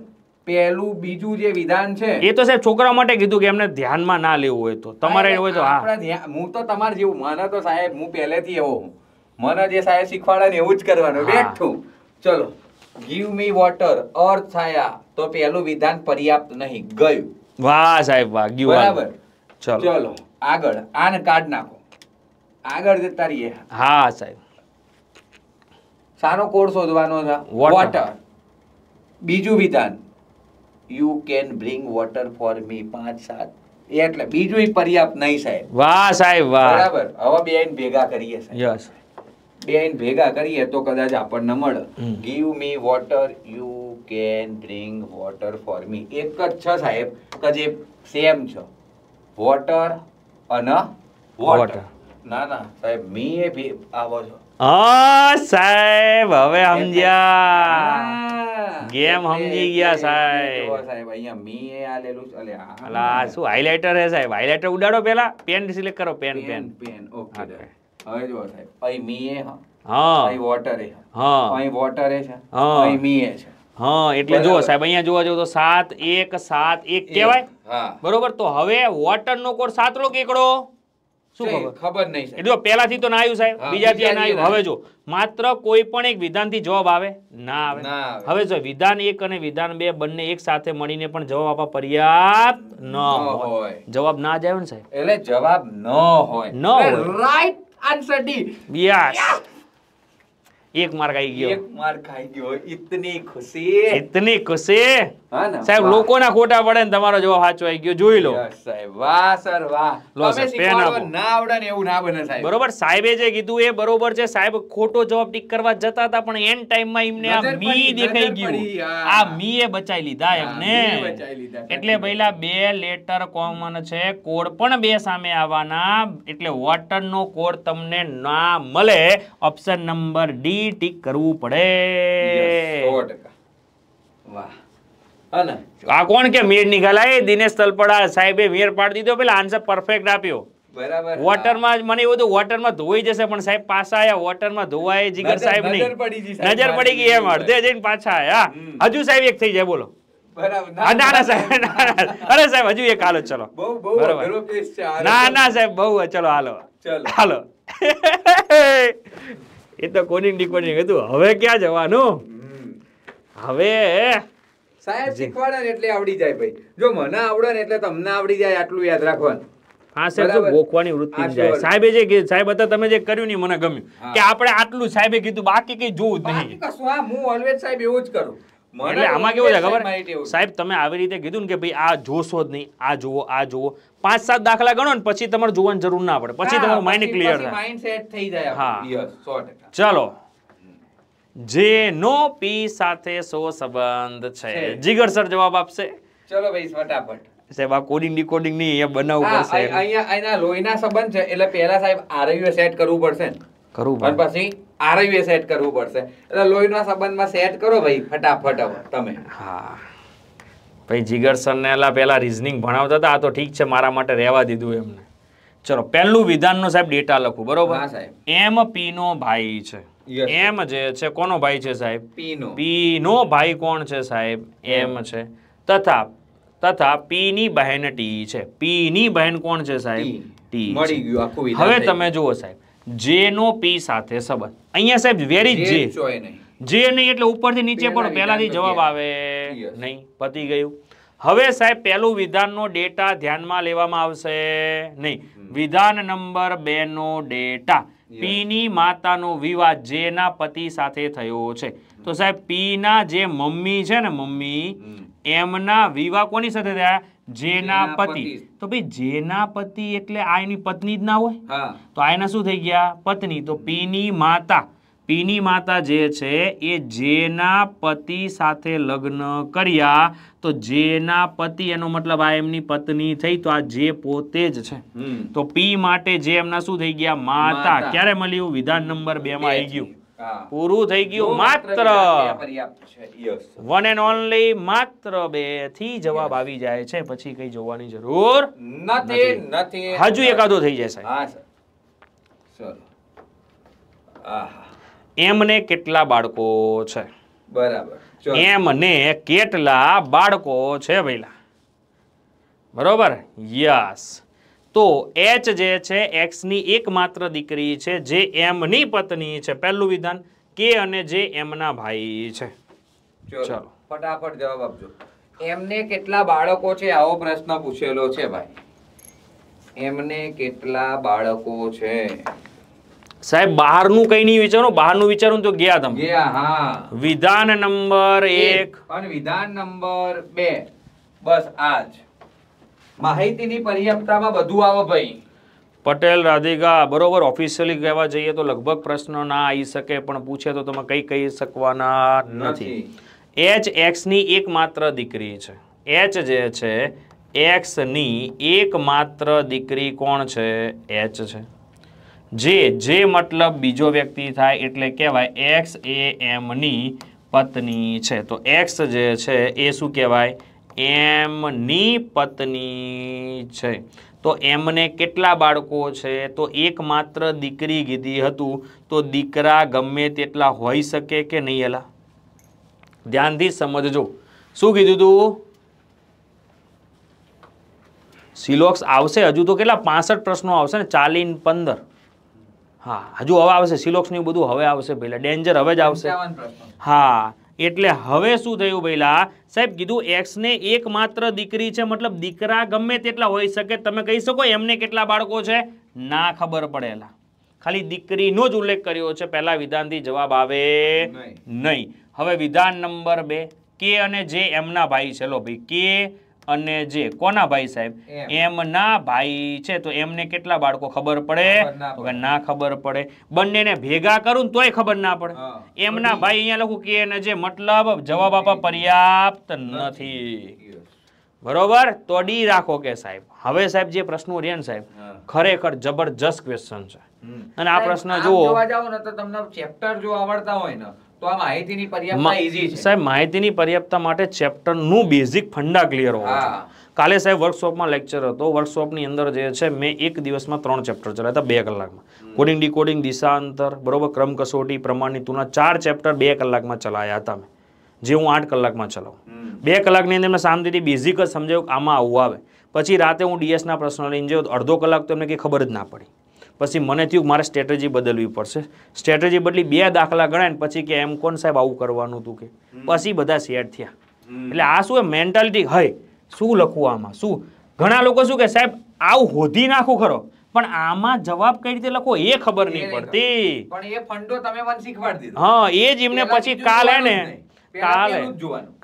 પહેલું બીજું જે વિધાન છે એ તો સાહેબ છોકરા માટે કીધું કે એમને ધ્યાનમાં ના લેવું હોય તો તમારે હોય તો હું તો તમારે જેવું મને તો સાહેબ હું પહેલેથી એવો હું મને જે સાહેબ શીખવાડે ને એવું જ કરવાનું બેઠું ચલો ગીવ મી વોટર અર્થ થયા તો પહેલું વિધાન પર્યાપ્ત નહીં ગયું વાહ સાહેબ વાહ ગયું બરાબર ચલો ચલો આગળ આને કાઢ નાખો આગળ જતા રહીએ હા સાહેબ સાનો કોડ શોધવાનો છે વોટર બીજું વિધાન you can bring water for me પાંચ સાત એટલે બીજું પર્યાપ્ત નહીં સાહેબ વાહ સાહેબ વાહ બરાબર હવે બે ભેગા કરીએ યસ બે ભેગા કરીએ તો કદાચ આપણને મળે give me water you can bring water for me એક જ છે સાહેબ કે જે સેમ છે વોટર અને વોટર સાહેબ મી ઉડાડો પહેલા પેન સિલેક્ટ કરો પેન પેન જોવા જવું તો સાત એક સાત એક કેવાય બરોબર તો હવે વોટર નો કોડ સાત સાતડો કેકડો એક જવાબ ના આવે એક અને વિધાન માર્ક આવી ગયો એક માર્ક આઈ ગયો ઇતની ખુશી ઇતની ખુશી સાહેબ લોકોના ખોટા પડે ને તમારો જવાબ સાચો આવી ગયો જોઈ લો સાહેબ સાહેબ બરોબર સાહેબે જે કીધું એ બરોબર છે સાહેબ ખોટો જવાબ ટીક કરવા જતા હતા પણ એન ટાઈમ માં એમને આ મી દેખાઈ ગયું આ મી એ બચાવી લીધા એમને એટલે પહેલા બે લેટર કોમન છે કોડ પણ બે સામે આવવાના એટલે વોટર નો કોડ તમને ના મળે ઓપ્શન નંબર ડી ટીક કરવું પડે વાહ આ કોણ કે મેળ નીકળ્યા એ દિનેશ તલપડા સાહેબે મેળ પાડી દીધો પેલા આન્સર પરફેક્ટ આપ્યો વોટરમાં મને એવું હતું વોટરમાં ધોઈ જશે હજુ સાહેબ એક થઈ જાય બોલો ના ના સાહેબ અરે સાહેબ હજુ ચલો હાલો હાલો કોની હતું હવે ક્યાં જવાનું હવે સાહેબ શીખવાડે એટલે આવડી જાય ભાઈ જો મને આવડે ને એટલે તમને આવડી જાય આટલું યાદ રાખવાનું હા સાહેબ જો ભોખવાની વૃત્તિ જાય સાહેબે જે સાહેબ હતા તમે જે કર્યું નહીં મને ગમ્યું કે આપણે આટલું સાહેબે કીધું બાકી કઈ જોવું જ નહીં કશું હા હું ઓલવેઝ સાહેબ એવું જ કરું એટલે આમાં કેવું છે ખબર સાહેબ તમે આવી રીતે કીધું ને કે ભાઈ આ જોશો જ નહીં આ જુઓ આ જુઓ પાંચ સાત દાખલા ગણો ને પછી તમારે જોવાની જરૂર ના પડે પછી તમારું માઇન્ડ ક્લિયર થાય થઈ જાય હા ચાલો જેનો પી સાથે સો સંબંધ છે જીગર સર જવાબ આપશે ચલો ભાઈ ફટાફટ સાહેબ આ કોડિંગ ડીકોડિંગ નહીં એ બનાવવું પડશે અહીંયા અહીંયા લોહીના સંબંધ છે એટલે પહેલા સાહેબ આરયુ સેટ કરવું પડશે કરવું પડશે પછી આરયુ સેટ કરવું પડશે એટલે લોહીના સંબંધમાં સેટ કરો ભાઈ ફટાફટ તમે હા ભાઈ જીગર સર ને એલા પહેલા રીઝનિંગ ભણાવતા હતા આ તો ઠીક છે મારા માટે રહેવા દીધું એમને ચલો પહેલું વિધાનનો સાહેબ ડેટા લખું બરોબર સાહેબ એમ પી નો ભાઈ છે એમ જે છે કોનો ભાઈ છે સાહેબ પીનો પીનો ભાઈ કોણ છે સાહેબ એમ છે તથા તથા પીની બહેન ટી છે પીની બહેન કોણ છે સાહેબ ટી મળી ગયું આખું હવે તમે જુઓ સાહેબ જે નો પી સાથે સંબંધ અહીંયા સાહેબ વેરી જે જે નહીં એટલે ઉપરથી નીચે પણ પહેલાથી જવાબ આવે નહીં પતી ગયું હવે સાહેબ પહેલું વિધાનનો ડેટા ધ્યાનમાં લેવામાં આવશે નહીં વિધાન નંબર બે નો ડેટા પીની માતાનો વિવાહ જેના પતિ સાથે થયો છે mm. તો સાહેબ પીના જે મમ્મી છે ને મમ્મી mm. એમના વિવાહ કોની સાથે થયા જેના પતિ તો ભાઈ જેના પતિ એટલે આ એની પત્ની જ ના હોય તો આ એના શું થઈ ગયા પત્ની તો પીની માતા પીની માતા જે છે એ જેના પતિ સાથે લગ્ન કર્યા તો જેના પતિ એનો મતલબ આ એમની પત્ની થઈ તો આ જે પોતે જ છે તો પી માટે જે એમના શું થઈ ગયા માતા ક્યારે મળ્યું વિધાન નંબર બે માં આવી ગયું પૂરું થઈ ગયું માત્ર વન એન્ડ ઓનલી માત્ર બે થી જવાબ આવી જાય છે પછી કઈ જોવાની જરૂર નથી હજુ એકાદો થઈ જશે હા આહા એમને કેટલા બાળકો છે બરાબર એમને કેટલા બાળકો છે ભાઈલા બરોબર યસ તો એચ જે છે એક્સની એકમાત્ર દીકરી છે જે એમની પત્ની છે પહેલું વિધાન કે અને જે એમના ભાઈ છે ચલો ફટાફટ જવાબ આપજો એમને કેટલા બાળકો છે આવો પ્રશ્ન પૂછેલો છે ભાઈ એમને કેટલા બાળકો છે સાહેબ બહારનું કઈ નહીં વિચારો બહારનું વિચારું તો ગયા તમે વિધાન નંબર એક અને વિધાન નંબર બે બસ આજ માહિતીની પર્યાપ્તતામાં બધું આવો ભાઈ પટેલ રાધિકા બરોબર ઓફિશિયલી કહેવા જઈએ તો લગભગ પ્રશ્ન ના આવી શકે પણ પૂછે તો તમે કઈ કહી શકવાના નથી એચ એક્સની એકમાત્ર દીકરી છે એચ જે છે એક્સની એકમાત્ર દીકરી કોણ છે એચ છે જે જે મતલબ બીજો વ્યક્તિ થાય એટલે કહેવાય એક્સ એ એમની પત્ની છે તો એક્સ જે છે એ શું કહેવાય એમની પત્ની છે તો એમને કેટલા બાળકો છે તો એકમાત્ર દીકરી કીધી હતું તો દીકરા ગમે તેટલા હોઈ શકે કે નહીં એલા ધ્યાનથી સમજજો શું કીધું તું સિલોક્સ આવશે હજુ તો કેટલા પાસઠ પ્રશ્નો આવશે ને ચાલીન પંદર હા હજુ હવે આવશે નું બધું હવે આવશે પહેલાં ડેન્જર હવે જ આવશે હા એટલે હવે શું થયું પહેલા સાહેબ કીધું એક્સને એક માત્ર દીકરી છે મતલબ દીકરા ગમે તેટલા હોઈ શકે તમે કહી શકો એમને કેટલા બાળકો છે ના ખબર પડેલા ખાલી દીકરીનો જ ઉલ્લેખ કર્યો છે પહેલા વિધાનથી જવાબ આવે નહીં હવે વિધાન નંબર બે કે અને જે એમના ભાઈ છે લો ભાઈ કે અને જે કોના ભાઈ સાહેબ એમના ભાઈ છે તો એમને કેટલા બાળકો ખબર પડે ના ખબર પડે બંનેને ભેગા કરું તોય ખબર ના પડે એમના ભાઈ અહીંયા લખું કે એને જે મતલબ જવાબ આપવા પર્યાપ્ત નથી બરોબર તો ડી રાખો કે સાહેબ હવે સાહેબ જે પ્રશ્નો રે ને સાહેબ ખરેખર જબરજસ્ત ક્વેશ્ચન છે અને આ પ્રશ્ન જુઓ તો તમને ચેપ્ટર જો આવડતા હોય ને સાહેબ માહિતીની પર્યાપ્તતા માટે ચેપ્ટરનું બેઝિક ફંડા ક્લિયર હોવા કાલે સાહેબ વર્કશોપમાં લેક્ચર હતો વર્કશોપની અંદર જે છે મેં એક દિવસમાં ત્રણ ચેપ્ટર ચલાવ્યા હતા બે કલાકમાં કોડિંગ ડીકોડિંગ દિશાંતર બરોબર ક્રમ કસોટી પ્રમાણની તુલના ચાર ચેપ્ટર બે કલાકમાં ચલાવ્યા હતા મેં જે હું આઠ કલાકમાં ચલાવું બે કલાકની અંદર મેં શાંતિથી બેઝિક જ સમજાયું આમાં આવું આવે પછી રાતે હું ડીએસના પ્રશ્નો લઈને જોયો અડધો કલાક તો એમને કંઈ ખબર જ ના પડી પછી મને થયું મારે સ્ટ્રેટેજી બદલવી પડશે સ્ટ્રેટેજી બદલી બે દાખલા ગણાય ને પછી કે એમ કોણ સાહેબ આવું કરવાનું હતું કે પછી બધા સેટ થયા એટલે આ શું એ મેન્ટાલિટી હય શું લખવું આમાં શું ઘણા લોકો શું કે સાહેબ આવું હોધી નાખું ખરો પણ આમાં જવાબ કઈ રીતે લખો એ ખબર નહીં પડતી હા એ જ એમને પછી કાલે ને કાલે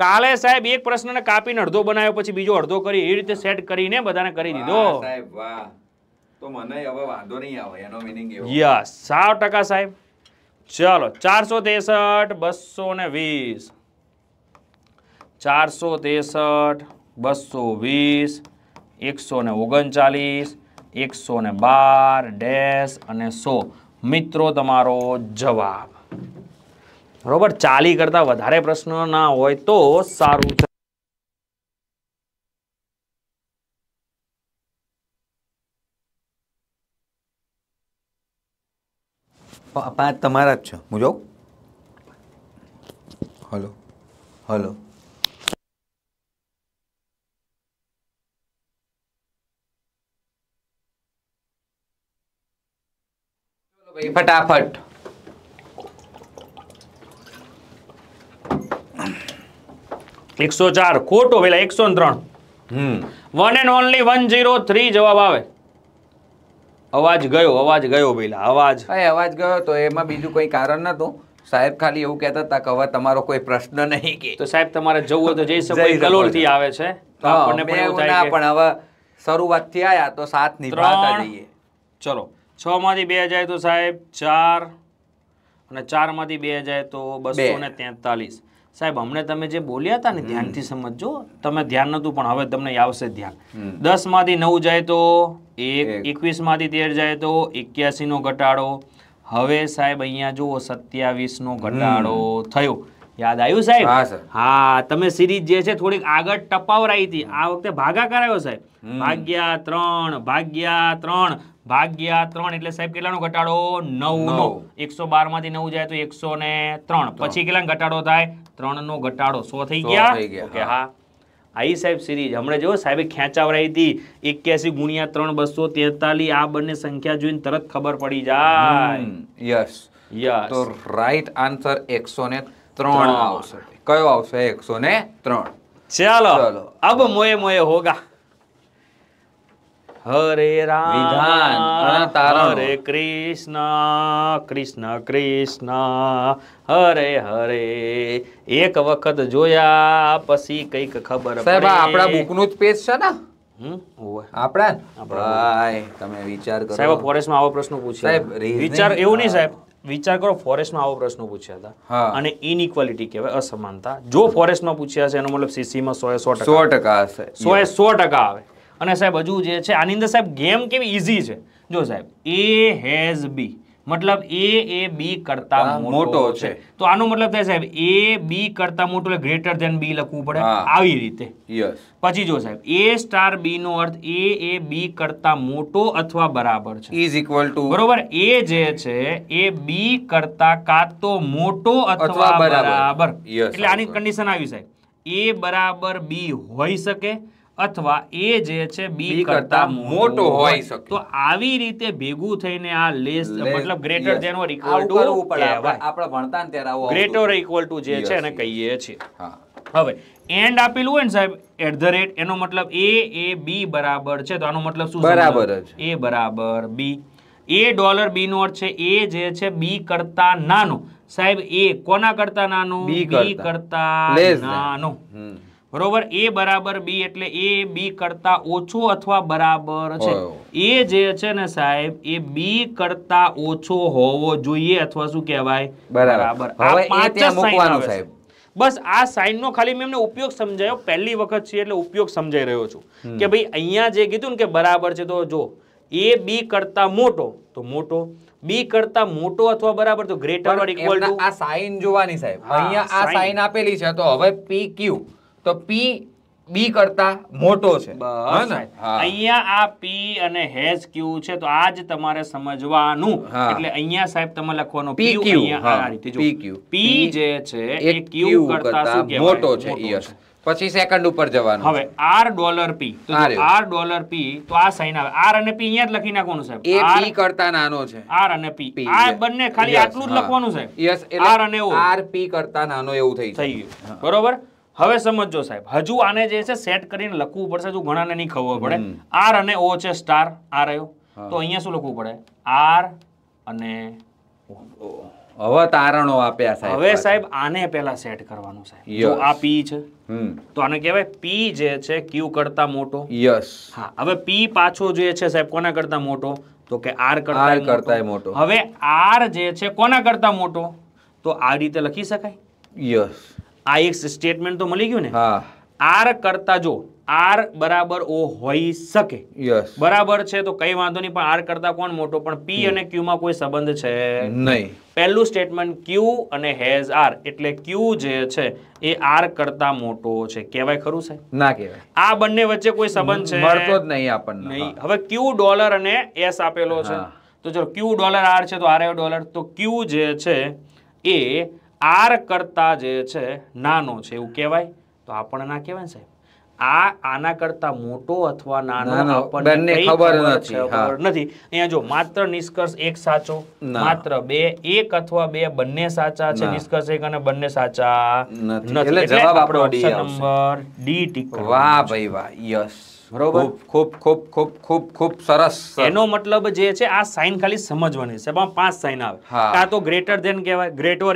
કાલે સાહેબ એક પ્રશ્નને કાપીને અડધો બનાવ્યો પછી બીજો અડધો કરી એ રીતે સેટ કરીને બધાને કરી દીધો સાહેબ તો મને હવે વાંધો નહીં આવે એનો મિનિંગ એવો યસ સાવ ટકા સાહેબ ચલો ચારસો ત્રેસઠ બસો ને વીસ ચારસો ત્રેસઠ બસો વીસ એકસો ને ઓગણચાલીસ એકસો ને બાર ડેશ અને સો મિત્રો તમારો જવાબ બરોબર ચાલી કરતાં વધારે પ્રશ્નો ના હોય તો સારું છે પાંચ તમારા જ છે હું જાઉં હલો હલો ભાઈ ફટાફટ એકસો ચાર ખોટો પેલા એકસો ત્રણ hmm one and only one zero three જવાબ આવે અવાજ ગયો અવાજ ગયો પેલા અવાજ અવાજ ગયો તો એમાં બીજું કોઈ કારણ નતું સાહેબ ખાલી એવું કેતા હતા કે હવે તમારો કોઈ પ્રશ્ન નહીં કે તો સાહેબ તમારે જવું તો જઈ શકો કલોલ થી આવે છે પણ હવે શરૂઆત થી આયા તો સાત ની જઈએ ચલો છ માંથી બે જાય તો સાહેબ ચાર અને ચાર માંથી બે જાય તો બસો ને તેતાલીસ સાહેબ હમણે તમે જે બોલ્યા હતા ને ધ્યાનથી સમજો તમે ધ્યાન નતું પણ હવે તમને આવશે ધ્યાન દસ માંથી નવ જાય તો એક એકવીસ માંથી તેર જાય તો એક્યાસી નો ઘટાડો હવે સાહેબ અહીંયા જુઓ સત્યાવીસ નો ઘટાડો થયો યાદ આવ્યું સાહેબ હા તમે સિરીઝ જે છે થોડીક આગળ ટપાવરાઈ હતી આ વખતે ભાગાકાર આવ્યો સાહેબ ભાગ્યા ત્રણ ભાગ્યા ત્રણ ભાગ્યા ત્રણ એટલે સાહેબ કેટલા નો ઘટાડો નવ નો એકસો બાર માંથી નવ જાય તો એકસો ને ત્રણ પછી કેટલા ઘટાડો થાય ત્રણનો ઘટાડો સો થઈ ગયા હા આઈ સાહેબ સિરીઝ હમણાં જો સાહેબે ખેંચાવરાઈ હતી એક્યાસી ગુણ્યા ત્રણ બસો તેતાલીસ આ બંને સંખ્યા જોઈને તરત ખબર પડી જાય યસ યસ તો રાઈટ આન્સર એકસો ને ત્રણ આવશે કયો આવશે એકસો ને ત્રણ ચાલો ચાલો અબ મોયે મોયે હોગા હરે રામ હરે કૃષ્ણ કૃષ્ણ કૃષ્ણ હરે હરે એક વખત જોયા પછી કઈક ખબર સાહેબ આપણા બુકનું જ પેજ છે ને તમે વિચાર સાહેબ ફોરેસ્ટમાં આવો પ્રશ્ન પૂછ્યો વિચાર એવું નહીં સાહેબ વિચાર કરો ફોરેસ્ટમાં આવો પ્રશ્ન પૂછ્યા હતા અને ઇનઇક્વાલિટી કહેવાય અસમાનતા જો ફોરેસ્ટમાં પૂછ્યા છે એનો મતલબ સીસીમાં સો સો સો ટકા હશે સો સો ટકા આવે અને સાહેબ હજુ જે છે આની અંદર સાહેબ ગેમ કેવી ઇઝી છે જો સાહેબ એ હેઝ બી મતલબ એ એ બી કરતા મોટો છે તો આનો મતલબ થાય સાહેબ એ બી કરતા મોટો એટલે ગ્રેટર ધેન બી લખવું પડે આવી રીતે પછી જો સાહેબ એ સ્ટાર બી નો અર્થ એ એ બી કરતા મોટો અથવા બરાબર છે ઇઝ ઇક્વલ ટુ બરોબર એ જે છે એ બી કરતા કાં તો મોટો અથવા બરાબર એટલે આની કન્ડિશન આવી સાહેબ એ બરાબર બી હોઈ શકે અથવા એ જે છે બી કરતા મોટો હોય તો આવી રીતે ભેગું થઈને આ લેસ મતલબ greater than or equal to આપણે ભણતા ને ત્યારે આવો ગ્રેટર ઇક્વલ ટુ જે છે એને કહીએ છીએ હવે એન્ડ આપેલું હોય ને સાહેબ એટ ધ રેટ એનો મતલબ એ એ બી બરાબર છે તો આનો મતલબ શું બરાબર એ બરાબર બી એ ડોલર બી નો અર્થ છે એ જે છે બી કરતા નાનો સાહેબ એ કોના કરતા નાનો બી કરતા નાનો બરોબર એ બરાબર બી એટલે એ બી કરતા ઓછો અથવા બરાબર છે એ જે છે ને સાહેબ એ બી કરતા ઓછો હોવો જોઈએ અથવા શું કહેવાય બરાબર બસ આ સાઇનનો ખાલી મેં એમને ઉપયોગ સમજાયો પહેલી વખત છે એટલે ઉપયોગ સમજાઈ રહ્યો છું કે ભાઈ અહીંયા જે કીધું ને કે બરાબર છે તો જો એ બી કરતા મોટો તો મોટો બી કરતા મોટો અથવા બરાબર તો ગ્રેટર ઇક્વલ ટુ આ સાઇન જોવાની સાહેબ અહીંયા આ સાઇન આપેલી છે તો હવે પી ક્યુ તો પી બી કરતા મોટો છે અહીંયા આ પી અને હેજ ક્યુ છે તો આ જ તમારે સમજવાનું એટલે અહીંયા સાહેબ તમે લખવાનો પી ક્યુ આ રીતે જો પી ક્યુ પી જે છે એ ક્યુ કરતા શું કહેવાય મોટો છે યસ પછી સેકન્ડ ઉપર જવાનું હવે આર ડોલર પી તો આર ડોલર પી તો આ સાઈન આવે આર અને પી અહીંયા જ લખી નાખવાનું છે એ પી કરતા નાનો છે આર અને પી આ બંને ખાલી આટલું જ લખવાનું છે યસ આર અને ઓ આર પી કરતા નાનો એવું થઈ ગયું બરોબર હવે સમજો સાહેબ હજુ આને જે છે સેટ કરીને લખવું પડશે જો ઘણાને નહીં ખબર પડે આર અને ઓ છે સ્ટાર આ રહ્યો તો અહીંયા શું લખવું પડે આર અને હવે તારણો આપ્યા સાહેબ હવે સાહેબ આને પેલા સેટ કરવાનું સાહેબ જો આ પી છે તો આને કહેવાય પી જે છે ક્યુ કરતા મોટો યસ હા હવે પી પાછો જે છે સાહેબ કોના કરતા મોટો તો કે આર કરતા આર કરતા મોટો હવે આર જે છે કોના કરતા મોટો તો આ રીતે લખી શકાય યસ આ એક સ્ટેટમેન્ટ તો મળી ગયું ને આર કરતા જો આર બરાબર ઓ હોઈ શકે બરાબર છે તો કઈ વાંધો નહીં પણ આર કરતા કોણ મોટો પણ પી અને ક્યુ માં કોઈ સંબંધ છે નહીં પહેલું સ્ટેટમેન્ટ ક્યુ અને હેઝ આર એટલે ક્યુ જે છે એ આર કરતા મોટો છે કહેવાય ખરું છે ના કહેવાય આ બંને વચ્ચે કોઈ સંબંધ છે મળતો જ નહીં આપણને નહીં હવે ક્યુ ડોલર અને એસ આપેલો છે તો જો ક્યુ ડોલર આર છે તો આર ડોલર તો ક્યુ જે છે એ આર કરતા જે છે નાનો છે એવું કહેવાય તો આપણને ના કહેવાય સાહેબ આ આના કરતા મોટો અથવા નાનો આપણને ખબર નથી અહીંયા જો માત્ર નિષ્કર્ષ એક સાચો માત્ર બે એક અથવા બે બંને સાચા છે નિષ્કર્ષ એક અને બંને સાચા નથી એટલે જવાબ આપણો ડી નંબર ડી ટીક વાહ ભાઈ વાહ યસ બરોબર ખૂબ ખૂબ ખૂબ ખૂબ ખૂબ સરસ એનો મતલબ જે છે આ સાઇન ખાલી સમજવાની છે પણ પાંચ સાઇન આવે કાં તો ગ્રેટર ધેન કહેવાય greater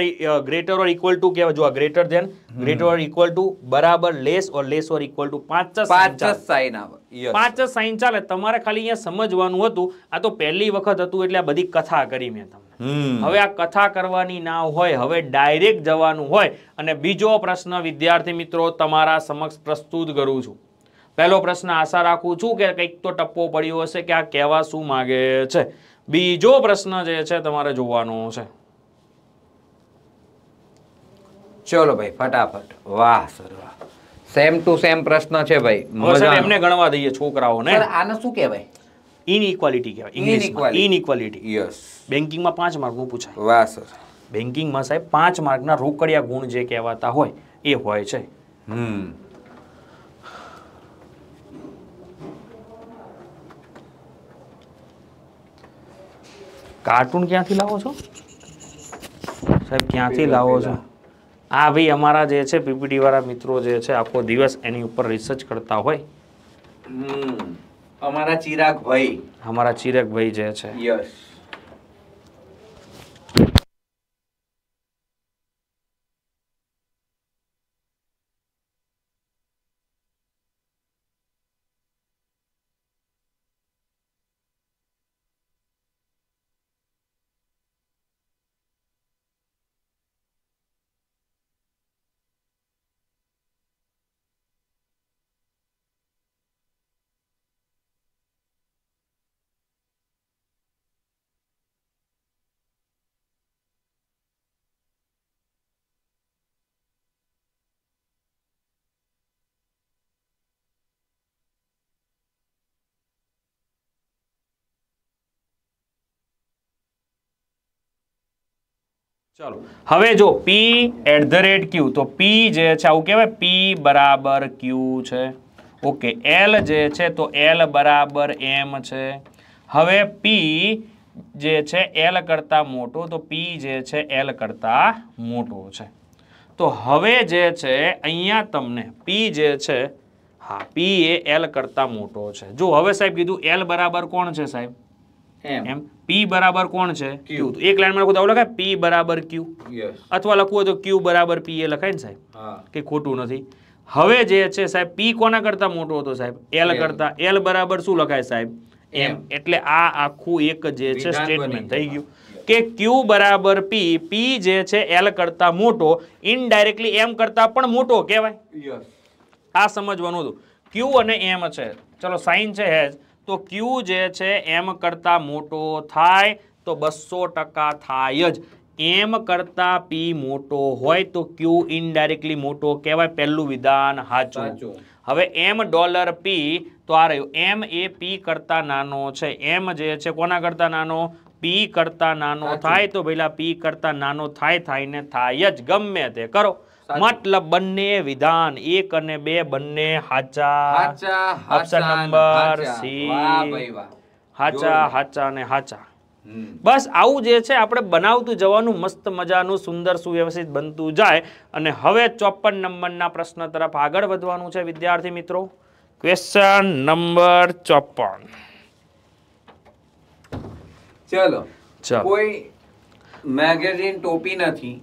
greater or equal to કહેવાય જો greater than greater or equal to બરાબર less or less or equal to પાંચ પાંચ સાઇન આવે પાંચ સાઇન ચાલે તમારે ખાલી અહીંયા સમજવાનું હતું આ તો પહેલી વખત હતું એટલે આ બધી કથા કરી મેં તમને હવે આ કથા કરવાની ના હોય હવે ડાયરેક્ટ જવાનું હોય અને બીજો પ્રશ્ન વિદ્યાર્થી મિત્રો તમારા સમક્ષ પ્રસ્તુત કરું છું પહેલો પ્રશ્ન આશા રાખું છું કે કંઈક તો ટપ્પો પડ્યો હશે કે આ કહેવા શું માગે છે બીજો પ્રશ્ન જે છે તમારે જોવાનો છે ચલો ભાઈ ફટાફટ વાહ સર વાહ સેમ ટુ સેમ પ્રશ્ન છે ભાઈ એમને ગણવા દઈએ છોકરાઓને આને શું કહેવાય ઇનઇક્વાલિટી કહેવાય ઇંગ્લિશમાં ઇનઇક્વાલિટી યસ બેન્કિંગમાં પાંચ માર્કનું પૂછાય વાહ સર બેન્કિંગમાં સાહેબ પાંચ માર્કના રોકડિયા ગુણ જે કહેવાતા હોય એ હોય છે હમ કાર્ટૂન ક્યાંથી લાવો છો સાહેબ ક્યાંથી લાવો છો આ ભાઈ અમારા જે છે પીપીટીવાળા મિત્રો જે છે આખો દિવસ એની ઉપર રિસર્ચ કરતા હોય અમારા ચિરાગ ભાઈ અમારા ચિરાગભાઈ જે છે યસ ચલો હવે જો P at the rate Q તો પી જે છે આવું કહેવાય પી બરાબર ક્યુ છે ઓકે એલ જે છે તો એલ બરાબર એમ છે હવે પી જે છે એલ કરતાં મોટો તો પી જે છે એલ કરતાં મોટો છે તો હવે જે છે અહીંયા તમને પી જે છે હા પી એ એલ કરતાં મોટો છે જો હવે સાહેબ કીધું એલ બરાબર કોણ છે સાહેબ એમ પી બરાબર કોણ છે ક્યુ એક લાઈનમાં લખું તો લખાય પી બરાબર ક્યુ અથવા લખવું તો ક્યુ બરાબર પી એ લખાય ને સાહેબ કે ખોટું નથી હવે જે છે સાહેબ પી કોના કરતા મોટો હતો સાહેબ એલ કરતા એલ બરાબર શું લખાય સાહેબ એમ એટલે આ આખું એક જે છે સ્ટેટમેન્ટ થઈ ગયું કે ક્યુ બરાબર પી પી જે છે એલ કરતા મોટો ઇનડાયરેક્ટલી એમ કરતા પણ મોટો કહેવાય આ સમજવાનું હતું ક્યુ અને એમ છે ચલો સાઈન છે હેજ તો ક્યુ જે છે એમ કરતાં મોટો થાય તો બસો ટકા થાય જ એમ કરતાં પી મોટો હોય તો ક્યુ ઇનડાયરેક્ટલી મોટો કહેવાય પહેલું વિધાન સાચું હવે એમ ડોલર પી તો આ રહ્યું એમ એ પી કરતાં નાનો છે એમ જે છે કોના કરતાં નાનો પી કરતાં નાનો થાય તો પહેલાં પી કરતાં નાનો થાય થાય ને થાય જ ગમે તે કરો મતલબ બંને વિધાન એક અને બે બંને હાચા ઓપ્શન નંબર સી હાચા હાચા અને હાચા બસ આવું જે છે આપણે બનાવતું જવાનું મસ્ત મજાનું સુંદર સુવ્યવસ્થિત બનતું જાય અને હવે ચોપન નંબરના પ્રશ્ન તરફ આગળ વધવાનું છે વિદ્યાર્થી મિત્રો ક્વેશ્ચન નંબર ચોપન ચલો કોઈ મેગેઝિન ટોપી નથી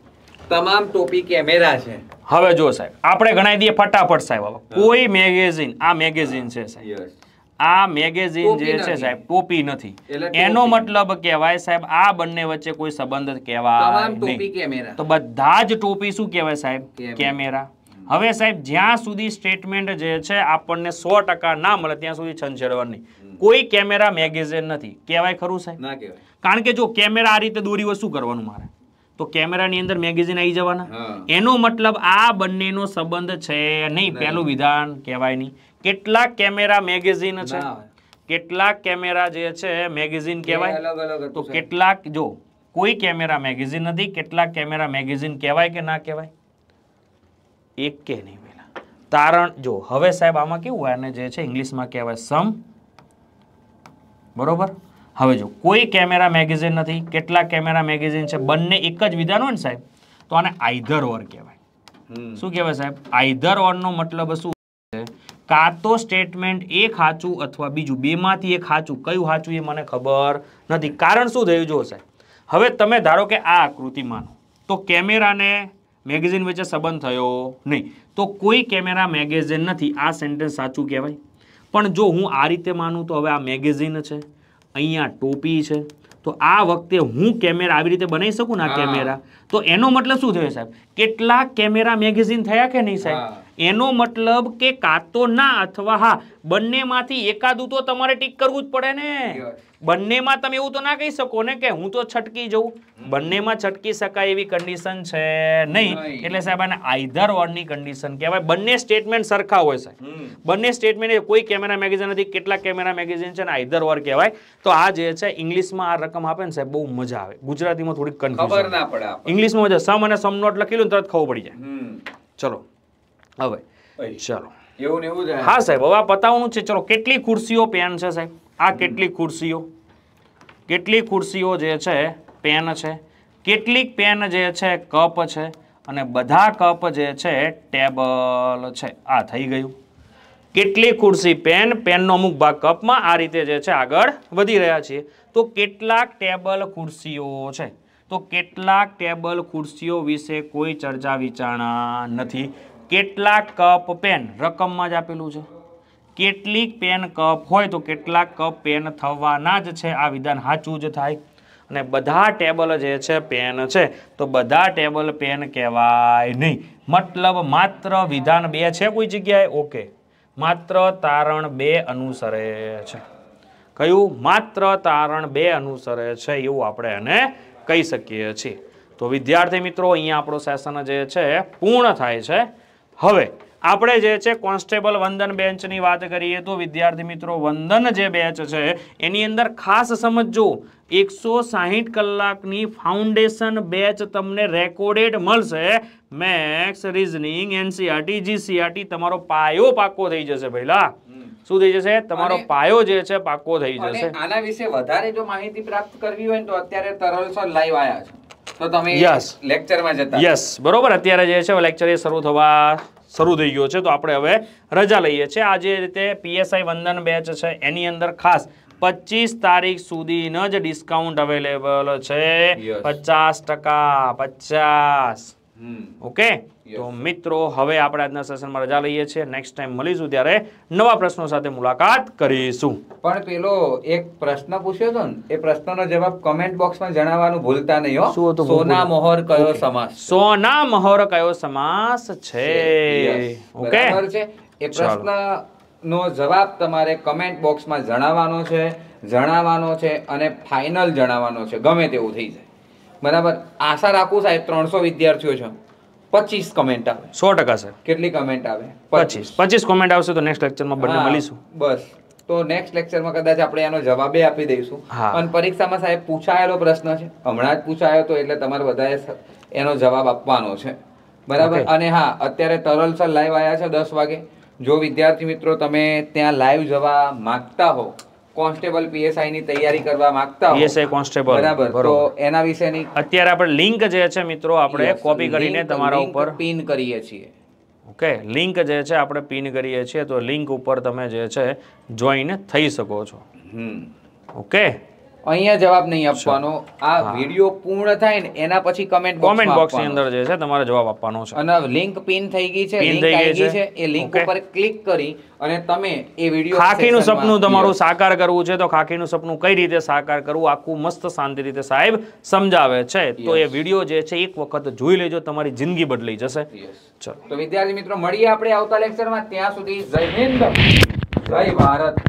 તમામ ટોપી કેમેરા છે હવે જો સાહેબ આપણે ગણાવી દઈએ ફટાફટ સાહેબ હવે કોઈ મેગેઝિન આ મેગેઝિન છે સાહેબ આ મેગેઝિન જે છે સાહેબ ટોપી નથી એનો મતલબ કહેવાય સાહેબ આ બંને વચ્ચે કોઈ સંબંધ કહેવાય નહીં તો બધા જ ટોપી શું કહેવાય સાહેબ કેમેરા હવે સાહેબ જ્યાં સુધી સ્ટેટમેન્ટ જે છે આપણને સો ના મળે ત્યાં સુધી છંછેડવાની કોઈ કેમેરા મેગેઝિન નથી કહેવાય ખરું સાહેબ કારણ કે જો કેમેરા આ રીતે દોરીઓ શું કરવાનું મારે તો કેમેરાની અંદર મેગેઝિન આવી જવાના એનો મતલબ આ બંનેનો સંબંધ છે નહીં પહેલું વિધાન કહેવાય નહીં કેટલાક કેમેરા મેગેઝિન છે કેટલાક કેમેરા જે છે મેગેઝિન કહેવાય તો કેટલાક જો કોઈ કેમેરા મેગેઝિન નથી કેટલાક કેમેરા મેગેઝિન કહેવાય કે ના કહેવાય એક કે નહીં પેલા તારણ જો હવે સાહેબ આમાં કેવું હોય અને જે છે ઇંગ્લિશમાં કહેવાય સમ બરોબર હવે જો કોઈ કેમેરા મેગેઝિન નથી કેટલા કેમેરા મેગેઝિન છે બંને એક જ વિધાન હોય ને સાહેબ તો આને આઈધર ઓર કહેવાય શું કહેવાય સાહેબ આઈધર ઓરનો મતલબ શું છે કાં તો સ્ટેટમેન્ટ એક સાચું અથવા બીજું બેમાંથી એક સાચું કયું સાચું એ મને ખબર નથી કારણ શું થયું જો સાહેબ હવે તમે ધારો કે આ આકૃતિ માનો તો કેમેરાને મેગેઝિન વચ્ચે સંબંધ થયો નહીં તો કોઈ કેમેરા મેગેઝિન નથી આ સેન્ટેન્સ સાચું કહેવાય પણ જો હું આ રીતે માનું તો હવે આ મેગેઝિન છે અહીંયા ટોપી છે તો આ વખતે હું કેમેરા આવી રીતે બનાવી શકું ને કેમેરા તો એનો મતલબ શું થયો સાહેબ કેટલા કેમેરા મેગેઝિન થયા કે નહીં સાહેબ એનો મતલબ કે કાં તો ના અથવા હા બંનેમાંથી એકાદું તો તમારે ટીક કરવું જ પડે ને બંનેમાં તમે એવું તો ના કહી શકો ને કે હું તો છટકી જઉં બંનેમાં છટકી શકાય એવી કન્ડિશન છે નહીં એટલે સાહેબ આને આઈધર ઓરની કન્ડિશન કહેવાય બંને સ્ટેટમેન્ટ સરખા હોય છે બંને સ્ટેટમેન્ટ કોઈ કેમેરા મેગેઝિન નથી કેટલા કેમેરા મેગેઝિન છે ને આઈધર ઓર કહેવાય તો આ જે છે ઇંગ્લિશમાં આ રકમ આપે ને સાહેબ બહુ મજા આવે ગુજરાતીમાં થોડીક કન્ફ્યુઝન ખબર ના પડે ઇંગ્લિશમાં મજા સમ અને સમ નોટ લખી લો તરત ખબર પડી જાય ચલો હવે ચલો એવું એવું છે હા સાહેબ હવે આ પતાવવાનું છે ચલો કેટલી ખુરશીઓ પેન છે સાહેબ આ કેટલી ખુરશીઓ કેટલી ખુરશીઓ જે છે પેન છે કેટલીક પેન જે છે કપ છે અને બધા કપ જે છે ટેબલ છે આ થઈ ગયું કેટલી ખુરશી પેન પેનનો અમુક ભાગ કપમાં આ રીતે જે છે આગળ વધી રહ્યા છીએ તો કેટલાક ટેબલ ખુરશીઓ છે તો કેટલાક ટેબલ ખુરશીઓ વિશે કોઈ ચર્ચા વિચારણા નથી કેટલા કપ પેન રકમમાં જ આપેલું છે કેટલીક પેન કપ હોય તો કેટલાક કપ પેન થવાના જ છે આ વિધાન સાચું જ થાય અને બધા ટેબલ જે છે પેન છે તો બધા ટેબલ પેન કહેવાય નહીં મતલબ માત્ર વિધાન બે છે કોઈ જગ્યાએ ઓકે માત્ર તારણ બે અનુસરે છે કયું માત્ર તારણ બે અનુસરે છે એવું આપણે એને કહી શકીએ છીએ તો વિદ્યાર્થી મિત્રો અહીંયા આપણો સેશન જે છે પૂર્ણ થાય છે હવે આપણે જે છે કોન્સ્ટેબલ વંદન બેન્ચની વાત કરીએ તો વિદ્યાર્થી મિત્રો વંદન જે બેચ છે એની અંદર ખાસ સમજો એકસો સાહીઠ કલાકની ફાઉન્ડેશન બેચ તમને રેકોર્ડેડ મળશે મેક્સ રિઝનિંગ એનસીઆરટી જીસીઆરટી તમારો પાયો પાકો થઈ જશે પહેલા શું થઈ જશે તમારો પાયો જે છે પાકો થઈ જશે આના વિશે વધારે જો માહિતી પ્રાપ્ત કરવી હોય તો અત્યારે તરલ લાઈવ આવ્યા છે તો તમે યસ લેક્ચરમાં જતા યસ બરોબર અત્યારે જે છે લેક્ચર એ શરૂ થવા શરૂ થઈ ગયો છે તો આપણે હવે રજા લઈએ છીએ આજે રીતે પીએસઆઈ વંદન બેચ છે એની અંદર ખાસ પચીસ તારીખ સુધીનો જ ડિસ્કાઉન્ટ અવેલેબલ છે પચાસ ટકા પચાસ ઓકે તો મિત્રો હવે આપણે આજના સેશનમાં રજા લઈએ છીએ નેક્સ્ટ ટાઈમ મળીશું ત્યારે નવા પ્રશ્નો સાથે મુલાકાત કરીશું પણ પેલો એક પ્રશ્ન પૂછ્યો હતો ને એ પ્રશ્નનો જવાબ કમેન્ટ બોક્સમાં જણાવવાનું ભૂલતા નહીં હો સોના મહોર કયો સમાસ સોના મહોર કયો સમાસ છે ઓકે એ પ્રશ્ન નો જવાબ તમારે કમેન્ટ બોક્સમાં જણાવવાનો છે જણાવવાનો છે અને ફાઇનલ જણાવવાનો છે ગમે તેવું થઈ જાય બરાબર આશા રાખું સાહેબ ત્રણસો વિદ્યાર્થીઓ છે પચીસ કમેન્ટ આવે સો ટકા સર કેટલી કમેન્ટ આવે પચીસ પચીસ કોમેન્ટ આવશે તો નેક્સ્ટ લેક્ચરમાં બંને મળીશું બસ તો નેક્સ્ટ લેક્ચરમાં કદાચ આપણે એનો જવાબે આપી દઈશું અને પરીક્ષામાં સાહેબ પૂછાયેલો પ્રશ્ન છે હમણાં જ પૂછાયો તો એટલે તમારે બધાએ એનો જવાબ આપવાનો છે બરાબર અને હા અત્યારે તરલ સર લાઈવ આવ્યા છે દસ વાગે જો વિદ્યાર્થી મિત્રો તમે ત્યાં લાઈવ જવા માગતા હો કોન્સ્ટેબલ પીએસઆઈ ની તૈયારી કરવા માંગતા પીએસઆઈ કોન્સ્ટેબલ બરાબર તો એના વિશેની અત્યારે આપણે લિંક જે છે મિત્રો આપણે કોપી કરીને તમારા ઉપર પિન કરીએ છીએ ઓકે લિંક જે છે આપણે પિન કરીએ છીએ તો લિંક ઉપર તમે જે છે જોઈન થઈ શકો છો ઓકે અહીંયા જવાબ નહીં આપવાનો આ વિડીયો પૂર્ણ થાય ને એના પછી કમેન્ટ કોમેન્ટ બોક્સ ની અંદર જે છે તમારે જવાબ આપવાનો છે અને લિંક પિન થઈ ગઈ છે લિંક આવી ગઈ છે એ લિંક ઉપર ક્લિક કરી અને તમે એ વિડીયો ખાખીનું સપનું તમારું સાકાર કરવું છે તો ખાખી નું સપનું કઈ રીતે સાકાર કરવું આખું મસ્ત શાંતિ રીતે સાહેબ સમજાવે છે તો એ વિડીયો જે છે એક વખત જોઈ લેજો તમારી જિંદગી બદલાઈ જશે ચલો તો વિદ્યાર્થી મિત્રો મળીએ આપણે આવતા લેક્ચરમાં ત્યાં સુધી જય હિન્દ જય ભારત